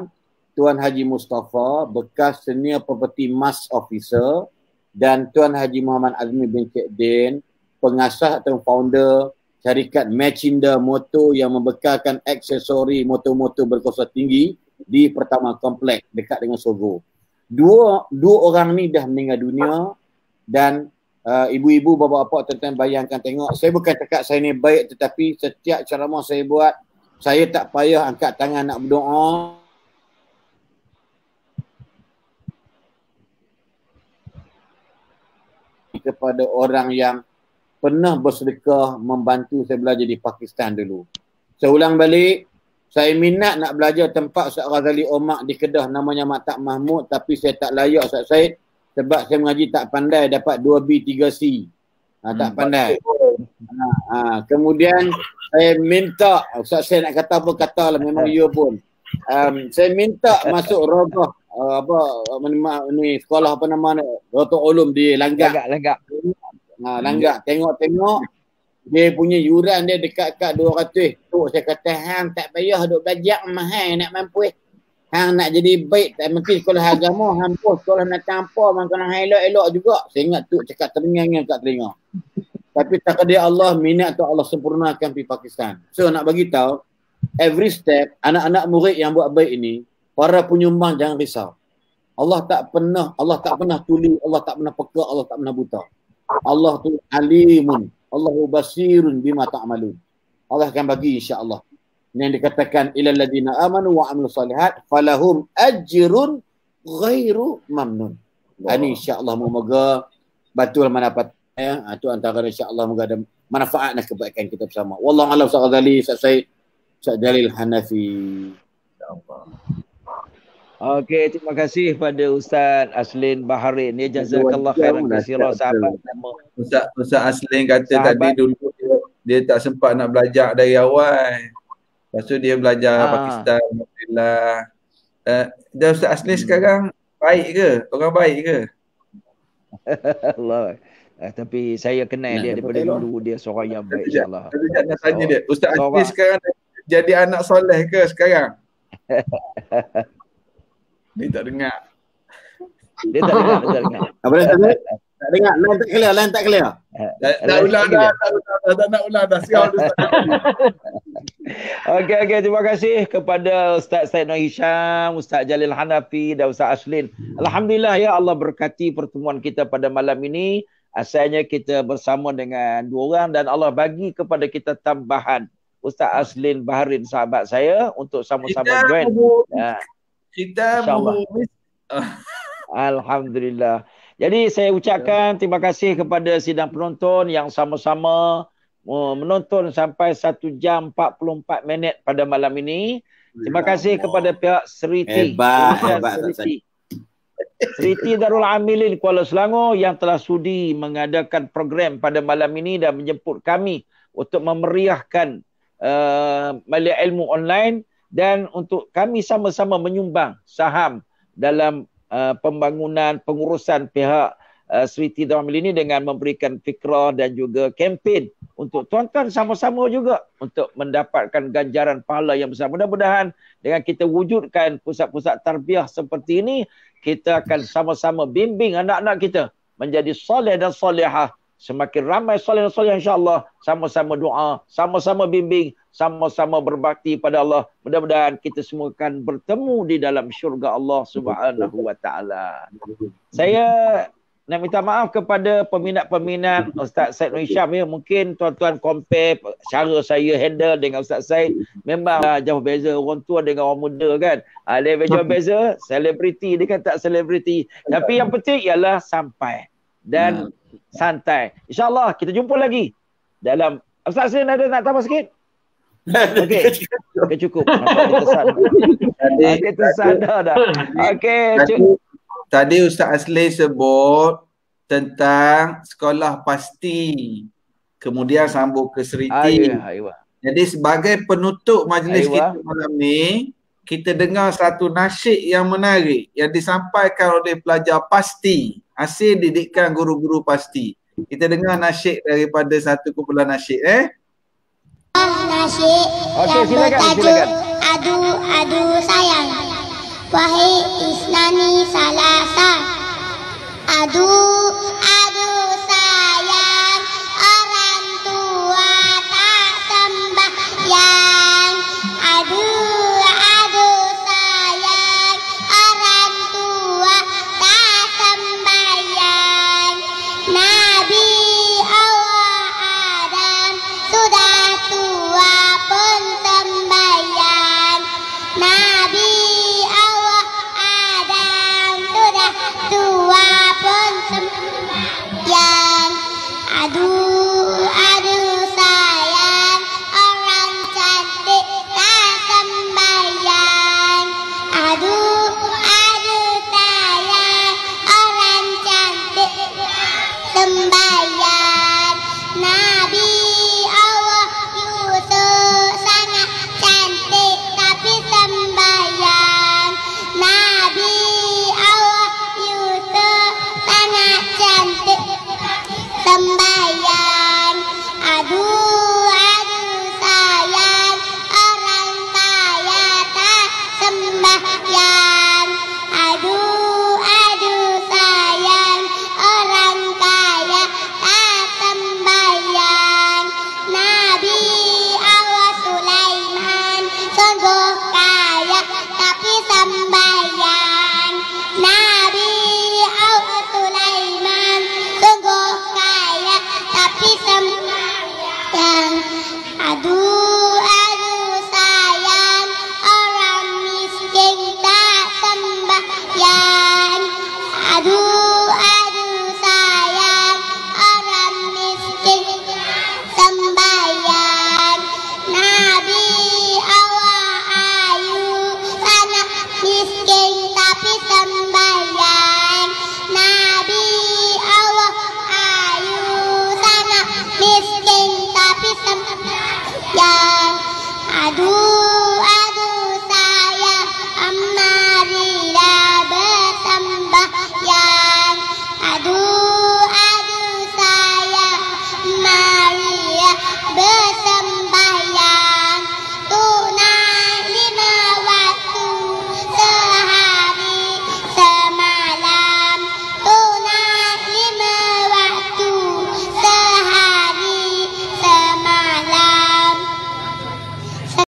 Tuan Haji Mustafa bekas senior property mass officer dan Tuan Haji Muhammad Azmi bin Cik Din Pengasah atau founder syarikat Machinda Motor yang membekalkan aksesori motor-motor berkuasa tinggi di Pertama Kompleks dekat dengan Sogo. Dua dua orang ni dah meninggal dunia dan uh, ibu-ibu bapa-bapa tuan-tuan bayangkan tengok saya bukan cakap saya ni baik tetapi setiap ceramah saya buat saya tak payah angkat tangan nak berdoa kepada orang yang pernah bersedekah membantu saya belajar di Pakistan dulu. Saya ulang balik, saya minat nak belajar tempat Ustaz Ghazali Omar di Kedah namanya Matak Mahmud tapi saya tak layak Ustaz Said sebab saya mengaji tak pandai dapat 2B 3C. Ha, tak hmm. pandai. Ha, ha, kemudian saya minta Ustaz Said nak kata apa kata lah memang you ya pun. Um, saya minta masuk rogoh uh, apa ni, sekolah apa nama ni Rotok Ulum di Langgak. Langgak, Langgak. Ha, langgar. Tengok-tengok dia punya yuran dia dekat-dekat 200. Tuh, saya kata, hang tak payah duk belajar mahal nak mampu. Eh. Hang nak jadi baik tak mesti sekolah agama, hang pun sekolah nak tanpa, hang nak elok-elok juga. Saya ingat tu cakap teringat-ingat kat telinga. Tapi tak ada Allah minat tu Allah sempurnakan di Pakistan. So nak bagi tahu every step anak-anak murid yang buat baik ini, para penyumbang jangan risau. Allah tak pernah Allah tak pernah tuli, Allah tak pernah peka, Allah tak pernah buta. Allah tu alimun. Allahu basirun bima ta'malun. Allah akan bagi insya-Allah. Yang dikatakan ilal ladina amanu wa amilus salihat, falahum ajirun ghairu mamnun. Wow. Ini insya-Allah moga betul manfaat ya. Ha, antara insya-Allah moga ada manfaat nak kebaikan kita bersama. Wallahu a'lam sa'ad ali sa'ad dalil hanafi. Insya-Allah. Okey, terima kasih pada Ustaz Aslin Baharin. Ya jazakallah khairan kasira lah, sahabat nama. Ustaz Ustaz Aslin kata sahabat. tadi dulu dia, tak sempat nak belajar dari awal. Lepas tu dia belajar ha. Pakistan alhamdulillah. uh, dan Ustaz Aslin hmm. sekarang baik ke? Orang baik ke? Allah. Uh, tapi saya kenal nah, dia daripada dulu dia seorang yang baik insyaallah. Jangan tanya dia. Ustaz Aslin sekarang jadi anak soleh ke sekarang? Dia tak dengar. Dia tak dengar, dia tak dengar. Apa dia tak dengar? Lain tak clear, lain tak clear. Eh, tak ulang dah, tak nak ulang dah. Siap Okey, okey. Terima kasih kepada Ustaz Said Noh Hisham, Ustaz Jalil Hanafi dan Ustaz Ashlin. Alhamdulillah ya Allah berkati pertemuan kita pada malam ini. Asalnya kita bersama dengan dua orang dan Allah bagi kepada kita tambahan Ustaz Aslin Baharin sahabat saya untuk sama-sama join. Ya. Khitamuhu Alhamdulillah. Jadi saya ucapkan terima kasih kepada sidang penonton yang sama-sama menonton sampai 1 jam 44 minit pada malam ini. Terima kasih kepada pihak Seriti. Hebat, hebat. Seriti. Seriti Darul Amilin Kuala Selangor yang telah sudi mengadakan program pada malam ini dan menjemput kami untuk memeriahkan uh, eh, Malia Ilmu Online dan untuk kami sama-sama menyumbang saham dalam uh, pembangunan pengurusan pihak uh, Sweety Dramil ini dengan memberikan fikrah dan juga kempen untuk tuan-tuan sama-sama juga untuk mendapatkan ganjaran pahala yang besar. Mudah-mudahan dengan kita wujudkan pusat-pusat tarbiyah seperti ini, kita akan sama-sama bimbing anak-anak kita menjadi soleh dan solehah semakin ramai soleh soleh insyaallah sama-sama doa sama-sama bimbing sama-sama berbakti pada Allah mudah-mudahan kita semua akan bertemu di dalam syurga Allah Subhanahu wa taala saya nak minta maaf kepada peminat-peminat Ustaz Said Nur Hisham ya. Mungkin tuan-tuan compare cara saya handle dengan Ustaz Said. Memang uh, jauh beza orang tua dengan orang muda kan. Uh, ah, level jauh beza, selebriti dia kan tak selebriti. Tapi yang penting ialah sampai. Dan ya santai. InsyaAllah kita jumpa lagi dalam Ustaz Sin ada nak tambah sikit? Okey. Okey cukup. Tadi kita sadar dah. Okey. Tadi Ustaz Asli sebut tentang sekolah pasti kemudian sambung ke seriti. Ah, iya, Jadi sebagai penutup majlis Aywa. kita malam ni, kita dengar satu nasyid yang menarik yang disampaikan oleh pelajar pasti hasil didikan guru-guru pasti. Kita dengar nasyid daripada satu kumpulan nasyid eh. Nasyid okay, yang silakan, bertajuk Adu Adu Sayang. Wahai Isnani Salasa. Adu Adu